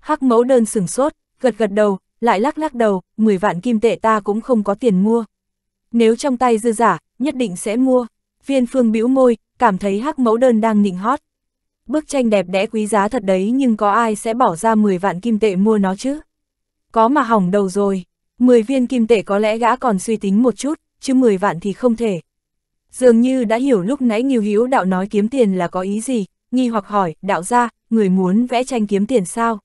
Hắc mẫu đơn sừng sốt, gật gật đầu, lại lắc lắc đầu, 10 vạn kim tệ ta cũng không có tiền mua. Nếu trong tay dư giả, nhất định sẽ mua. Viên phương bĩu môi, cảm thấy hắc mẫu đơn đang nịnh hót. Bức tranh đẹp đẽ quý giá thật đấy nhưng có ai sẽ bỏ ra 10 vạn kim tệ mua nó chứ? Có mà hỏng đầu rồi, 10 viên kim tệ có lẽ gã còn suy tính một chút, chứ 10 vạn thì không thể. Dường như đã hiểu lúc nãy Nghiêu Hiếu đạo nói kiếm tiền là có ý gì, nghi hoặc hỏi, đạo gia người muốn vẽ tranh kiếm tiền sao?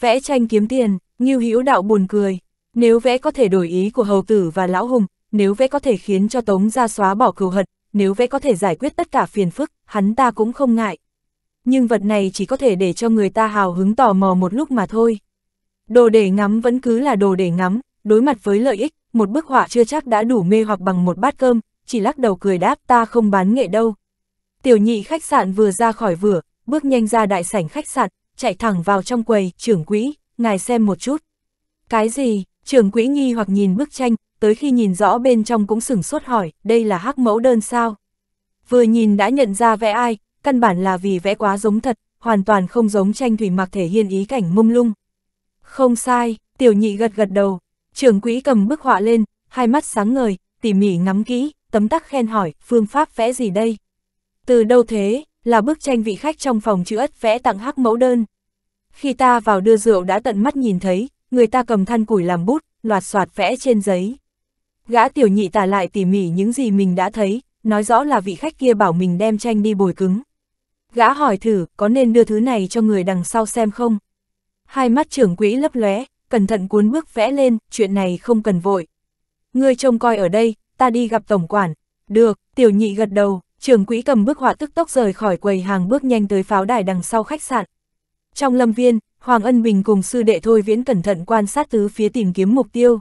Vẽ tranh kiếm tiền, Nghiêu Hiếu đạo buồn cười, nếu vẽ có thể đổi ý của hầu tử và lão hùng, nếu vẽ có thể khiến cho Tống gia xóa bỏ cừu hận, nếu vẽ có thể giải quyết tất cả phiền phức, hắn ta cũng không ngại. Nhưng vật này chỉ có thể để cho người ta hào hứng tò mò một lúc mà thôi. Đồ để ngắm vẫn cứ là đồ để ngắm, đối mặt với lợi ích, một bức họa chưa chắc đã đủ mê hoặc bằng một bát cơm, chỉ lắc đầu cười đáp ta không bán nghệ đâu. Tiểu nhị khách sạn vừa ra khỏi vừa, bước nhanh ra đại sảnh khách sạn, chạy thẳng vào trong quầy, trưởng quỹ, ngài xem một chút. Cái gì, trưởng quỹ nghi hoặc nhìn bức tranh, tới khi nhìn rõ bên trong cũng sửng sốt hỏi, đây là hắc mẫu đơn sao? Vừa nhìn đã nhận ra vẽ ai, căn bản là vì vẽ quá giống thật, hoàn toàn không giống tranh thủy mặc thể hiên ý cảnh mông lung. Không sai, tiểu nhị gật gật đầu, trưởng quỹ cầm bức họa lên, hai mắt sáng ngời, tỉ mỉ ngắm kỹ, tấm tắc khen hỏi, phương pháp vẽ gì đây? Từ đâu thế, là bức tranh vị khách trong phòng chữ ất vẽ tặng hắc mẫu đơn. Khi ta vào đưa rượu đã tận mắt nhìn thấy, người ta cầm than củi làm bút, loạt soạt vẽ trên giấy. Gã tiểu nhị tả lại tỉ mỉ những gì mình đã thấy, nói rõ là vị khách kia bảo mình đem tranh đi bồi cứng. Gã hỏi thử, có nên đưa thứ này cho người đằng sau xem không? Hai mắt trưởng quỹ lấp lóe, cẩn thận cuốn bước vẽ lên, chuyện này không cần vội. Ngươi trông coi ở đây, ta đi gặp tổng quản. Được, tiểu nhị gật đầu, trưởng quỹ cầm bức họa tức tốc rời khỏi quầy hàng bước nhanh tới pháo đài đằng sau khách sạn. Trong lâm viên, Hoàng Ân Bình cùng sư đệ Thôi Viễn cẩn thận quan sát tứ phía tìm kiếm mục tiêu.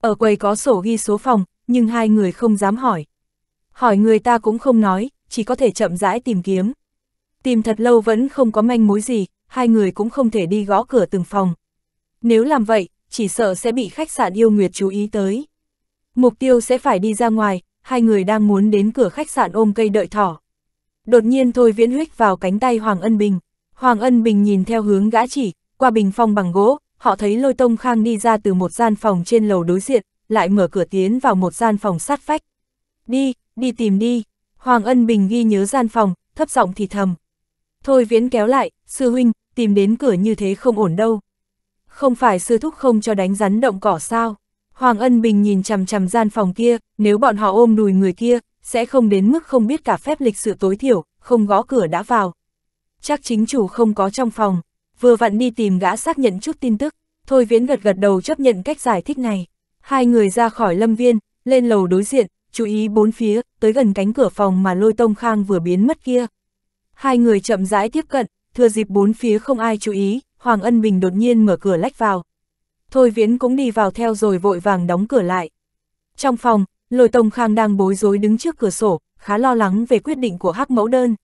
Ở quầy có sổ ghi số phòng, nhưng hai người không dám hỏi. Hỏi người ta cũng không nói, chỉ có thể chậm rãi tìm kiếm. Tìm thật lâu vẫn không có manh mối gì, hai người cũng không thể đi gõ cửa từng phòng. Nếu làm vậy, chỉ sợ sẽ bị khách sạn yêu nguyệt chú ý tới. Mục tiêu sẽ phải đi ra ngoài, hai người đang muốn đến cửa khách sạn ôm cây đợi thỏ. Đột nhiên Thôi Viễn huyết vào cánh tay Hoàng Ân Bình. Hoàng Ân Bình nhìn theo hướng gã chỉ, qua bình phong bằng gỗ, họ thấy Lôi Tông Khang đi ra từ một gian phòng trên lầu đối diện, lại mở cửa tiến vào một gian phòng sát phách. Đi, đi tìm đi. Hoàng Ân Bình ghi nhớ gian phòng, thấp giọng thì thầm. Thôi Viễn kéo lại, sư huynh, tìm đến cửa như thế không ổn đâu. Không phải sư thúc không cho đánh rắn động cỏ sao? Hoàng Ân Bình nhìn chằm chằm gian phòng kia, nếu bọn họ ôm đùi người kia, sẽ không đến mức không biết cả phép lịch sự tối thiểu, không gõ cửa đã vào. Chắc chính chủ không có trong phòng, vừa vặn đi tìm gã xác nhận chút tin tức, Thôi Viễn gật gật đầu chấp nhận cách giải thích này. Hai người ra khỏi lâm viên, lên lầu đối diện, chú ý bốn phía, tới gần cánh cửa phòng mà lôi tông khang vừa biến mất kia. Hai người chậm rãi tiếp cận, thừa dịp bốn phía không ai chú ý, Hoàng Ân Bình đột nhiên mở cửa lách vào, Thôi Viễn cũng đi vào theo rồi vội vàng đóng cửa lại. Trong phòng, Lôi Tông Khang đang bối rối đứng trước cửa sổ, khá lo lắng về quyết định của Hắc Mẫu Đơn.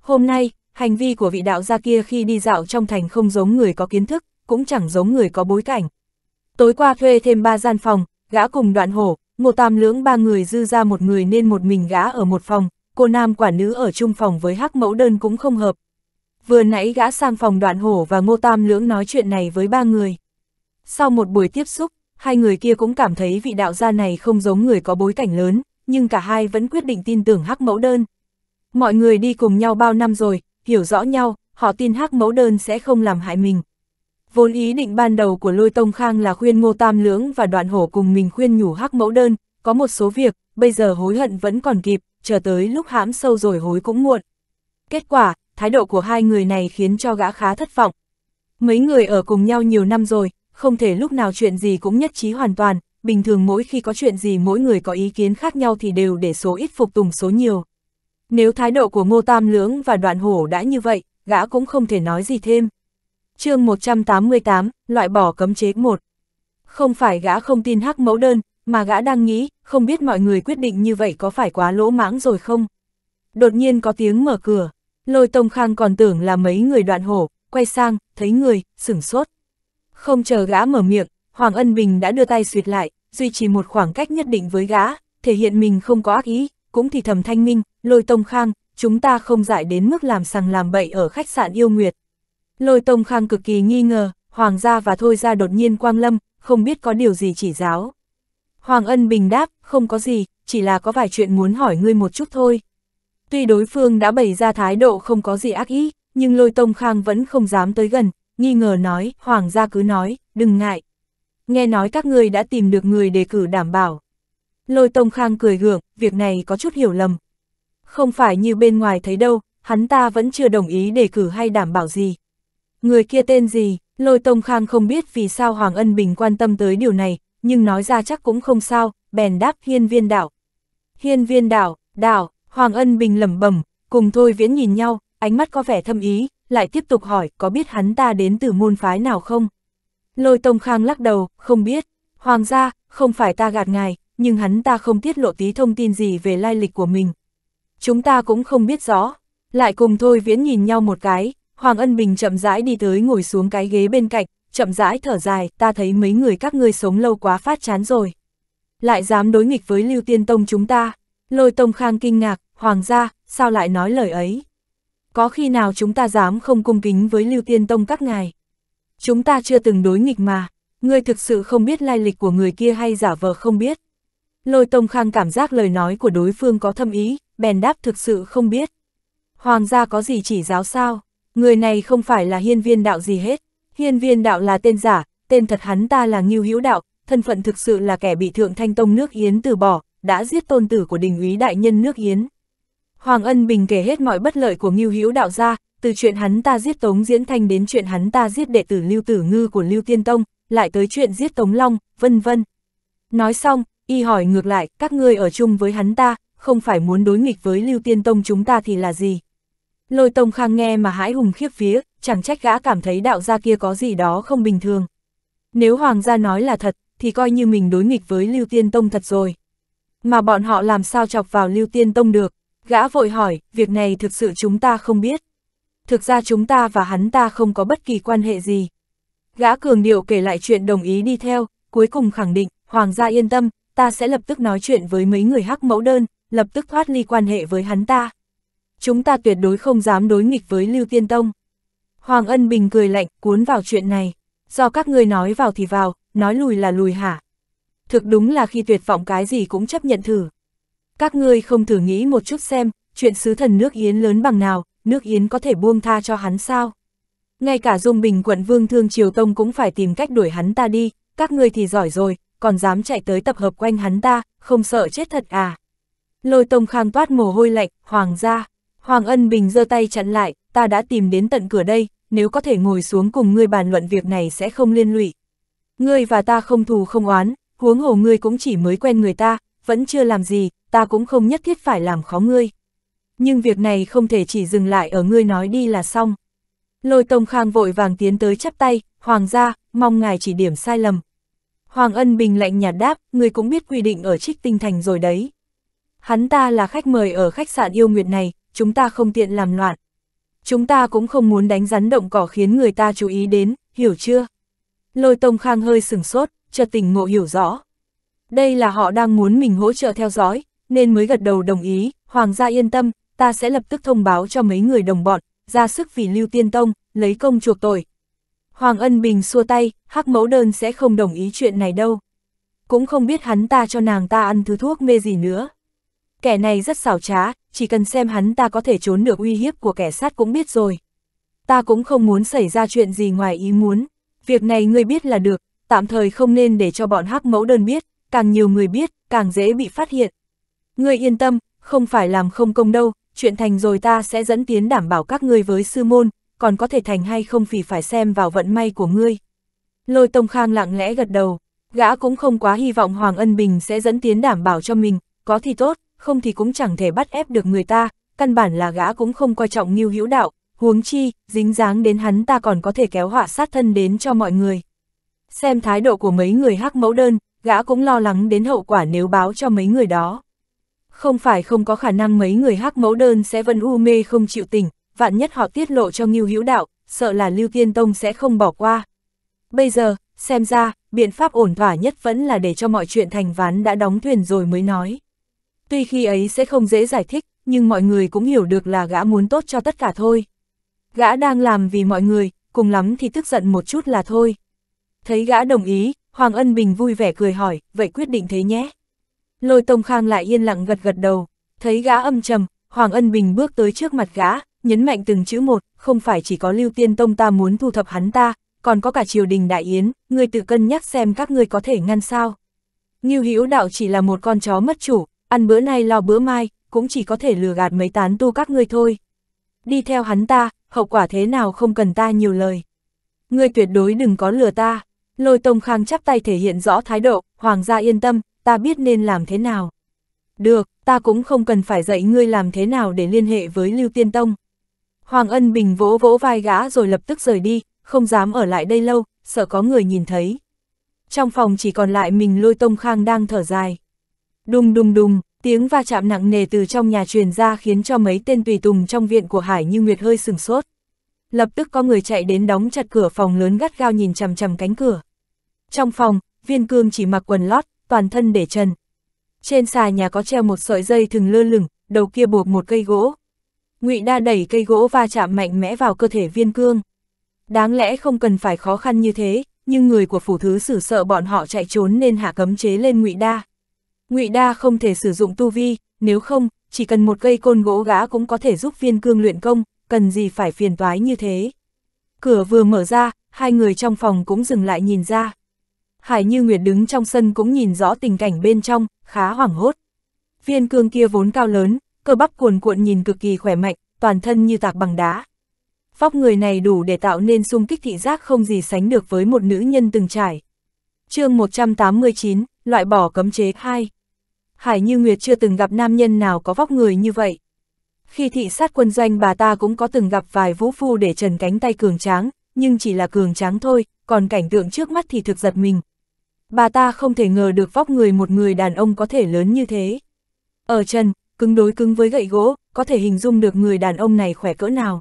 Hôm nay, hành vi của vị đạo gia kia khi đi dạo trong thành không giống người có kiến thức, cũng chẳng giống người có bối cảnh. Tối qua thuê thêm ba gian phòng, gã cùng đoạn hổ, ngô tam lưỡng ba người dư ra một người nên một mình gã ở một phòng, cô nam quả nữ ở chung phòng với hắc mẫu đơn cũng không hợp. Vừa nãy gã sang phòng đoạn hổ và ngô tam lưỡng nói chuyện này với ba người. Sau một buổi tiếp xúc, hai người kia cũng cảm thấy vị đạo gia này không giống người có bối cảnh lớn, nhưng cả hai vẫn quyết định tin tưởng hắc mẫu đơn. Mọi người đi cùng nhau bao năm rồi, hiểu rõ nhau, họ tin hắc mẫu đơn sẽ không làm hại mình. Vốn ý định ban đầu của Lôi Tông Khang là khuyên Ngô Tam Lưỡng và Đoạn Hổ cùng mình khuyên nhủ hắc mẫu đơn, có một số việc, bây giờ hối hận vẫn còn kịp, chờ tới lúc hãm sâu rồi hối cũng muộn. Kết quả, thái độ của hai người này khiến cho gã khá thất vọng. Mấy người ở cùng nhau nhiều năm rồi, không thể lúc nào chuyện gì cũng nhất trí hoàn toàn, bình thường mỗi khi có chuyện gì mỗi người có ý kiến khác nhau thì đều để số ít phục tùng số nhiều. Nếu thái độ của Ngô Tam Lưỡng và Đoạn Hổ đã như vậy, gã cũng không thể nói gì thêm. chương 188, loại bỏ cấm chế 1. Không phải gã không tin hắc mẫu đơn, mà gã đang nghĩ, không biết mọi người quyết định như vậy có phải quá lỗ mãng rồi không? Đột nhiên có tiếng mở cửa, lôi tông khang còn tưởng là mấy người đoạn hổ, quay sang, thấy người, sửng sốt. Không chờ gã mở miệng, Hoàng Ân Bình đã đưa tay suyệt lại, duy trì một khoảng cách nhất định với gã, thể hiện mình không có ác ý, cũng thì thầm thanh minh, lôi tông khang, chúng ta không dại đến mức làm sằng làm bậy ở khách sạn yêu nguyệt. Lôi tông khang cực kỳ nghi ngờ, Hoàng gia và Thôi ra đột nhiên quang lâm, không biết có điều gì chỉ giáo. Hoàng Ân Bình đáp, không có gì, chỉ là có vài chuyện muốn hỏi ngươi một chút thôi. Tuy đối phương đã bày ra thái độ không có gì ác ý, nhưng lôi tông khang vẫn không dám tới gần, nghi ngờ nói, hoàng gia cứ nói, đừng ngại. Nghe nói các ngươi đã tìm được người đề cử đảm bảo. Lôi Tông Khang cười gượng, việc này có chút hiểu lầm. Không phải như bên ngoài thấy đâu, hắn ta vẫn chưa đồng ý đề cử hay đảm bảo gì. Người kia tên gì, Lôi Tông Khang không biết vì sao Hoàng Ân Bình quan tâm tới điều này, nhưng nói ra chắc cũng không sao, bèn đáp hiên viên đảo. Hiên viên đảo, đảo, Hoàng Ân Bình lẩm bẩm cùng Thôi Viễn nhìn nhau, ánh mắt có vẻ thâm ý, lại tiếp tục hỏi có biết hắn ta đến từ môn phái nào không? Lôi Tông Khang lắc đầu, không biết. Hoàng gia, không phải ta gạt ngài, nhưng hắn ta không tiết lộ tí thông tin gì về lai lịch của mình. Chúng ta cũng không biết rõ. Lại cùng Thôi Viễn nhìn nhau một cái, Hoàng Ân Bình chậm rãi đi tới ngồi xuống cái ghế bên cạnh, chậm rãi thở dài, ta thấy mấy người các ngươi sống lâu quá phát chán rồi. Lại dám đối nghịch với Lưu Tiên Tông chúng ta. Lôi Tông Khang kinh ngạc, Hoàng gia, sao lại nói lời ấy? Có khi nào chúng ta dám không cung kính với Lưu Tiên Tông các ngài? Chúng ta chưa từng đối nghịch mà, ngươi thực sự không biết lai lịch của người kia hay giả vờ không biết. Lôi Tông Khang cảm giác lời nói của đối phương có thâm ý, bèn đáp thực sự không biết. Hoàng gia có gì chỉ giáo sao? Người này không phải là hiên viên đạo gì hết. Hiên viên đạo là tên giả, tên thật hắn ta là Ngưu Hữu Đạo, thân phận thực sự là kẻ bị thượng thanh tông nước Yến từ bỏ, đã giết tôn tử của đình úy đại nhân nước Yến. Hoàng Ân Bình kể hết mọi bất lợi của Ngưu Hữu đạo gia, từ chuyện hắn ta giết Tống Diễn Thanh đến chuyện hắn ta giết đệ tử Lưu Tử Ngư của Lưu Tiên Tông, lại tới chuyện giết Tống Long, vân vân. Nói xong, y hỏi ngược lại, các ngươi ở chung với hắn ta, không phải muốn đối nghịch với Lưu Tiên Tông chúng ta thì là gì? Lôi Tông Khang nghe mà hãi hùng khiếp phía, chẳng trách gã cảm thấy đạo gia kia có gì đó không bình thường. Nếu Hoàng gia nói là thật, thì coi như mình đối nghịch với Lưu Tiên Tông thật rồi. Mà bọn họ làm sao chọc vào Lưu Tiên Tông được, Gã vội hỏi, việc này thực sự chúng ta không biết. Thực ra chúng ta và hắn ta không có bất kỳ quan hệ gì. Gã cường điệu kể lại chuyện đồng ý đi theo, cuối cùng khẳng định, hoàng gia yên tâm, ta sẽ lập tức nói chuyện với mấy người hắc mẫu đơn, lập tức thoát ly quan hệ với hắn ta. Chúng ta tuyệt đối không dám đối nghịch với Lưu Tiên Tông. Hoàng Ân Bình cười lạnh, cuốn vào chuyện này. Do các ngươi nói vào thì vào, nói lùi là lùi hả? Thực đúng là khi tuyệt vọng cái gì cũng chấp nhận thử. Các ngươi không thử nghĩ một chút xem, chuyện sứ thần nước Yến lớn bằng nào, nước Yến có thể buông tha cho hắn sao? Ngay cả Dung Bình quận Vương Thương Triều Tông cũng phải tìm cách đuổi hắn ta đi, các ngươi thì giỏi rồi, còn dám chạy tới tập hợp quanh hắn ta, không sợ chết thật à? Lôi Tông Khang toát mồ hôi lạnh, hoàng gia. Hoàng Ân Bình giơ tay chặn lại, ta đã tìm đến tận cửa đây, nếu có thể ngồi xuống cùng ngươi bàn luận việc này sẽ không liên lụy. Ngươi và ta không thù không oán, huống hồ ngươi cũng chỉ mới quen người ta, vẫn chưa làm gì, ta cũng không nhất thiết phải làm khó ngươi. Nhưng việc này không thể chỉ dừng lại ở ngươi nói đi là xong. Lôi Tông Khang vội vàng tiến tới chắp tay, Hoàng gia, mong ngài chỉ điểm sai lầm. Hoàng Ân Bình lạnh nhạt đáp, ngươi cũng biết quy định ở trích tinh thành rồi đấy. Hắn ta là khách mời ở khách sạn yêu nguyệt này, chúng ta không tiện làm loạn. Chúng ta cũng không muốn đánh rắn động cỏ khiến người ta chú ý đến, hiểu chưa? Lôi Tông Khang hơi sừng sốt, chợt tỉnh ngộ hiểu rõ. Đây là họ đang muốn mình hỗ trợ theo dõi, nên mới gật đầu đồng ý, hoàng gia yên tâm, ta sẽ lập tức thông báo cho mấy người đồng bọn, ra sức vì lưu tiên tông, lấy công chuộc tội. Hoàng ân bình xua tay, hắc mẫu đơn sẽ không đồng ý chuyện này đâu. Cũng không biết hắn ta cho nàng ta ăn thứ thuốc mê gì nữa. Kẻ này rất xảo trá, chỉ cần xem hắn ta có thể trốn được uy hiếp của kẻ sát cũng biết rồi. Ta cũng không muốn xảy ra chuyện gì ngoài ý muốn. Việc này ngươi biết là được, tạm thời không nên để cho bọn hắc mẫu đơn biết, càng nhiều người biết, càng dễ bị phát hiện, Ngươi yên tâm, không phải làm không công đâu, chuyện thành rồi ta sẽ dẫn tiến đảm bảo các ngươi với sư môn, còn có thể thành hay không vì phải xem vào vận may của ngươi. Lôi Tông Khang lặng lẽ gật đầu, gã cũng không quá hy vọng Hoàng Ân Bình sẽ dẫn tiến đảm bảo cho mình, có thì tốt, không thì cũng chẳng thể bắt ép được người ta, căn bản là gã cũng không coi trọng nghiêu hữu đạo, huống chi, dính dáng đến hắn ta còn có thể kéo họa sát thân đến cho mọi người. Xem thái độ của mấy người hắc mẫu đơn, gã cũng lo lắng đến hậu quả nếu báo cho mấy người đó. Không phải không có khả năng mấy người hắc mẫu đơn sẽ vẫn u mê không chịu tỉnh. vạn nhất họ tiết lộ cho Ngưu Hữu Đạo, sợ là Lưu Tiên Tông sẽ không bỏ qua. Bây giờ, xem ra, biện pháp ổn thỏa nhất vẫn là để cho mọi chuyện thành ván đã đóng thuyền rồi mới nói. Tuy khi ấy sẽ không dễ giải thích, nhưng mọi người cũng hiểu được là gã muốn tốt cho tất cả thôi. Gã đang làm vì mọi người, cùng lắm thì tức giận một chút là thôi. Thấy gã đồng ý, Hoàng Ân Bình vui vẻ cười hỏi, vậy quyết định thế nhé. Lôi Tông Khang lại yên lặng gật gật đầu, thấy gã âm trầm, Hoàng Ân Bình bước tới trước mặt gã, nhấn mạnh từng chữ một, không phải chỉ có Lưu Tiên Tông ta muốn thu thập hắn ta, còn có cả triều đình đại yến, ngươi tự cân nhắc xem các ngươi có thể ngăn sao. Ngưu Hữu Đạo chỉ là một con chó mất chủ, ăn bữa nay lo bữa mai, cũng chỉ có thể lừa gạt mấy tán tu các ngươi thôi. Đi theo hắn ta, hậu quả thế nào không cần ta nhiều lời. Ngươi tuyệt đối đừng có lừa ta. Lôi Tông Khang chắp tay thể hiện rõ thái độ, hoàng gia yên tâm, ta biết nên làm thế nào. Được, ta cũng không cần phải dạy ngươi làm thế nào để liên hệ với Lưu Tiên Tông. Hoàng Ân Bình vỗ vỗ vai gã rồi lập tức rời đi, không dám ở lại đây lâu, sợ có người nhìn thấy. Trong phòng chỉ còn lại mình lôi tông khang đang thở dài. Đùng đùng đùng, tiếng va chạm nặng nề từ trong nhà truyền ra khiến cho mấy tên tùy tùng trong viện của Hải Như Nguyệt hơi sừng sốt. Lập tức có người chạy đến đóng chặt cửa phòng lớn gắt gao nhìn chằm chằm cánh cửa. Trong phòng, viên cương chỉ mặc quần lót, toàn thân để trần. Trên xà nhà có treo một sợi dây thừng lơ lửng, đầu kia buộc một cây gỗ. Ngụy Đa đẩy cây gỗ va chạm mạnh mẽ vào cơ thể viên cương. Đáng lẽ không cần phải khó khăn như thế, nhưng người của phủ thứ sử sợ bọn họ chạy trốn nên hạ cấm chế lên Ngụy Đa. Ngụy Đa không thể sử dụng tu vi, nếu không, chỉ cần một cây côn gỗ gã cũng có thể giúp viên cương luyện công, cần gì phải phiền toái như thế. Cửa vừa mở ra, hai người trong phòng cũng dừng lại nhìn ra. Hải Như Nguyệt đứng trong sân cũng nhìn rõ tình cảnh bên trong, khá hoảng hốt. Viên cương kia vốn cao lớn, cơ bắp cuồn cuộn nhìn cực kỳ khỏe mạnh, toàn thân như tạc bằng đá. Vóc người này đủ để tạo nên xung kích thị giác không gì sánh được với một nữ nhân từng trải. chương 189, loại bỏ cấm chế 2. Hải Như Nguyệt chưa từng gặp nam nhân nào có vóc người như vậy. Khi thị sát quân doanh bà ta cũng có từng gặp vài vũ phu để trần cánh tay cường tráng, nhưng chỉ là cường tráng thôi, còn cảnh tượng trước mắt thì thực giật mình, Bà ta không thể ngờ được vóc người một người đàn ông có thể lớn như thế. Ở chân, cứng đối cứng với gậy gỗ, có thể hình dung được người đàn ông này khỏe cỡ nào.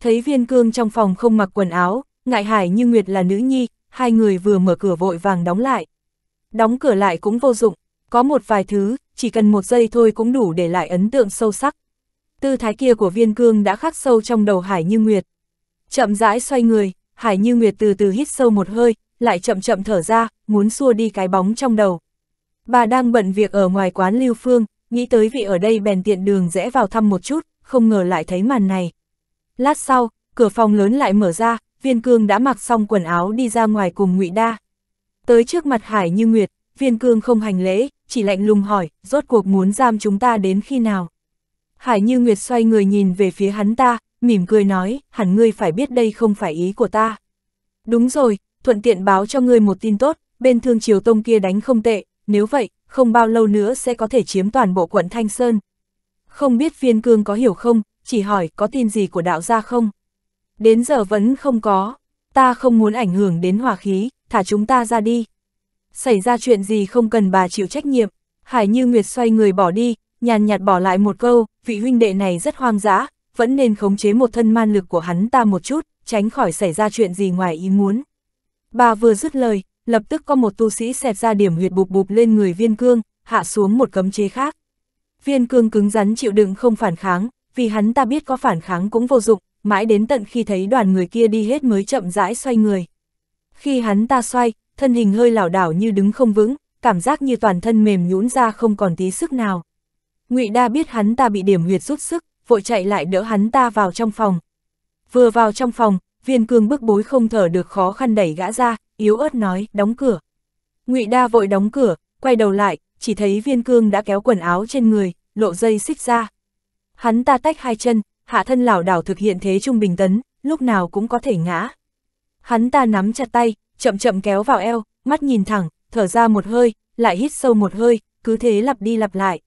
Thấy viên cương trong phòng không mặc quần áo, ngại hải như Nguyệt là nữ nhi, hai người vừa mở cửa vội vàng đóng lại. Đóng cửa lại cũng vô dụng, có một vài thứ, chỉ cần một giây thôi cũng đủ để lại ấn tượng sâu sắc. Tư thái kia của viên cương đã khắc sâu trong đầu Hải Như Nguyệt. Chậm rãi xoay người, Hải Như Nguyệt từ từ hít sâu một hơi, lại chậm chậm thở ra, muốn xua đi cái bóng trong đầu. Bà đang bận việc ở ngoài quán Lưu Phương, nghĩ tới vị ở đây bèn tiện đường rẽ vào thăm một chút, không ngờ lại thấy màn này. Lát sau, cửa phòng lớn lại mở ra, Viên Cương đã mặc xong quần áo đi ra ngoài cùng Ngụy Đa. Tới trước mặt Hải Như Nguyệt, Viên Cương không hành lễ, chỉ lạnh lùng hỏi, rốt cuộc muốn giam chúng ta đến khi nào. Hải Như Nguyệt xoay người nhìn về phía hắn ta, mỉm cười nói, hẳn ngươi phải biết đây không phải ý của ta. Đúng rồi, thuận tiện báo cho ngươi một tin tốt, bên thương triều tông kia đánh không tệ, nếu vậy, không bao lâu nữa sẽ có thể chiếm toàn bộ quận Thanh Sơn. Không biết phiên cương có hiểu không, chỉ hỏi có tin gì của đạo gia không? Đến giờ vẫn không có, ta không muốn ảnh hưởng đến hòa khí, thả chúng ta ra đi. Xảy ra chuyện gì không cần bà chịu trách nhiệm, Hải Như Nguyệt xoay người bỏ đi, nhàn nhạt bỏ lại một câu, vị huynh đệ này rất hoang dã, vẫn nên khống chế một thân man lực của hắn ta một chút, tránh khỏi xảy ra chuyện gì ngoài ý muốn. Bà vừa dứt lời, lập tức có một tu sĩ xẹt ra điểm huyệt bụp bụp lên người viên cương, hạ xuống một cấm chế khác. Viên cương cứng rắn chịu đựng không phản kháng, vì hắn ta biết có phản kháng cũng vô dụng, mãi đến tận khi thấy đoàn người kia đi hết mới chậm rãi xoay người. Khi hắn ta xoay, thân hình hơi lảo đảo như đứng không vững, cảm giác như toàn thân mềm nhũn ra không còn tí sức nào. Ngụy Đa biết hắn ta bị điểm huyệt rút sức, vội chạy lại đỡ hắn ta vào trong phòng. Vừa vào trong phòng, viên cương bức bối không thở được khó khăn đẩy gã ra, yếu ớt nói, đóng cửa. ngụy đa vội đóng cửa, quay đầu lại, chỉ thấy viên cương đã kéo quần áo trên người, lộ dây xích ra. Hắn ta tách hai chân, hạ thân lảo đảo thực hiện thế trung bình tấn, lúc nào cũng có thể ngã. Hắn ta nắm chặt tay, chậm chậm kéo vào eo, mắt nhìn thẳng, thở ra một hơi, lại hít sâu một hơi, cứ thế lặp đi lặp lại.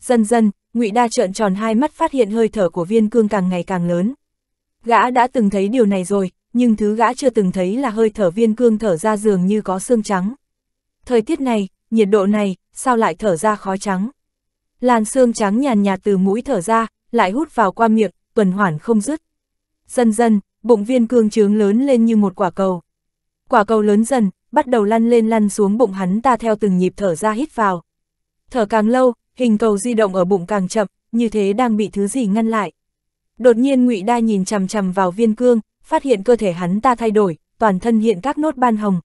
Dần dần, Ngụy Đa trợn tròn hai mắt phát hiện hơi thở của Viên Cương càng ngày càng lớn. Gã đã từng thấy điều này rồi, nhưng thứ gã chưa từng thấy là hơi thở viên cương thở ra giường như có xương trắng. Thời tiết này, nhiệt độ này, sao lại thở ra khói trắng? Làn xương trắng nhàn nhạt từ mũi thở ra, lại hút vào qua miệng, tuần hoàn không dứt. Dần dần, bụng viên cương trướng lớn lên như một quả cầu. Quả cầu lớn dần, bắt đầu lăn lên lăn xuống bụng hắn ta theo từng nhịp thở ra hít vào. Thở càng lâu, hình cầu di động ở bụng càng chậm, như thế đang bị thứ gì ngăn lại. Đột nhiên Ngụy Đa nhìn chằm chằm vào viên cương, phát hiện cơ thể hắn ta thay đổi, toàn thân hiện các nốt ban hồng.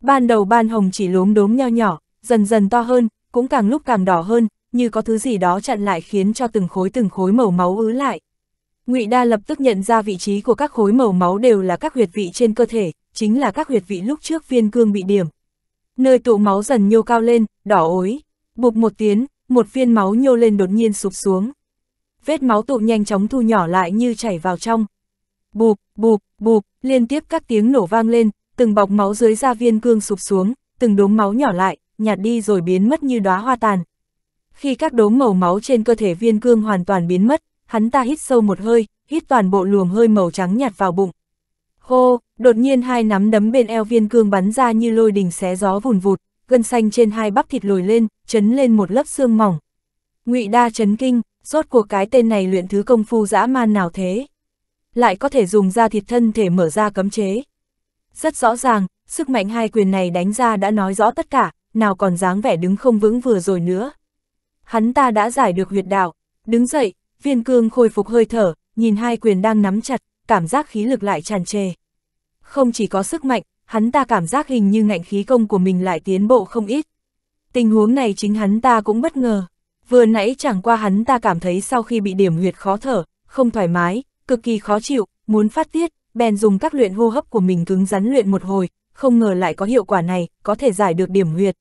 Ban đầu ban hồng chỉ lốm đốm nho nhỏ, dần dần to hơn, cũng càng lúc càng đỏ hơn, như có thứ gì đó chặn lại khiến cho từng khối từng khối màu máu ứ lại. Ngụy Đa lập tức nhận ra vị trí của các khối màu máu đều là các huyệt vị trên cơ thể, chính là các huyệt vị lúc trước viên cương bị điểm. Nơi tụ máu dần nhô cao lên, đỏ ối, bụp một tiếng, một viên máu nhô lên đột nhiên sụp xuống vết máu tụ nhanh chóng thu nhỏ lại như chảy vào trong. Bụp, bụp, bụp, liên tiếp các tiếng nổ vang lên, từng bọc máu dưới da viên cương sụp xuống, từng đốm máu nhỏ lại, nhạt đi rồi biến mất như đóa hoa tàn. Khi các đốm màu máu trên cơ thể viên cương hoàn toàn biến mất, hắn ta hít sâu một hơi, hít toàn bộ luồng hơi màu trắng nhạt vào bụng. Hô, đột nhiên hai nắm đấm bên eo viên cương bắn ra như lôi đình xé gió vùn vụt, gân xanh trên hai bắp thịt lồi lên, chấn lên một lớp xương mỏng. Ngụy Đa chấn kinh, rốt cuộc cái tên này luyện thứ công phu dã man nào thế? Lại có thể dùng ra thịt thân thể mở ra cấm chế. Rất rõ ràng, sức mạnh hai quyền này đánh ra đã nói rõ tất cả, nào còn dáng vẻ đứng không vững vừa rồi nữa. Hắn ta đã giải được huyệt đạo, đứng dậy, viên cương khôi phục hơi thở, nhìn hai quyền đang nắm chặt, cảm giác khí lực lại tràn trề. Không chỉ có sức mạnh, hắn ta cảm giác hình như ngạnh khí công của mình lại tiến bộ không ít. Tình huống này chính hắn ta cũng bất ngờ vừa nãy chẳng qua hắn ta cảm thấy sau khi bị điểm huyệt khó thở, không thoải mái, cực kỳ khó chịu, muốn phát tiết, bèn dùng các luyện hô hấp của mình cứng rắn luyện một hồi, không ngờ lại có hiệu quả này, có thể giải được điểm huyệt.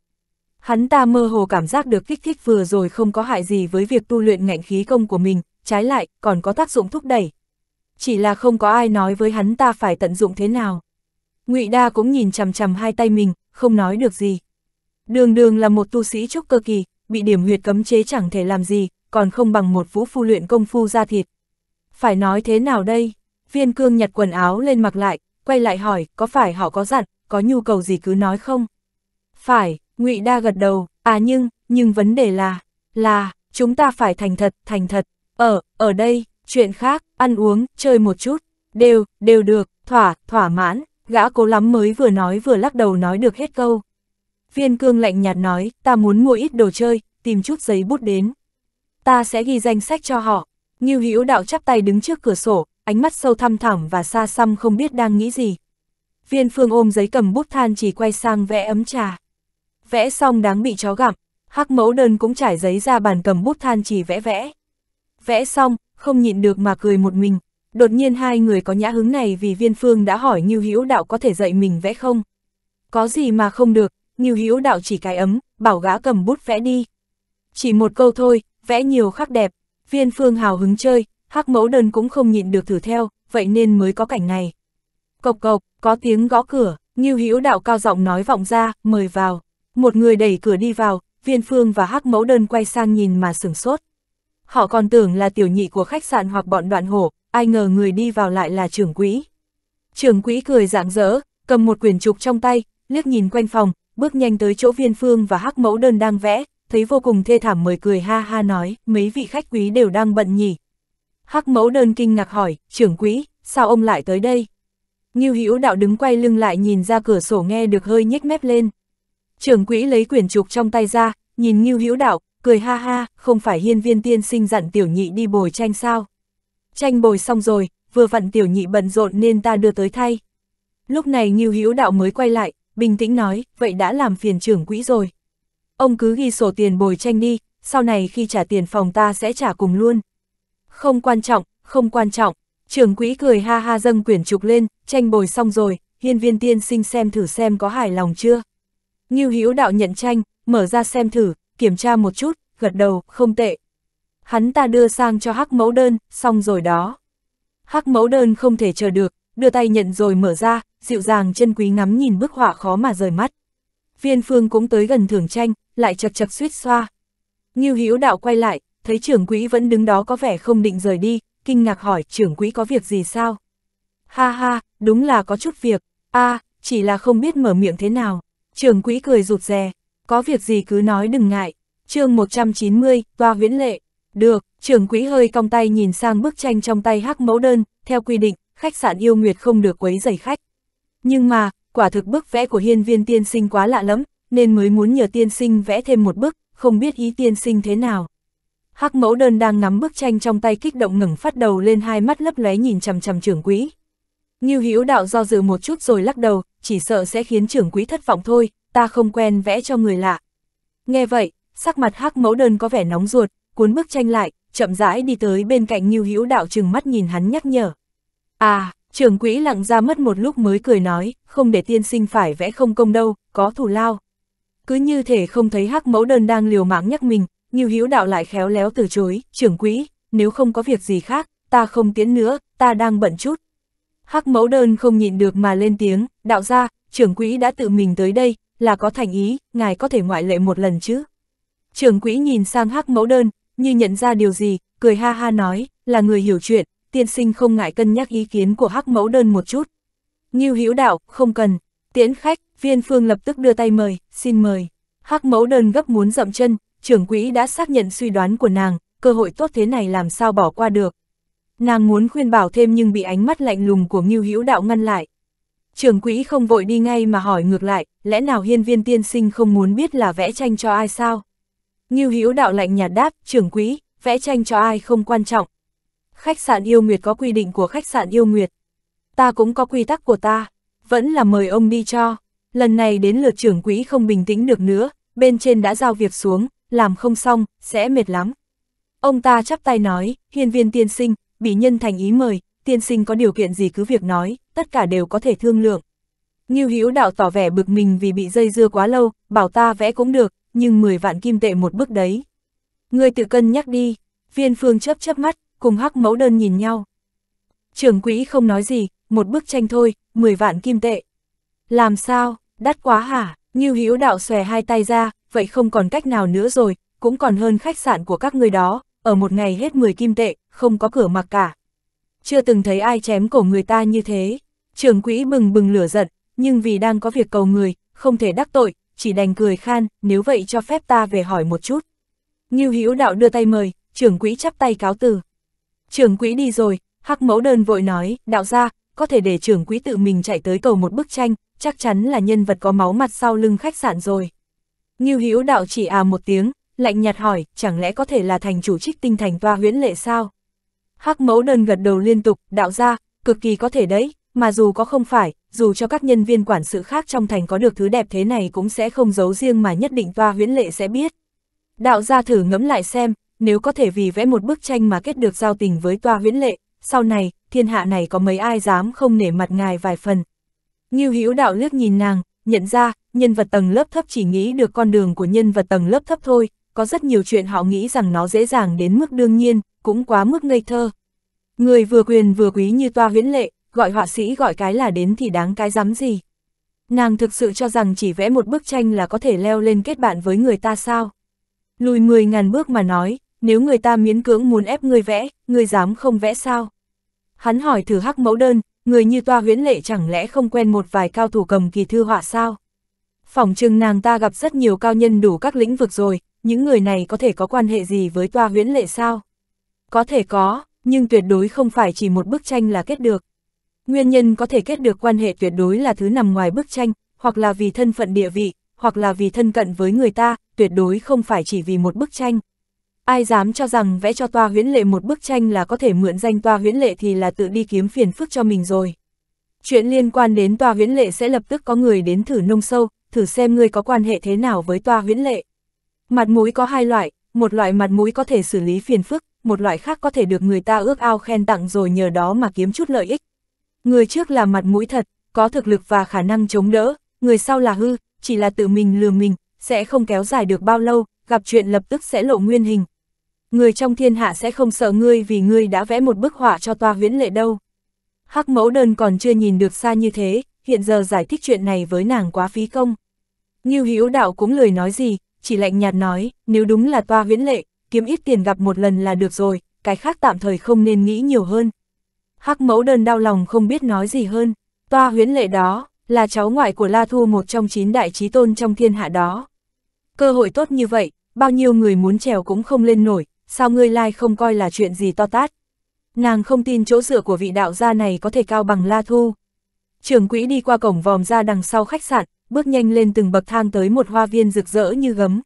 Hắn ta mơ hồ cảm giác được kích thích vừa rồi không có hại gì với việc tu luyện ngạnh khí công của mình, trái lại, còn có tác dụng thúc đẩy. Chỉ là không có ai nói với hắn ta phải tận dụng thế nào. ngụy Đa cũng nhìn chằm chằm hai tay mình, không nói được gì. Đường đường là một tu sĩ trúc cơ kỳ, bị điểm huyệt cấm chế chẳng thể làm gì, còn không bằng một vũ phu luyện công phu ra thịt. Phải nói thế nào đây? Viên cương nhặt quần áo lên mặc lại, quay lại hỏi, có phải họ có dặn, có nhu cầu gì cứ nói không? Phải, ngụy Đa gật đầu, à nhưng, nhưng vấn đề là, là, chúng ta phải thành thật, thành thật, ở, ờ, ở đây, chuyện khác, ăn uống, chơi một chút, đều, đều được, thỏa, thỏa mãn, gã cố lắm mới vừa nói vừa lắc đầu nói được hết câu. Viên cương lạnh nhạt nói, ta muốn mua ít đồ chơi, tìm chút giấy bút đến. Ta sẽ ghi danh sách cho họ. Ngưu Hữu đạo chắp tay đứng trước cửa sổ, ánh mắt sâu thăm thẳm và xa xăm không biết đang nghĩ gì. Viên phương ôm giấy cầm bút than chỉ quay sang vẽ ấm trà. Vẽ xong đáng bị chó gặm, hắc mẫu đơn cũng trải giấy ra bàn cầm bút than chỉ vẽ vẽ. Vẽ xong, không nhịn được mà cười một mình. Đột nhiên hai người có nhã hứng này vì viên phương đã hỏi Ngưu Hữu đạo có thể dạy mình vẽ không. Có gì mà không được, Ngưu Hữu đạo chỉ cái ấm, bảo gã cầm bút vẽ đi. Chỉ một câu thôi, vẽ nhiều khắc đẹp, viên phương hào hứng chơi, hắc mẫu đơn cũng không nhịn được thử theo, vậy nên mới có cảnh này. Cộc cộc, có tiếng gõ cửa, Ngưu Hữu đạo cao giọng nói vọng ra, mời vào. Một người đẩy cửa đi vào, viên phương và hắc mẫu đơn quay sang nhìn mà sửng sốt. Họ còn tưởng là tiểu nhị của khách sạn hoặc bọn đoạn hổ, ai ngờ người đi vào lại là trưởng quỹ. Trưởng quỹ cười rạng rỡ, cầm một quyển trục trong tay, liếc nhìn quanh phòng, bước nhanh tới chỗ viên phương và hắc mẫu đơn đang vẽ, thấy vô cùng thê thảm mới cười ha ha nói, mấy vị khách quý đều đang bận nhỉ. Hắc mẫu đơn kinh ngạc hỏi, trưởng quỹ, sao ông lại tới đây? Ngưu Hữu đạo đứng quay lưng lại nhìn ra cửa sổ nghe được hơi nhếch mép lên. Trưởng quỹ lấy quyển trục trong tay ra, nhìn Ngưu Hữu đạo, cười ha ha, không phải hiên viên tiên sinh dặn tiểu nhị đi bồi tranh sao? Tranh bồi xong rồi, vừa vặn tiểu nhị bận rộn nên ta đưa tới thay. Lúc này Ngưu Hữu đạo mới quay lại, bình tĩnh nói, vậy đã làm phiền trưởng quỹ rồi. Ông cứ ghi sổ tiền bồi tranh đi, sau này khi trả tiền phòng ta sẽ trả cùng luôn. Không quan trọng, không quan trọng, trưởng quỹ cười ha ha dâng quyển trục lên, tranh bồi xong rồi, hiên viên tiên sinh xem thử xem có hài lòng chưa. Ngưu Hữu đạo nhận tranh, mở ra xem thử, kiểm tra một chút, gật đầu, không tệ. Hắn ta đưa sang cho hắc mẫu đơn, xong rồi đó. Hắc mẫu đơn không thể chờ được, đưa tay nhận rồi mở ra, dịu dàng chân quý ngắm nhìn bức họa khó mà rời mắt. Viên Phương cũng tới gần thưởng tranh, lại chật chật suýt xoa. Ngưu Hữu Đạo quay lại, thấy trưởng quỹ vẫn đứng đó có vẻ không định rời đi, kinh ngạc hỏi trưởng quỹ có việc gì sao? Ha ha, đúng là có chút việc, a à, chỉ là không biết mở miệng thế nào. Trưởng quỹ cười rụt rè, có việc gì cứ nói đừng ngại. chương 190, toa viễn lệ. Được, trưởng quỹ hơi cong tay nhìn sang bức tranh trong tay hắc mẫu đơn, theo quy định, khách sạn yêu nguyệt không được quấy giày khách. Nhưng mà, quả thực bức vẽ của hiên viên tiên sinh quá lạ lắm, nên mới muốn nhờ tiên sinh vẽ thêm một bức, không biết ý tiên sinh thế nào. Hắc mẫu đơn đang nắm bức tranh trong tay kích động ngẩng phát đầu lên hai mắt lấp lóe nhìn chằm chằm trưởng quỹ. Ngưu Hữu Đạo do dự một chút rồi lắc đầu, chỉ sợ sẽ khiến trưởng quỹ thất vọng thôi, ta không quen vẽ cho người lạ. Nghe vậy, sắc mặt Hắc mẫu đơn có vẻ nóng ruột, cuốn bức tranh lại, chậm rãi đi tới bên cạnh Ngưu Hữu Đạo chừng mắt nhìn hắn nhắc nhở. À, Trưởng quỹ lặng ra mất một lúc mới cười nói, không để tiên sinh phải vẽ không công đâu, có thù lao. Cứ như thể không thấy hắc mẫu đơn đang liều mạng nhắc mình, như Hữu Đạo lại khéo léo từ chối, trưởng quỹ, nếu không có việc gì khác, ta không tiến nữa, ta đang bận chút. Hắc mẫu đơn không nhịn được mà lên tiếng, đạo ra, trưởng quỹ đã tự mình tới đây, là có thành ý, ngài có thể ngoại lệ một lần chứ. Trưởng quỹ nhìn sang hắc mẫu đơn, như nhận ra điều gì, cười ha ha nói, là người hiểu chuyện, tiên sinh không ngại cân nhắc ý kiến của hắc mẫu đơn một chút. Ngưu Hữu đạo, không cần, tiễn khách, viên phương lập tức đưa tay mời, xin mời. Hắc mẫu đơn gấp muốn dậm chân, trưởng quỹ đã xác nhận suy đoán của nàng, cơ hội tốt thế này làm sao bỏ qua được. Nàng muốn khuyên bảo thêm nhưng bị ánh mắt lạnh lùng của Ngưu Hữu đạo ngăn lại. Trưởng quỹ không vội đi ngay mà hỏi ngược lại, lẽ nào hiên viên tiên sinh không muốn biết là vẽ tranh cho ai sao? Ngưu Hữu đạo lạnh nhạt đáp, trưởng quỹ, vẽ tranh cho ai không quan trọng, Khách sạn yêu nguyệt có quy định của khách sạn yêu nguyệt. Ta cũng có quy tắc của ta, vẫn là mời ông đi cho. Lần này đến lượt trưởng quỹ không bình tĩnh được nữa, bên trên đã giao việc xuống, làm không xong, sẽ mệt lắm. Ông ta chắp tay nói, hiên viên tiên sinh, bị nhân thành ý mời, tiên sinh có điều kiện gì cứ việc nói, tất cả đều có thể thương lượng. Ngưu Hữu đạo tỏ vẻ bực mình vì bị dây dưa quá lâu, bảo ta vẽ cũng được, nhưng 10 vạn kim tệ một bức đấy. Ngươi tự cân nhắc đi, viên phương chấp chấp mắt, cùng hắc mẫu đơn nhìn nhau. Trưởng quỹ không nói gì, một bức tranh thôi, 10 vạn kim tệ. Làm sao, đắt quá hả, Như Hữu đạo xòe hai tay ra, vậy không còn cách nào nữa rồi, cũng còn hơn khách sạn của các người đó, ở một ngày hết 10 kim tệ, không có cửa mặc cả. Chưa từng thấy ai chém cổ người ta như thế, trưởng quỹ bừng bừng lửa giận, nhưng vì đang có việc cầu người, không thể đắc tội, chỉ đành cười khan, nếu vậy cho phép ta về hỏi một chút. Ngưu Hữu đạo đưa tay mời, trưởng quỹ chắp tay cáo từ. Trưởng quỹ đi rồi, hắc mẫu đơn vội nói, đạo ra, có thể để trưởng quỹ tự mình chạy tới cầu một bức tranh, chắc chắn là nhân vật có máu mặt sau lưng khách sạn rồi. Nghiêu hữu đạo chỉ à một tiếng, lạnh nhạt hỏi, chẳng lẽ có thể là thành chủ trích tinh thành toa huyễn lệ sao? Hắc mẫu đơn gật đầu liên tục, đạo ra, cực kỳ có thể đấy, mà dù có không phải, dù cho các nhân viên quản sự khác trong thành có được thứ đẹp thế này cũng sẽ không giấu riêng mà nhất định toa huyễn lệ sẽ biết. Đạo gia thử ngẫm lại xem, nếu có thể vì vẽ một bức tranh mà kết được giao tình với toa huyễn lệ, sau này, thiên hạ này có mấy ai dám không nể mặt ngài vài phần. Ngưu Hữu đạo liếc nhìn nàng, nhận ra, nhân vật tầng lớp thấp chỉ nghĩ được con đường của nhân vật tầng lớp thấp thôi, có rất nhiều chuyện họ nghĩ rằng nó dễ dàng đến mức đương nhiên, cũng quá mức ngây thơ. Người vừa quyền vừa quý như toa huyễn lệ, gọi họa sĩ gọi cái là đến thì đáng cái dám gì. Nàng thực sự cho rằng chỉ vẽ một bức tranh là có thể leo lên kết bạn với người ta sao. Lùi 10.000 bước mà nói, nếu người ta miễn cưỡng muốn ép ngươi vẽ, ngươi dám không vẽ sao? Hắn hỏi thử hắc mẫu đơn, người như toa huyễn lệ chẳng lẽ không quen một vài cao thủ cầm kỳ thư họa sao? Phỏng chừng nàng ta gặp rất nhiều cao nhân đủ các lĩnh vực rồi, những người này có thể có quan hệ gì với toa huyễn lệ sao? Có thể có, nhưng tuyệt đối không phải chỉ một bức tranh là kết được. Nguyên nhân có thể kết được quan hệ tuyệt đối là thứ nằm ngoài bức tranh, hoặc là vì thân phận địa vị, hoặc là vì thân cận với người ta, tuyệt đối không phải chỉ vì một bức tranh. Ai dám cho rằng vẽ cho toa huyễn lệ một bức tranh là có thể mượn danh toa huyễn lệ thì là tự đi kiếm phiền phức cho mình rồi. Chuyện liên quan đến toa huyễn lệ sẽ lập tức có người đến thử nông sâu, thử xem ngươi có quan hệ thế nào với toa huyễn lệ. Mặt mũi có hai loại, một loại mặt mũi có thể xử lý phiền phức, một loại khác có thể được người ta ước ao khen tặng rồi nhờ đó mà kiếm chút lợi ích. Người trước là mặt mũi thật, có thực lực và khả năng chống đỡ, người sau là hư, chỉ là tự mình lừa mình, sẽ không kéo dài được bao lâu, gặp chuyện lập tức sẽ lộ nguyên hình, người trong thiên hạ sẽ không sợ ngươi vì ngươi đã vẽ một bức họa cho toa huyễn lệ đâu. Hắc mẫu đơn còn chưa nhìn được xa như thế, hiện giờ giải thích chuyện này với nàng quá phí công. Như hữu đạo cũng lời nói gì, chỉ lạnh nhạt nói, nếu đúng là toa huyễn lệ, kiếm ít tiền gặp một lần là được rồi, cái khác tạm thời không nên nghĩ nhiều hơn. Hắc mẫu đơn đau lòng không biết nói gì hơn, toa huyễn lệ đó, là cháu ngoại của La Thu một trong chín đại trí tôn trong thiên hạ đó. Cơ hội tốt như vậy, bao nhiêu người muốn trèo cũng không lên nổi, sao ngươi lai không coi là chuyện gì to tát. Nàng không tin chỗ dựa của vị đạo gia này có thể cao bằng La Thu. Trưởng quỹ đi qua cổng vòm ra đằng sau khách sạn, bước nhanh lên từng bậc thang tới một hoa viên rực rỡ như gấm.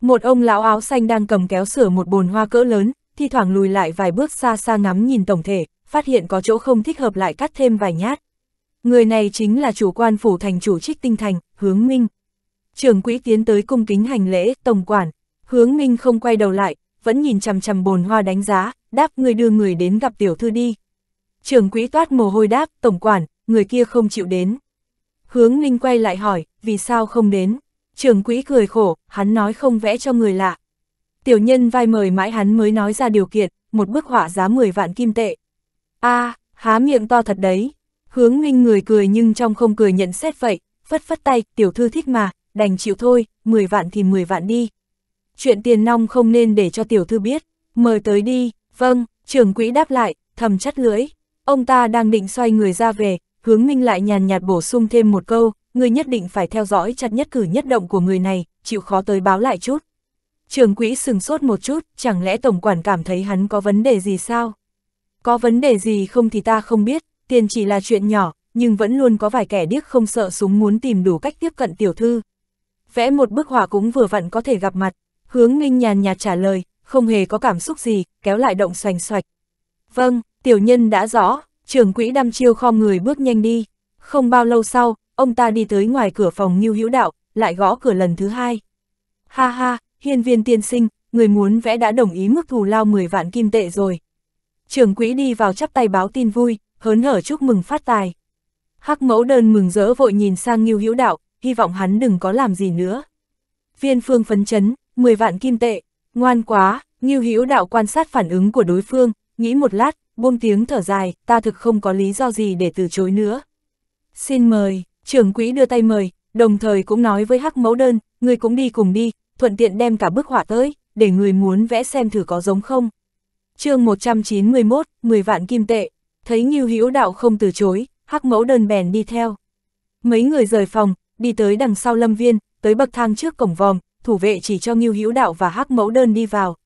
Một ông lão áo xanh đang cầm kéo sửa một bồn hoa cỡ lớn, thi thoảng lùi lại vài bước xa xa ngắm nhìn tổng thể, phát hiện có chỗ không thích hợp lại cắt thêm vài nhát. Người này chính là chủ quan phủ thành chủ trích tinh thành, hướng minh. Trưởng quỹ tiến tới cung kính hành lễ, tổng quản. Hướng minh không quay đầu lại, vẫn nhìn chằm chằm bồn hoa đánh giá, đáp người đưa người đến gặp tiểu thư đi. Trưởng quỹ toát mồ hôi đáp, tổng quản, người kia không chịu đến. Hướng Ninh quay lại hỏi, vì sao không đến? Trưởng quỹ cười khổ, hắn nói không vẽ cho người lạ. Tiểu nhân vai mời mãi hắn mới nói ra điều kiện, một bức họa giá 10 vạn kim tệ. a à, há miệng to thật đấy. Hướng Ninh người cười nhưng trong không cười nhận xét vậy, phất phất tay, tiểu thư thích mà, đành chịu thôi, 10 vạn thì 10 vạn đi chuyện tiền nong không nên để cho tiểu thư biết, mời tới đi, vâng, trưởng quỹ đáp lại, thầm chắt lưỡi. Ông ta đang định xoay người ra về, hướng minh lại nhàn nhạt bổ sung thêm một câu, người nhất định phải theo dõi chặt nhất cử nhất động của người này, chịu khó tới báo lại chút. Trường quỹ sừng sốt một chút, chẳng lẽ tổng quản cảm thấy hắn có vấn đề gì sao? Có vấn đề gì không thì ta không biết, tiền chỉ là chuyện nhỏ, nhưng vẫn luôn có vài kẻ điếc không sợ súng muốn tìm đủ cách tiếp cận tiểu thư. Vẽ một bức họa cũng vừa vặn có thể gặp mặt, Hướng ninh nhàn nhạt trả lời, không hề có cảm xúc gì, kéo lại động xoành xoạch. Vâng, tiểu nhân đã rõ, trưởng quỹ đăm chiêu kho người bước nhanh đi. Không bao lâu sau, ông ta đi tới ngoài cửa phòng Ngưu Hữu Đạo, lại gõ cửa lần thứ hai. Ha ha, hiên viên tiên sinh, người muốn vẽ đã đồng ý mức thù lao 10 vạn kim tệ rồi. Trưởng quỹ đi vào chắp tay báo tin vui, hớn hở chúc mừng phát tài. Hắc mẫu đơn mừng rỡ vội nhìn sang Ngưu Hữu Đạo, hy vọng hắn đừng có làm gì nữa. Viên phương phấn chấn, 10 vạn kim tệ, ngoan quá, Ngưu Hữu Đạo quan sát phản ứng của đối phương, nghĩ một lát, buông tiếng thở dài, ta thực không có lý do gì để từ chối nữa. Xin mời, trưởng quỹ đưa tay mời, đồng thời cũng nói với Hắc Mẫu Đơn, người cũng đi cùng đi, thuận tiện đem cả bức họa tới, để người muốn vẽ xem thử có giống không. chương 191, 10 vạn kim tệ, thấy Ngưu Hữu Đạo không từ chối, Hắc Mẫu Đơn bèn đi theo. Mấy người rời phòng, đi tới đằng sau lâm viên, tới bậc thang trước cổng vòm, thủ vệ chỉ cho Ngưu Hữu Đạo và Hắc Mẫu Đơn đi vào.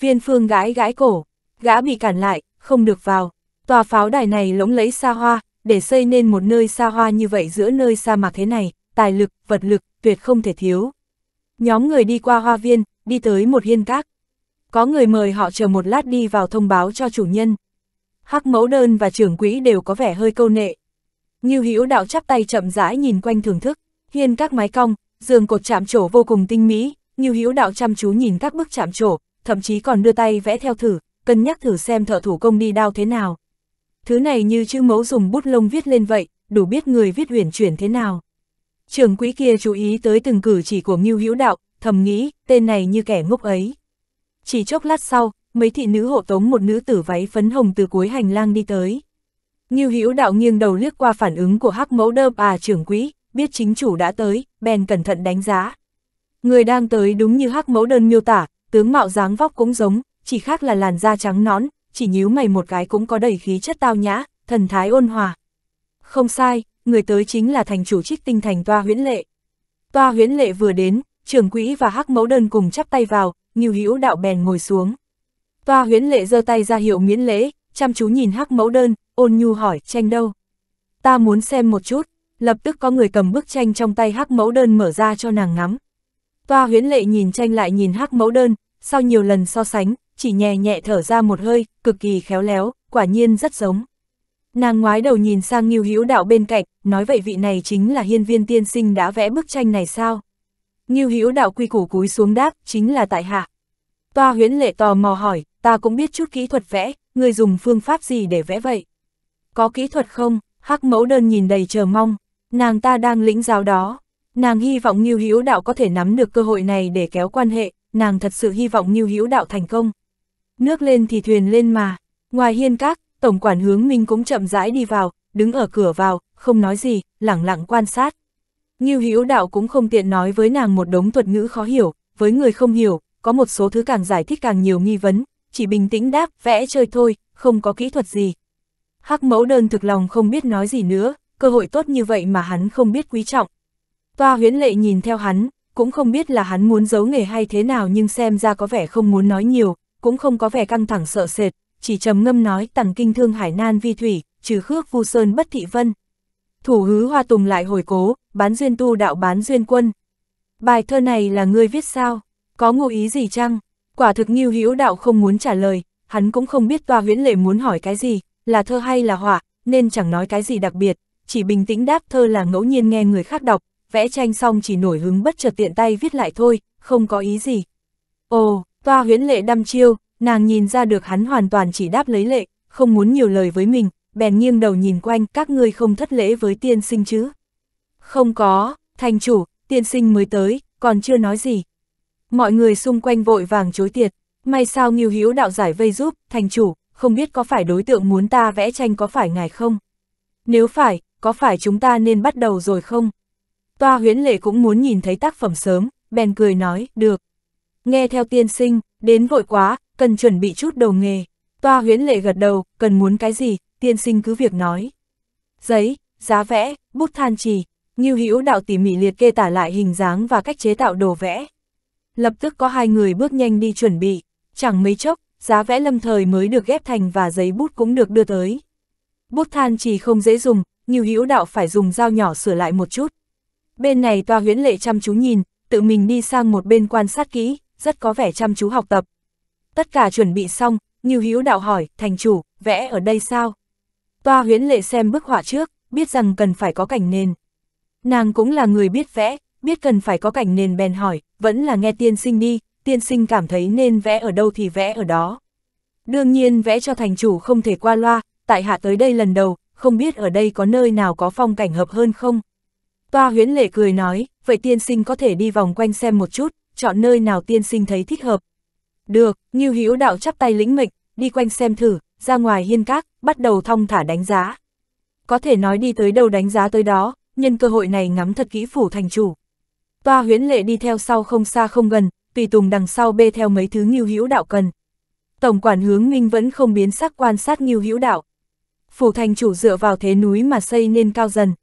Viên Phương gái gãi cổ, gã bị cản lại, không được vào. Tòa pháo đài này lỗng lẫy xa hoa, để xây nên một nơi xa hoa như vậy giữa nơi sa mạc thế này, tài lực, vật lực, tuyệt không thể thiếu. Nhóm người đi qua hoa viên, đi tới một hiên các. Có người mời họ chờ một lát đi vào thông báo cho chủ nhân. Hắc mẫu đơn và trưởng quỹ đều có vẻ hơi câu nệ. Ngưu Hữu đạo chắp tay chậm rãi nhìn quanh thưởng thức, hiên các mái cong, giường cột chạm trổ vô cùng tinh mỹ, Ngưu Hữu Đạo chăm chú nhìn các bức chạm trổ, thậm chí còn đưa tay vẽ theo thử, cân nhắc thử xem thợ thủ công đi đao thế nào. Thứ này như chữ mẫu dùng bút lông viết lên vậy, đủ biết người viết huyền chuyển thế nào. trường quỹ kia chú ý tới từng cử chỉ của Ngưu Hữu Đạo, thầm nghĩ, tên này như kẻ ngốc ấy. Chỉ chốc lát sau, mấy thị nữ hộ tống một nữ tử váy phấn hồng từ cuối hành lang đi tới. Ngưu Hữu Đạo nghiêng đầu liếc qua phản ứng của Hắc Mẫu Đơm à trưởng quỹ, biết chính chủ đã tới, bèn cẩn thận đánh giá. Người đang tới đúng như hắc mẫu đơn miêu tả, tướng mạo dáng vóc cũng giống, chỉ khác là làn da trắng nõn, chỉ nhíu mày một cái cũng có đầy khí chất tao nhã, thần thái ôn hòa. Không sai, người tới chính là thành chủ trích tinh thành toa huyễn lệ. Toa huyễn lệ vừa đến, trưởng quỹ và hắc mẫu đơn cùng chắp tay vào, nghiêu hữu đạo bèn ngồi xuống. Toa huyễn lệ giơ tay ra hiệu miễn lễ, chăm chú nhìn hắc mẫu đơn, ôn nhu hỏi tranh đâu. Ta muốn xem một chút, lập tức có người cầm bức tranh trong tay hắc mẫu đơn mở ra cho nàng ngắm. Toa huyến lệ nhìn tranh lại nhìn hắc mẫu đơn, sau nhiều lần so sánh, chỉ nhẹ nhẹ thở ra một hơi, cực kỳ khéo léo, quả nhiên rất giống. Nàng ngoái đầu nhìn sang Nghiêu Hữu Đạo bên cạnh, nói vậy vị này chính là hiên viên tiên sinh đã vẽ bức tranh này sao? Nghiêu Hữu Đạo quy củ cúi xuống đáp, chính là tại hạ. Toa huyến lệ tò mò hỏi, ta cũng biết chút kỹ thuật vẽ, người dùng phương pháp gì để vẽ vậy? Có kỹ thuật không? Hắc mẫu đơn nhìn đầy chờ mong, Nàng ta đang lĩnh giáo đó. Nàng hy vọng Ngưu Hữu Đạo có thể nắm được cơ hội này để kéo quan hệ, nàng thật sự hy vọng Ngưu Hữu Đạo thành công. Nước lên thì thuyền lên mà. Ngoài hiên các, tổng quản hướng Minh cũng chậm rãi đi vào, đứng ở cửa vào, không nói gì, lẳng lặng quan sát. Ngưu Hữu Đạo cũng không tiện nói với nàng một đống thuật ngữ khó hiểu, với người không hiểu, có một số thứ càng giải thích càng nhiều nghi vấn, chỉ bình tĩnh đáp, vẽ chơi thôi, không có kỹ thuật gì. Hắc mẫu đơn thực lòng không biết nói gì nữa, cơ hội tốt như vậy mà hắn không biết quý trọng. Toa huyến lệ nhìn theo hắn, cũng không biết là hắn muốn giấu nghề hay thế nào nhưng xem ra có vẻ không muốn nói nhiều, cũng không có vẻ căng thẳng sợ sệt, chỉ trầm ngâm nói Tằng kinh thương hải nan vi thủy, trừ khước vu sơn bất thị vân. Thủ hứ hoa tùng lại hồi cố, bán duyên tu đạo bán duyên quân. Bài thơ này là ngươi viết sao? Có ngụ ý gì chăng? Quả thực nghiêu hữu đạo không muốn trả lời, hắn cũng không biết toa huyễn lệ muốn hỏi cái gì, là thơ hay là họa, nên chẳng nói cái gì đặc biệt, chỉ bình tĩnh đáp thơ là ngẫu nhiên nghe người khác đọc, vẽ tranh xong chỉ nổi hứng bất chợt tiện tay viết lại thôi, không có ý gì. Ồ, toa huyễn lệ đăm chiêu, nàng nhìn ra được hắn hoàn toàn chỉ đáp lấy lệ, không muốn nhiều lời với mình, bèn nghiêng đầu nhìn quanh các ngươi không thất lễ với tiên sinh chứ. Không có, thành chủ, tiên sinh mới tới, còn chưa nói gì. Mọi người xung quanh vội vàng chối tiệt, may sao nghiêu hiếu đạo giải vây giúp, thành chủ, không biết có phải đối tượng muốn ta vẽ tranh có phải ngài không? Nếu phải, có phải chúng ta nên bắt đầu rồi không? Toa huyễn lệ cũng muốn nhìn thấy tác phẩm sớm, bèn cười nói, được. Nghe theo tiên sinh, đến vội quá, cần chuẩn bị chút đầu nghề. Toa huyễn lệ gật đầu, cần muốn cái gì, tiên sinh cứ việc nói. Giấy, giá vẽ, bút than trì, Như Hữu đạo tỉ mỉ liệt kê tả lại hình dáng và cách chế tạo đồ vẽ. Lập tức có hai người bước nhanh đi chuẩn bị, chẳng mấy chốc, giá vẽ lâm thời mới được ghép thành và giấy bút cũng được đưa tới. Bút than chỉ không dễ dùng, nhiều hữu đạo phải dùng dao nhỏ sửa lại một chút. Bên này toa huyễn lệ chăm chú nhìn, tự mình đi sang một bên quan sát kỹ, rất có vẻ chăm chú học tập. Tất cả chuẩn bị xong, nhiều hữu đạo hỏi, thành chủ, vẽ ở đây sao? Toa huyễn lệ xem bức họa trước, biết rằng cần phải có cảnh nền. Nàng cũng là người biết vẽ, biết cần phải có cảnh nền bèn hỏi, vẫn là nghe tiên sinh đi, tiên sinh cảm thấy nên vẽ ở đâu thì vẽ ở đó. Đương nhiên vẽ cho thành chủ không thể qua loa, tại hạ tới đây lần đầu, không biết ở đây có nơi nào có phong cảnh hợp hơn không? Toa huyễn lệ cười nói, vậy tiên sinh có thể đi vòng quanh xem một chút, chọn nơi nào tiên sinh thấy thích hợp. Được, Ngưu Hữu đạo chắp tay lĩnh mệnh, đi quanh xem thử, ra ngoài hiên các, bắt đầu thong thả đánh giá. Có thể nói đi tới đâu đánh giá tới đó, nhân cơ hội này ngắm thật kỹ phủ thành chủ. Toa huyễn lệ đi theo sau không xa không gần, tùy tùng đằng sau bê theo mấy thứ Nghiêu Hữu đạo cần. Tổng quản hướng minh vẫn không biến sắc quan sát Nghiêu Hữu đạo phủ thành chủ dựa vào thế núi mà xây nên cao dần.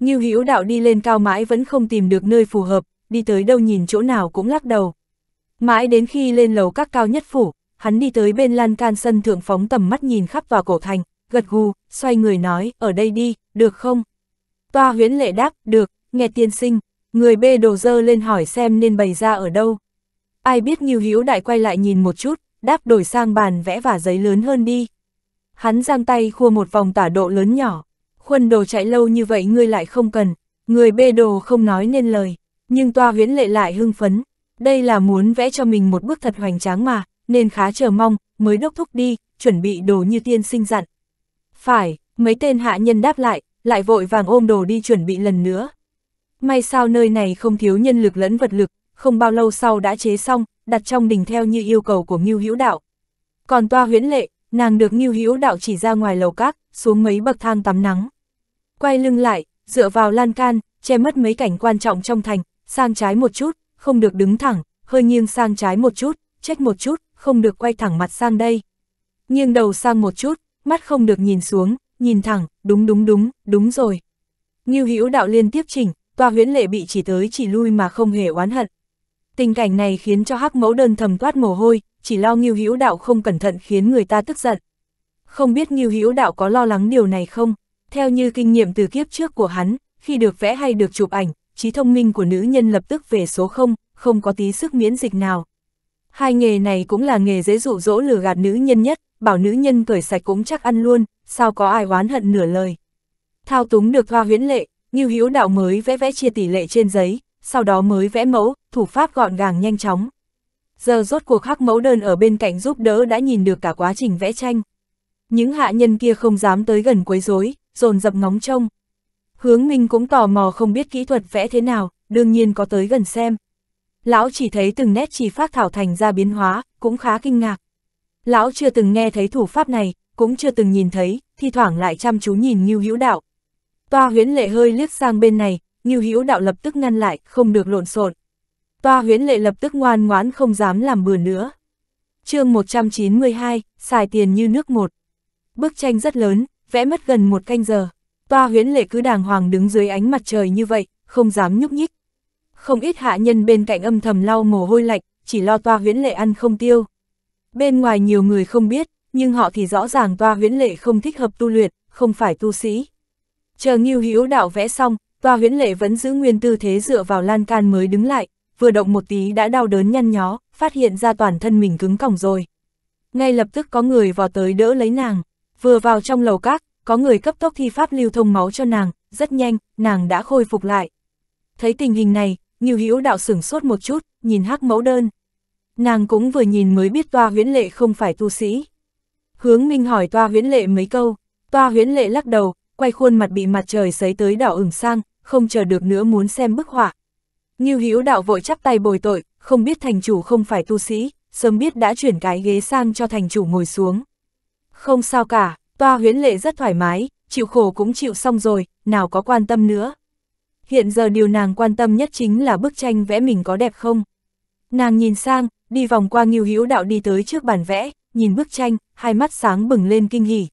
Ngưu Hữu Đạo đi lên cao mãi vẫn không tìm được nơi phù hợp, đi tới đâu nhìn chỗ nào cũng lắc đầu. Mãi đến khi lên lầu các cao nhất phủ, hắn đi tới bên lan can sân thượng phóng tầm mắt nhìn khắp vào cổ thành, gật gù, xoay người nói, ở đây đi, được không? Toa huyễn lệ đáp, được, nghe tiên sinh, người bê đồ dơ lên hỏi xem nên bày ra ở đâu. Ai biết Ngưu Hữu Đại quay lại nhìn một chút, đáp đổi sang bàn vẽ và giấy lớn hơn đi. Hắn giang tay khua một vòng tả độ lớn nhỏ. Khuân đồ chạy lâu như vậy ngươi lại không cần. Người bê đồ không nói nên lời. Nhưng toa huyễn lệ lại hưng phấn. Đây là muốn vẽ cho mình một bước thật hoành tráng mà, nên khá chờ mong, mới đốc thúc đi, chuẩn bị đồ như tiên sinh dặn. Phải, mấy tên hạ nhân đáp lại, lại vội vàng ôm đồ đi chuẩn bị lần nữa. May sao nơi này không thiếu nhân lực lẫn vật lực, không bao lâu sau đã chế xong, đặt trong đình theo như yêu cầu của Ngưu Hữu Đạo. Còn toa huyễn lệ, nàng được Ngưu Hữu Đạo chỉ ra ngoài lầu các, xuống mấy bậc thang tắm nắng. Quay lưng lại, dựa vào lan can, che mất mấy cảnh quan trọng trong thành, sang trái một chút, không được đứng thẳng, hơi nghiêng sang trái một chút, trách một chút, không được quay thẳng mặt sang đây. Nghiêng đầu sang một chút, mắt không được nhìn xuống, nhìn thẳng, đúng đúng đúng, đúng rồi. Ngưu Hữu Đạo liên tiếp chỉnh, tòa huyễn lệ bị chỉ tới chỉ lui mà không hề oán hận, Tình cảnh này khiến cho hắc mẫu đơn thầm toát mồ hôi, chỉ lo nghiêu hữu đạo không cẩn thận khiến người ta tức giận. Không biết nghiêu hữu đạo có lo lắng điều này không? Theo như kinh nghiệm từ kiếp trước của hắn, khi được vẽ hay được chụp ảnh, trí thông minh của nữ nhân lập tức về số 0, không có tí sức miễn dịch nào. Hai nghề này cũng là nghề dễ dụ dỗ lừa gạt nữ nhân nhất, bảo nữ nhân cởi sạch cũng chắc ăn luôn, sao có ai oán hận nửa lời. Thao túng được hoa huyễn lệ, nghiêu Hữu Đạo mới vẽ vẽ chia tỷ lệ trên giấy, sau đó mới vẽ mẫu, thủ pháp gọn gàng nhanh chóng. Giờ rốt cuộc khắc mẫu đơn ở bên cạnh giúp đỡ đã nhìn được cả quá trình vẽ tranh. Những hạ nhân kia không dám tới gần quấy rối, dồn dập ngóng trông. Hướng Minh cũng tò mò không biết kỹ thuật vẽ thế nào, đương nhiên có tới gần xem. Lão chỉ thấy từng nét chỉ phát thảo thành ra biến hóa, cũng khá kinh ngạc. Lão chưa từng nghe thấy thủ pháp này, cũng chưa từng nhìn thấy, thi thoảng lại chăm chú nhìn Ngưu Hữu Đạo. Toa huyễn lệ hơi liếc sang bên này, Ngưu Hữu Đạo lập tức ngăn lại, không được lộn xộn. Toa huyễn lệ lập tức ngoan ngoãn không dám làm bừa nữa. chương 192, xài tiền như nước một. Bức tranh rất lớn, vẽ mất gần một canh giờ. Toa huyễn lệ cứ đàng hoàng đứng dưới ánh mặt trời như vậy, không dám nhúc nhích. Không ít hạ nhân bên cạnh âm thầm lau mồ hôi lạnh, chỉ lo toa huyễn lệ ăn không tiêu. Bên ngoài nhiều người không biết, nhưng họ thì rõ ràng toa huyễn lệ không thích hợp tu luyện, không phải tu sĩ. Chờ Ngưu Hữu Đạo vẽ xong, Tòa huyễn lệ vẫn giữ nguyên tư thế dựa vào lan can mới đứng lại, vừa động một tí đã đau đớn nhăn nhó, phát hiện ra toàn thân mình cứng cỏng rồi. Ngay lập tức có người vào tới đỡ lấy nàng, vừa vào trong lầu các, có người cấp tốc thi pháp lưu thông máu cho nàng, rất nhanh, nàng đã khôi phục lại. Thấy tình hình này, Nghiêu Hữu đạo sửng sốt một chút, nhìn hắc mẫu đơn. Nàng cũng vừa nhìn mới biết toa huyễn lệ không phải tu sĩ. Hướng Minh hỏi toa huyễn lệ mấy câu, toa huyễn lệ lắc đầu, quay khuôn mặt bị mặt trời sấy tới đỏ ửng sang, không chờ được nữa muốn xem bức họa. Như Hữu đạo vội chắp tay bồi tội, không biết thành chủ không phải tu sĩ, sớm biết đã chuyển cái ghế sang cho thành chủ ngồi xuống. Không sao cả, toa huyến lệ rất thoải mái, chịu khổ cũng chịu xong rồi, nào có quan tâm nữa. Hiện giờ điều nàng quan tâm nhất chính là bức tranh vẽ mình có đẹp không. Nàng nhìn sang, đi vòng qua nghiêu hữu đạo đi tới trước bàn vẽ, nhìn bức tranh, hai mắt sáng bừng lên kinh hỉ.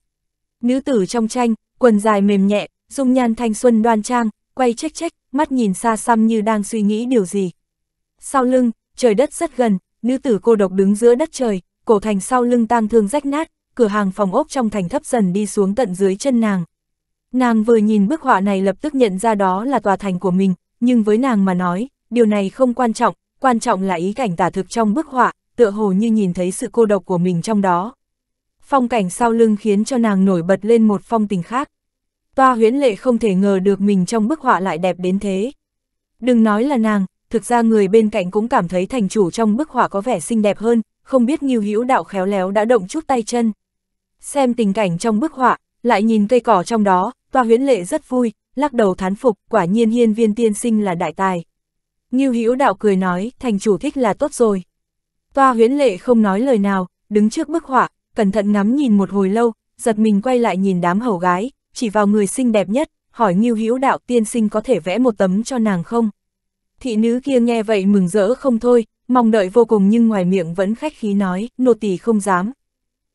Nữ tử trong tranh, quần dài mềm nhẹ, dung nhan thanh xuân đoan trang, quay trách trách, mắt nhìn xa xăm như đang suy nghĩ điều gì. Sau lưng, trời đất rất gần, nữ tử cô độc đứng giữa đất trời, cổ thành sau lưng tang thương rách nát, cửa hàng phòng ốc trong thành thấp dần đi xuống tận dưới chân nàng. Nàng vừa nhìn bức họa này lập tức nhận ra đó là tòa thành của mình, nhưng với nàng mà nói, điều này không quan trọng, quan trọng là ý cảnh tả thực trong bức họa, tựa hồ như nhìn thấy sự cô độc của mình trong đó. Phong cảnh sau lưng khiến cho nàng nổi bật lên một phong tình khác. Toa huyến lệ không thể ngờ được mình trong bức họa lại đẹp đến thế. Đừng nói là nàng, thực ra người bên cạnh cũng cảm thấy thành chủ trong bức họa có vẻ xinh đẹp hơn, không biết nghiêu hữu đạo khéo léo đã động chút tay chân. Xem tình cảnh trong bức họa, lại nhìn cây cỏ trong đó, toa huyến lệ rất vui, lắc đầu thán phục, quả nhiên hiên viên tiên sinh là đại tài. Nghiêu hữu đạo cười nói, thành chủ thích là tốt rồi. Toa huyến lệ không nói lời nào, đứng trước bức họa, cẩn thận ngắm nhìn một hồi lâu, giật mình quay lại nhìn đám hầu gái, chỉ vào người xinh đẹp nhất, hỏi Ngưu Hữu Đạo tiên sinh có thể vẽ một tấm cho nàng không? Thị nữ kia nghe vậy mừng rỡ không thôi, mong đợi vô cùng nhưng ngoài miệng vẫn khách khí nói, nô tỳ không dám.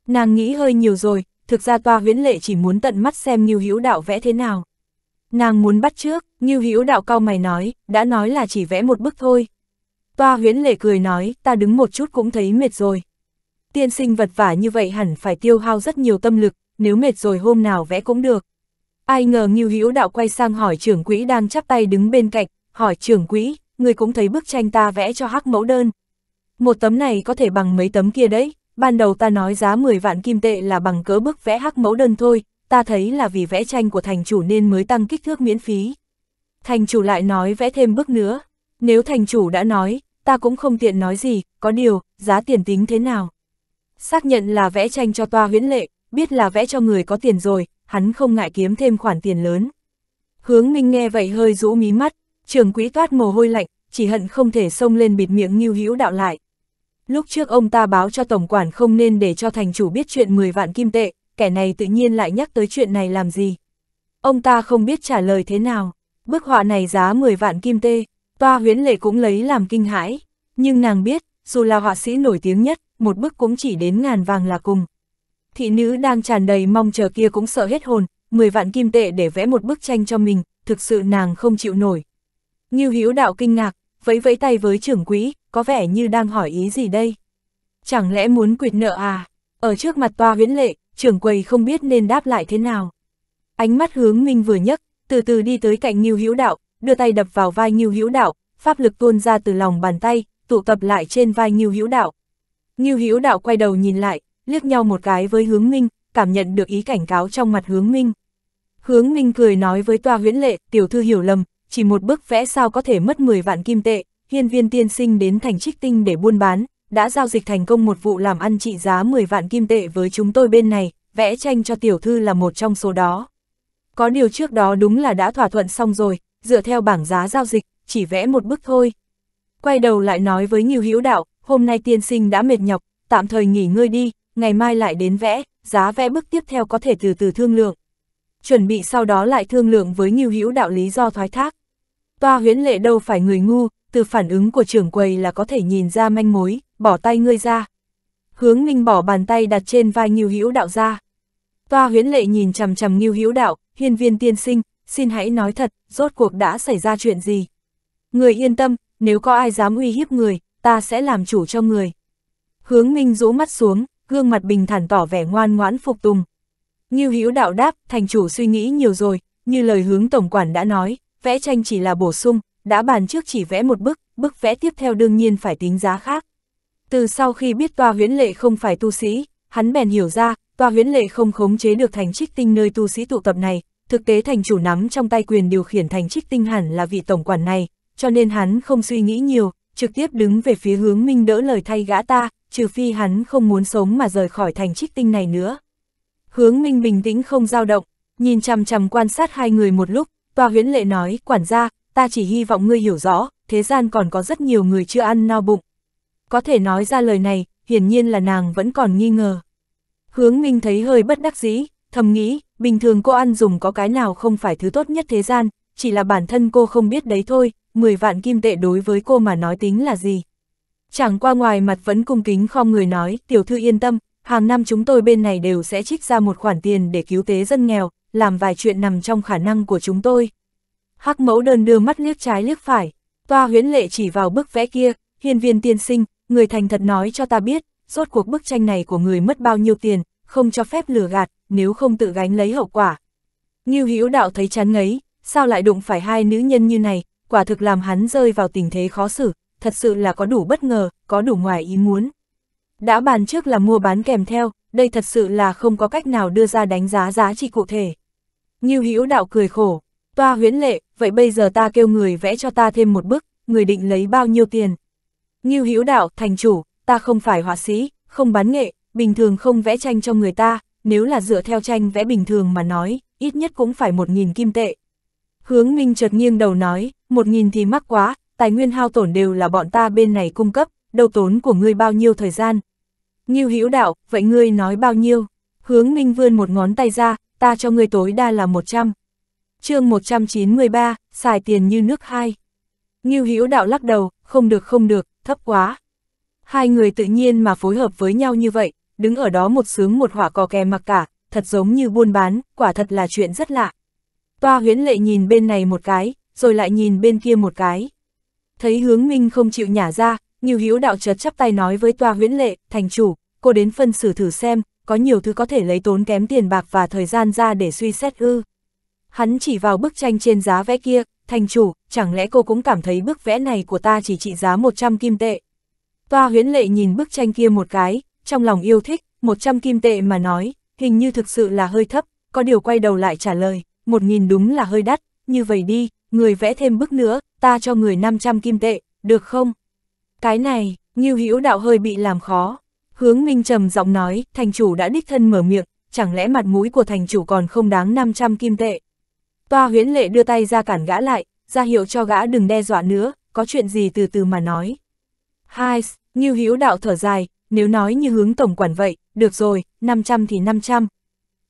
Nàng nghĩ hơi nhiều rồi, thực ra toa huyễn lệ chỉ muốn tận mắt xem Ngưu Hữu Đạo vẽ thế nào. Nàng muốn bắt trước, Ngưu Hữu Đạo cao mày nói, đã nói là chỉ vẽ một bức thôi. Toa huyễn lệ cười nói, ta đứng một chút cũng thấy mệt rồi. Tiên sinh vật vả như vậy hẳn phải tiêu hao rất nhiều tâm lực, nếu mệt rồi hôm nào vẽ cũng được. Ai ngờ Ngưu Hữu Đạo quay sang hỏi trưởng quỹ đang chắp tay đứng bên cạnh, hỏi trưởng quỹ, người cũng thấy bức tranh ta vẽ cho hắc mẫu đơn. Một tấm này có thể bằng mấy tấm kia đấy, ban đầu ta nói giá 10 vạn kim tệ là bằng cỡ bức vẽ hắc mẫu đơn thôi, ta thấy là vì vẽ tranh của thành chủ nên mới tăng kích thước miễn phí. Thành chủ lại nói vẽ thêm bức nữa, nếu thành chủ đã nói, ta cũng không tiện nói gì, có điều, giá tiền tính thế nào. Xác nhận là vẽ tranh cho toa huyễn lệ, biết là vẽ cho người có tiền rồi, hắn không ngại kiếm thêm khoản tiền lớn. Hướng Minh nghe vậy hơi rũ mí mắt, trường quỹ toát mồ hôi lạnh, chỉ hận không thể xông lên bịt miệng như hữu đạo lại. Lúc trước ông ta báo cho tổng quản không nên để cho thành chủ biết chuyện 10 vạn kim tệ, kẻ này tự nhiên lại nhắc tới chuyện này làm gì. Ông ta không biết trả lời thế nào, bức họa này giá 10 vạn kim tê, toa huyến lệ cũng lấy làm kinh hãi, nhưng nàng biết, dù là họa sĩ nổi tiếng nhất, một bức cũng chỉ đến ngàn vàng là cùng thị nữ đang tràn đầy mong chờ kia cũng sợ hết hồn, 10 vạn kim tệ để vẽ một bức tranh cho mình, thực sự nàng không chịu nổi. Như Hữu đạo kinh ngạc, vẫy vẫy tay với trưởng quỹ, có vẻ như đang hỏi ý gì đây. Chẳng lẽ muốn quyệt nợ à? Ở trước mặt tòa huyễn lệ, trưởng quầy không biết nên đáp lại thế nào. Ánh mắt hướng minh vừa nhấc, từ từ đi tới cạnh Ngưu Hữu Đạo, đưa tay đập vào vai Ngưu Hữu Đạo, pháp lực tuôn ra từ lòng bàn tay, tụ tập lại trên vai Ngưu Hữu Đạo. Ngưu Hữu Đạo quay đầu nhìn lại, liếc nhau một cái với hướng minh, cảm nhận được ý cảnh cáo trong mặt hướng minh. Hướng minh cười nói với toa huyễn lệ, tiểu thư hiểu lầm, chỉ một bức vẽ sao có thể mất 10 vạn kim tệ, hiên viên tiên sinh đến thành trích tinh để buôn bán, đã giao dịch thành công một vụ làm ăn trị giá 10 vạn kim tệ với chúng tôi bên này, vẽ tranh cho tiểu thư là một trong số đó. Có điều trước đó đúng là đã thỏa thuận xong rồi, dựa theo bảng giá giao dịch, chỉ vẽ một bức thôi. Quay đầu lại nói với nhiều hữu đạo, hôm nay tiên sinh đã mệt nhọc, tạm thời nghỉ ngơi đi, ngày mai lại đến vẽ, giá vẽ bước tiếp theo có thể từ từ thương lượng. Chuẩn bị sau đó lại thương lượng với nghiêu hữu đạo lý do thoái thác. Toa huyến lệ đâu phải người ngu, từ phản ứng của trưởng quầy là có thể nhìn ra manh mối, bỏ tay ngươi ra. Hướng ninh bỏ bàn tay đặt trên vai nghiêu hữu đạo ra. Toa huyến lệ nhìn chằm chằm nghiêu hữu đạo, hiên viên tiên sinh, xin hãy nói thật, rốt cuộc đã xảy ra chuyện gì. Người yên tâm, nếu có ai dám uy hiếp người, ta sẽ làm chủ cho người. Hướng Minh rũ mắt xuống, gương mặt bình thản tỏ vẻ ngoan ngoãn phục tùng. Như hữu đạo đáp, thành chủ suy nghĩ nhiều rồi, như lời hướng tổng quản đã nói, vẽ tranh chỉ là bổ sung, đã bàn trước chỉ vẽ một bức, bức vẽ tiếp theo đương nhiên phải tính giá khác. Từ sau khi biết toa huyễn lệ không phải tu sĩ, hắn bèn hiểu ra, toa huyễn lệ không khống chế được thành trích tinh nơi tu sĩ tụ tập này, thực tế thành chủ nắm trong tay quyền điều khiển thành trích tinh hẳn là vị tổng quản này, cho nên hắn không suy nghĩ nhiều, trực tiếp đứng về phía hướng minh đỡ lời thay gã ta, trừ phi hắn không muốn sống mà rời khỏi thành trích tinh này nữa. Hướng Minh bình tĩnh không dao động, nhìn chằm chằm quan sát hai người một lúc, tòa huyễn lệ nói, quản gia, ta chỉ hy vọng ngươi hiểu rõ, thế gian còn có rất nhiều người chưa ăn no bụng. Có thể nói ra lời này, hiển nhiên là nàng vẫn còn nghi ngờ. Hướng Minh thấy hơi bất đắc dĩ, thầm nghĩ, bình thường cô ăn dùng có cái nào không phải thứ tốt nhất thế gian, chỉ là bản thân cô không biết đấy thôi, 10 vạn kim tệ đối với cô mà nói tính là gì. Chẳng qua ngoài mặt vẫn cung kính khom người nói, tiểu thư yên tâm, hàng năm chúng tôi bên này đều sẽ trích ra một khoản tiền để cứu tế dân nghèo, làm vài chuyện nằm trong khả năng của chúng tôi. Hắc mẫu đơn đưa mắt liếc trái liếc phải, toa huyễn lệ chỉ vào bức vẽ kia, hiên viên tiên sinh, người thành thật nói cho ta biết, rốt cuộc bức tranh này của người mất bao nhiêu tiền, không cho phép lừa gạt, nếu không tự gánh lấy hậu quả. Nghiêu hữu đạo thấy chán ngấy, sao lại đụng phải hai nữ nhân như này, quả thực làm hắn rơi vào tình thế khó xử, thật sự là có đủ bất ngờ, có đủ ngoài ý muốn. Đã bàn trước là mua bán kèm theo, đây thật sự là không có cách nào đưa ra đánh giá giá trị cụ thể. Như Hữu đạo cười khổ, toa huyễn lệ, vậy bây giờ ta kêu người vẽ cho ta thêm một bức, người định lấy bao nhiêu tiền. Như Hữu đạo, thành chủ, ta không phải họa sĩ, không bán nghệ, bình thường không vẽ tranh cho người ta, nếu là dựa theo tranh vẽ bình thường mà nói, ít nhất cũng phải một nghìn kim tệ. Hướng Minh chợt nghiêng đầu nói, một nghìn thì mắc quá, tài nguyên hao tổn đều là bọn ta bên này cung cấp, đầu tốn của ngươi bao nhiêu thời gian. Nghiêu hữu đạo, vậy ngươi nói bao nhiêu? Hướng Minh vươn một ngón tay ra, ta cho ngươi tối đa là 100. chương 193, xài tiền như nước hai. Nghiêu hữu đạo lắc đầu, không được không được, thấp quá. Hai người tự nhiên mà phối hợp với nhau như vậy, đứng ở đó một sướng một hỏa cò kè mặc cả, thật giống như buôn bán, quả thật là chuyện rất lạ. Toa huyến lệ nhìn bên này một cái, rồi lại nhìn bên kia một cái thấy hướng minh không chịu nhả ra, nhiều hữu đạo chợt chắp tay nói với toa nguyễn lệ, thành chủ, cô đến phân xử thử xem, có nhiều thứ có thể lấy tốn kém tiền bạc và thời gian ra để suy xét ư. Hắn chỉ vào bức tranh trên giá vẽ kia, thành chủ, chẳng lẽ cô cũng cảm thấy bức vẽ này của ta chỉ trị giá 100 kim tệ. Toa nguyễn lệ nhìn bức tranh kia một cái, trong lòng yêu thích, 100 kim tệ mà nói, hình như thực sự là hơi thấp, có điều quay đầu lại trả lời, một nghìn đúng là hơi đắt, như vậy đi, người vẽ thêm bức nữa, ta cho người 500 kim tệ, được không? Cái này, Ngưu Hữu Đạo hơi bị làm khó. Hướng Minh trầm giọng nói, thành chủ đã đích thân mở miệng, chẳng lẽ mặt mũi của thành chủ còn không đáng 500 kim tệ? Toa huyến lệ đưa tay ra cản gã lại, ra hiệu cho gã đừng đe dọa nữa, có chuyện gì từ từ mà nói. Hai, Ngưu Hữu Đạo thở dài, nếu nói như hướng tổng quản vậy, được rồi, 500 thì 500.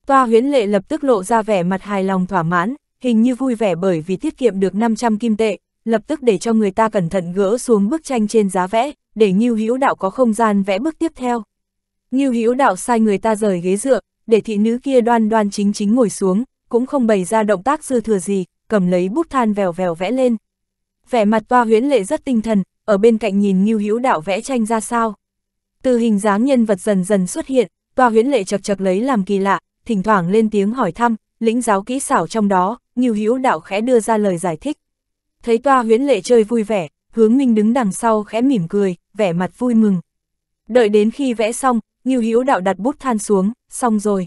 Toa huyến lệ lập tức lộ ra vẻ mặt hài lòng thỏa mãn, hình như vui vẻ bởi vì tiết kiệm được 500 kim tệ, lập tức để cho người ta cẩn thận gỡ xuống bức tranh trên giá vẽ, để Ngưu Hữu Đạo có không gian vẽ bước tiếp theo. Ngưu Hữu Đạo sai người ta rời ghế dựa, để thị nữ kia đoan đoan chính chính ngồi xuống, cũng không bày ra động tác dư thừa gì, cầm lấy bút than vèo vèo vẽ lên. Vẻ mặt toa huyễn lệ rất tinh thần, ở bên cạnh nhìn Ngưu Hữu Đạo vẽ tranh ra sao. Từ hình dáng nhân vật dần dần xuất hiện, toa huyễn lệ chật chật lấy làm kỳ lạ, thỉnh thoảng lên tiếng hỏi thăm, lĩnh giáo kỹ xảo trong đó, Ngưu Hữu Đạo khẽ đưa ra lời giải thích. Thấy toa huyễn lệ chơi vui vẻ, hướng minh đứng đằng sau khẽ mỉm cười, vẻ mặt vui mừng. Đợi đến khi vẽ xong, Ngưu Hữu Đạo đặt bút than xuống, xong rồi.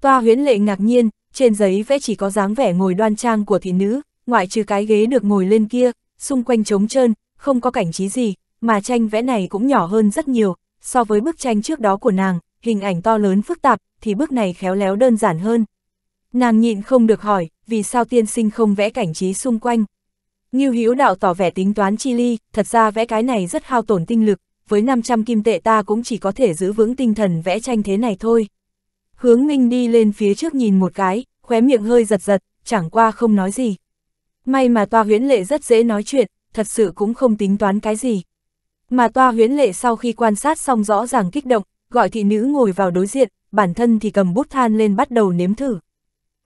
Toa huyễn lệ ngạc nhiên, trên giấy vẽ chỉ có dáng vẻ ngồi đoan trang của thị nữ, ngoại trừ cái ghế được ngồi lên kia, xung quanh trống trơn, không có cảnh trí gì, mà tranh vẽ này cũng nhỏ hơn rất nhiều, so với bức tranh trước đó của nàng, hình ảnh to lớn phức tạp, thì bức này khéo léo đơn giản hơn, Nàng nhịn không được hỏi, vì sao tiên sinh không vẽ cảnh trí xung quanh. Ngưu hiếu đạo tỏ vẻ tính toán chi ly, thật ra vẽ cái này rất hao tổn tinh lực, với 500 kim tệ ta cũng chỉ có thể giữ vững tinh thần vẽ tranh thế này thôi. Hướng Minh đi lên phía trước nhìn một cái, khóe miệng hơi giật giật, chẳng qua không nói gì. May mà toa huyễn lệ rất dễ nói chuyện, thật sự cũng không tính toán cái gì. Mà toa huyễn lệ sau khi quan sát xong rõ ràng kích động, gọi thị nữ ngồi vào đối diện, bản thân thì cầm bút than lên bắt đầu nếm thử.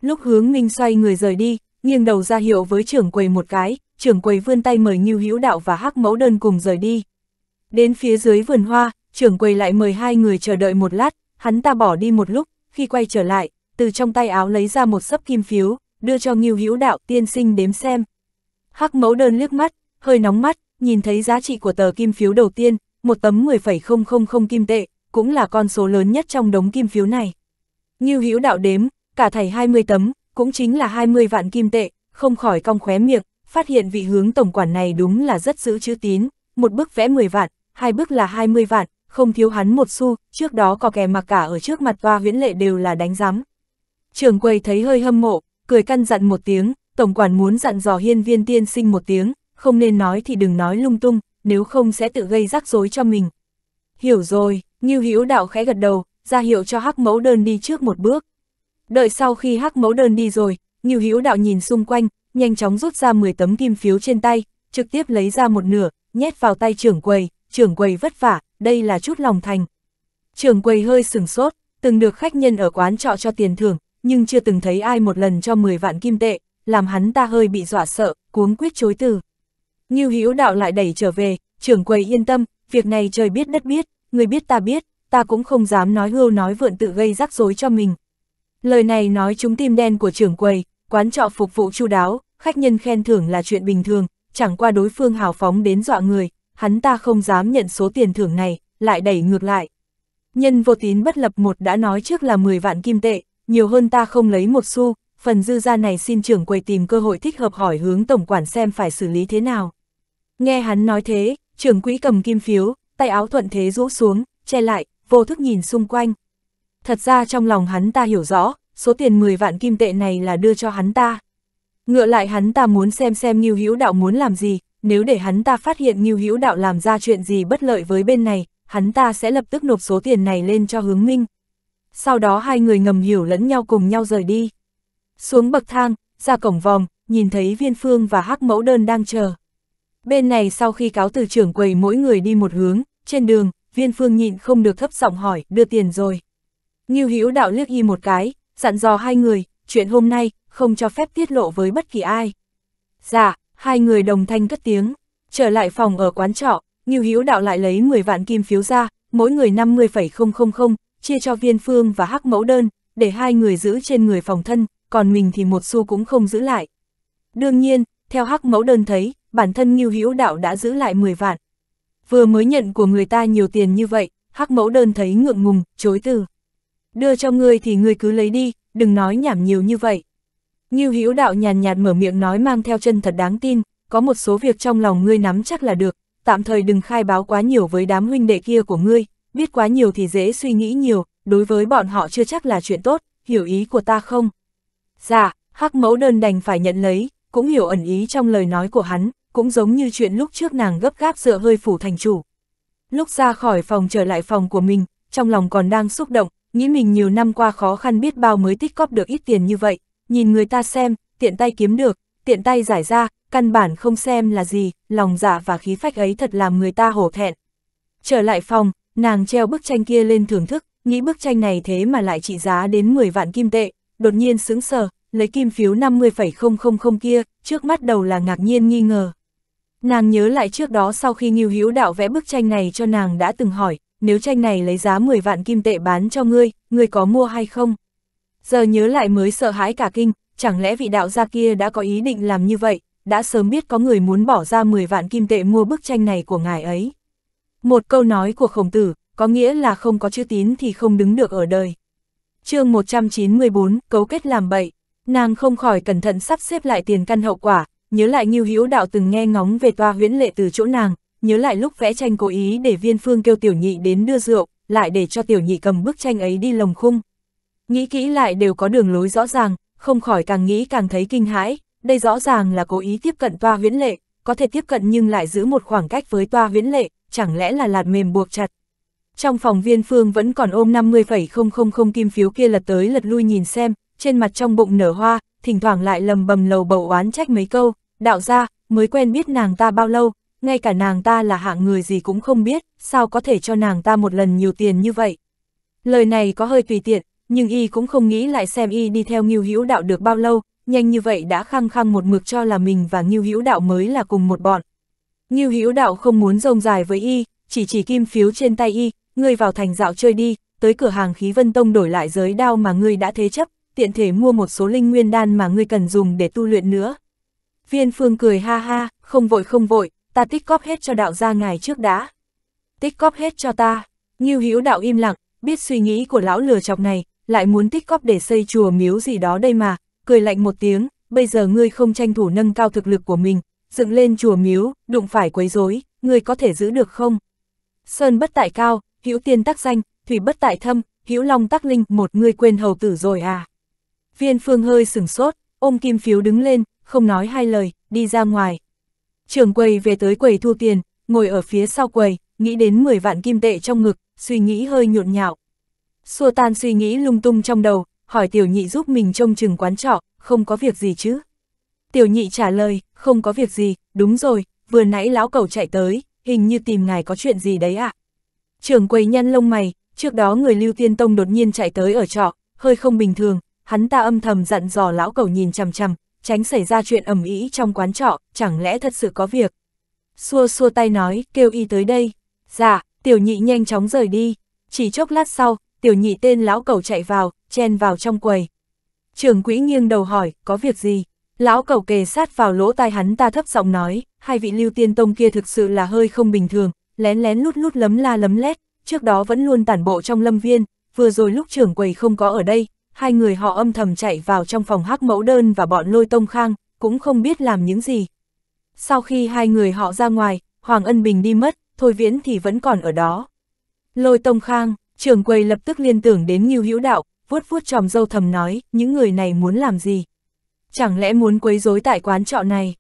Lúc hướng minh xoay người rời đi, nghiêng đầu ra hiệu với trưởng quầy một cái, trưởng quầy vươn tay mời Ngưu Hữu Đạo và Hắc Mẫu Đơn cùng rời đi. Đến phía dưới vườn hoa, trưởng quầy lại mời hai người chờ đợi một lát, hắn ta bỏ đi một lúc, khi quay trở lại, từ trong tay áo lấy ra một sấp kim phiếu, đưa cho Ngưu Hữu Đạo tiên sinh đếm xem. Hắc Mẫu Đơn liếc mắt, hơi nóng mắt, nhìn thấy giá trị của tờ kim phiếu đầu tiên, một tấm 10,000 kim tệ, cũng là con số lớn nhất trong đống kim phiếu này. Ngưu Hữu Đạo đếm, cả thầy 20 tấm, cũng chính là 20 vạn kim tệ, không khỏi cong khóe miệng, phát hiện vị hướng tổng quản này đúng là rất giữ chữ tín, một bức vẽ 10 vạn, hai bức là 20 vạn, không thiếu hắn một xu, trước đó có kẻ mặc cả ở trước mặt toa huyễn lệ đều là đánh giám. Trường quầy thấy hơi hâm mộ, cười căn dặn một tiếng, tổng quản muốn dặn dò hiên viên tiên sinh một tiếng, không nên nói thì đừng nói lung tung, nếu không sẽ tự gây rắc rối cho mình. Hiểu rồi, Ngưu Hữu Đạo khẽ gật đầu, ra hiệu cho Hắc Mẫu Đơn đi trước một bước. Đợi sau khi hắc mẫu đơn đi rồi, Ngưu Hữu Đạo nhìn xung quanh, nhanh chóng rút ra 10 tấm kim phiếu trên tay, trực tiếp lấy ra một nửa, nhét vào tay trưởng quầy, trưởng quầy vất vả, đây là chút lòng thành. Trưởng quầy hơi sừng sốt, từng được khách nhân ở quán trọ cho tiền thưởng, nhưng chưa từng thấy ai một lần cho 10 vạn kim tệ, làm hắn ta hơi bị dọa sợ, cuống quyết chối từ. Ngưu Hữu Đạo lại đẩy trở về, trưởng quầy yên tâm, việc này trời biết đất biết, người biết ta biết, ta cũng không dám nói hưu nói vượn tự gây rắc rối cho mình. Lời này nói chúng tim đen của trưởng quầy, quán trọ phục vụ chu đáo, khách nhân khen thưởng là chuyện bình thường, chẳng qua đối phương hào phóng đến dọa người, hắn ta không dám nhận số tiền thưởng này, lại đẩy ngược lại. Nhân vô tín bất lập một đã nói trước là 10 vạn kim tệ, nhiều hơn ta không lấy một xu, phần dư ra này xin trưởng quầy tìm cơ hội thích hợp hỏi hướng tổng quản xem phải xử lý thế nào. Nghe hắn nói thế, trưởng quỹ cầm kim phiếu, tay áo thuận thế rũ xuống, che lại, vô thức nhìn xung quanh thật ra trong lòng hắn ta hiểu rõ, số tiền 10 vạn kim tệ này là đưa cho hắn ta. Ngựa lại hắn ta muốn xem xem Ngưu Hữu Đạo muốn làm gì, nếu để hắn ta phát hiện Ngưu Hữu Đạo làm ra chuyện gì bất lợi với bên này, hắn ta sẽ lập tức nộp số tiền này lên cho Hướng Minh. Sau đó hai người ngầm hiểu lẫn nhau cùng nhau rời đi. Xuống bậc thang, ra cổng vòng, nhìn thấy Viên Phương và Hắc Mẫu Đơn đang chờ. Bên này sau khi cáo từ trưởng quầy mỗi người đi một hướng, trên đường, Viên Phương nhịn không được thấp giọng hỏi, đưa tiền rồi. Ngưu Hữu đạo liếc y một cái, dặn dò hai người, chuyện hôm nay, không cho phép tiết lộ với bất kỳ ai. Dạ, hai người đồng thanh cất tiếng, trở lại phòng ở quán trọ, Ngưu Hữu đạo lại lấy 10 vạn kim phiếu ra, mỗi người 50,000, chia cho viên phương và hắc mẫu đơn, để hai người giữ trên người phòng thân, còn mình thì một xu cũng không giữ lại. Đương nhiên, theo hắc mẫu đơn thấy, bản thân Ngưu Hữu đạo đã giữ lại 10 vạn. Vừa mới nhận của người ta nhiều tiền như vậy, hắc mẫu đơn thấy ngượng ngùng, chối từ đưa cho ngươi thì ngươi cứ lấy đi, đừng nói nhảm nhiều như vậy. Như Hữu Đạo nhàn nhạt mở miệng nói mang theo chân thật đáng tin, có một số việc trong lòng ngươi nắm chắc là được, tạm thời đừng khai báo quá nhiều với đám huynh đệ kia của ngươi, biết quá nhiều thì dễ suy nghĩ nhiều, đối với bọn họ chưa chắc là chuyện tốt, hiểu ý của ta không? Dạ, Hắc Mẫu đơn đành phải nhận lấy, cũng hiểu ẩn ý trong lời nói của hắn, cũng giống như chuyện lúc trước nàng gấp gáp dựa hơi phủ thành chủ. Lúc ra khỏi phòng trở lại phòng của mình, trong lòng còn đang xúc động, nghĩ mình nhiều năm qua khó khăn biết bao mới tích cóp được ít tiền như vậy, nhìn người ta xem, tiện tay kiếm được, tiện tay giải ra, căn bản không xem là gì, lòng dạ và khí phách ấy thật làm người ta hổ thẹn. Trở lại phòng, nàng treo bức tranh kia lên thưởng thức, nghĩ bức tranh này thế mà lại trị giá đến 10 vạn kim tệ, đột nhiên sững sờ, lấy kim phiếu 50,000 kia, trước mắt đầu là ngạc nhiên nghi ngờ. Nàng nhớ lại trước đó sau khi Ngưu Hữu Đạo vẽ bức tranh này cho nàng đã từng hỏi, nếu tranh này lấy giá 10 vạn kim tệ bán cho ngươi, ngươi có mua hay không? Giờ nhớ lại mới sợ hãi cả kinh, chẳng lẽ vị đạo gia kia đã có ý định làm như vậy, đã sớm biết có người muốn bỏ ra 10 vạn kim tệ mua bức tranh này của ngài ấy. Một câu nói của khổng tử, có nghĩa là không có chữ tín thì không đứng được ở đời. chương 194, cấu kết làm bậy, nàng không khỏi cẩn thận sắp xếp lại tiền căn hậu quả, nhớ lại như hiếu đạo từng nghe ngóng về toa huyễn lệ từ chỗ nàng, nhớ lại lúc vẽ tranh cố ý để viên phương kêu tiểu nhị đến đưa rượu, lại để cho tiểu nhị cầm bức tranh ấy đi lồng khung. Nghĩ kỹ lại đều có đường lối rõ ràng, không khỏi càng nghĩ càng thấy kinh hãi, đây rõ ràng là cố ý tiếp cận toa huyễn lệ, có thể tiếp cận nhưng lại giữ một khoảng cách với toa huyễn lệ, chẳng lẽ là lạt mềm buộc chặt. Trong phòng viên phương vẫn còn ôm 50,000 kim phiếu kia lật tới lật lui nhìn xem, trên mặt trong bụng nở hoa, thỉnh thoảng lại lầm bầm lầu bầu oán trách mấy câu, đạo ra, mới quen biết nàng ta bao lâu, ngay cả nàng ta là hạng người gì cũng không biết, sao có thể cho nàng ta một lần nhiều tiền như vậy. Lời này có hơi tùy tiện, nhưng y cũng không nghĩ lại xem y đi theo Ngưu Hữu Đạo được bao lâu, nhanh như vậy đã khăng khăng một mực cho là mình và Ngưu Hữu Đạo mới là cùng một bọn. Ngưu Hữu Đạo không muốn rông dài với y, chỉ chỉ kim phiếu trên tay y, ngươi vào thành dạo chơi đi, tới cửa hàng khí vân tông đổi lại giới đao mà ngươi đã thế chấp, tiện thể mua một số linh nguyên đan mà ngươi cần dùng để tu luyện nữa. Viên Phương cười ha ha, không vội không vội, ta tích cóp hết cho đạo gia ngài trước đã. Tích cóp hết cho ta, Ngưu Hữu đạo im lặng, biết suy nghĩ của lão lừa chọc này, lại muốn tích cóp để xây chùa miếu gì đó đây mà, cười lạnh một tiếng, bây giờ ngươi không tranh thủ nâng cao thực lực của mình, dựng lên chùa miếu, đụng phải quấy rối, ngươi có thể giữ được không? Sơn bất tại cao, hữu tiên tắc danh, thủy bất tại thâm, hữu long tắc linh, một người quên hầu tử rồi à? Viên phương hơi sừng sốt, ôm kim phiếu đứng lên, không nói hai lời, đi ra ngoài. Trường quầy về tới quầy thu tiền, ngồi ở phía sau quầy, nghĩ đến 10 vạn kim tệ trong ngực, suy nghĩ hơi nhộn nhạo. Xua tan suy nghĩ lung tung trong đầu, hỏi tiểu nhị giúp mình trông chừng quán trọ, không có việc gì chứ? Tiểu nhị trả lời, không có việc gì, đúng rồi, vừa nãy lão cầu chạy tới, hình như tìm ngài có chuyện gì đấy ạ. À? Trường quầy nhăn lông mày, trước đó người Lưu Tiên Tông đột nhiên chạy tới ở trọ, hơi không bình thường, hắn ta âm thầm dặn dò lão cầu nhìn chằm chằm, tránh xảy ra chuyện ầm ĩ trong quán trọ, chẳng lẽ thật sự có việc. Xua xua tay nói, kêu y tới đây. Dạ, tiểu nhị nhanh chóng rời đi. Chỉ chốc lát sau, tiểu nhị tên lão cẩu chạy vào, chen vào trong quầy. Trưởng quỹ nghiêng đầu hỏi, có việc gì? Lão cẩu kề sát vào lỗ tai hắn ta thấp giọng nói, hai vị lưu tiên tông kia thực sự là hơi không bình thường, lén lén lút lút lấm la lấm lét, trước đó vẫn luôn tản bộ trong lâm viên, vừa rồi lúc trưởng quầy không có ở đây, hai người họ âm thầm chạy vào trong phòng hắc mẫu đơn và bọn lôi tông khang, cũng không biết làm những gì. Sau khi hai người họ ra ngoài, Hoàng Ân Bình đi mất, Thôi Viễn thì vẫn còn ở đó. Lôi tông khang, trường quầy lập tức liên tưởng đến Ngưu Hữu Đạo, vuốt vuốt tròm dâu thầm nói, những người này muốn làm gì? Chẳng lẽ muốn quấy rối tại quán trọ này?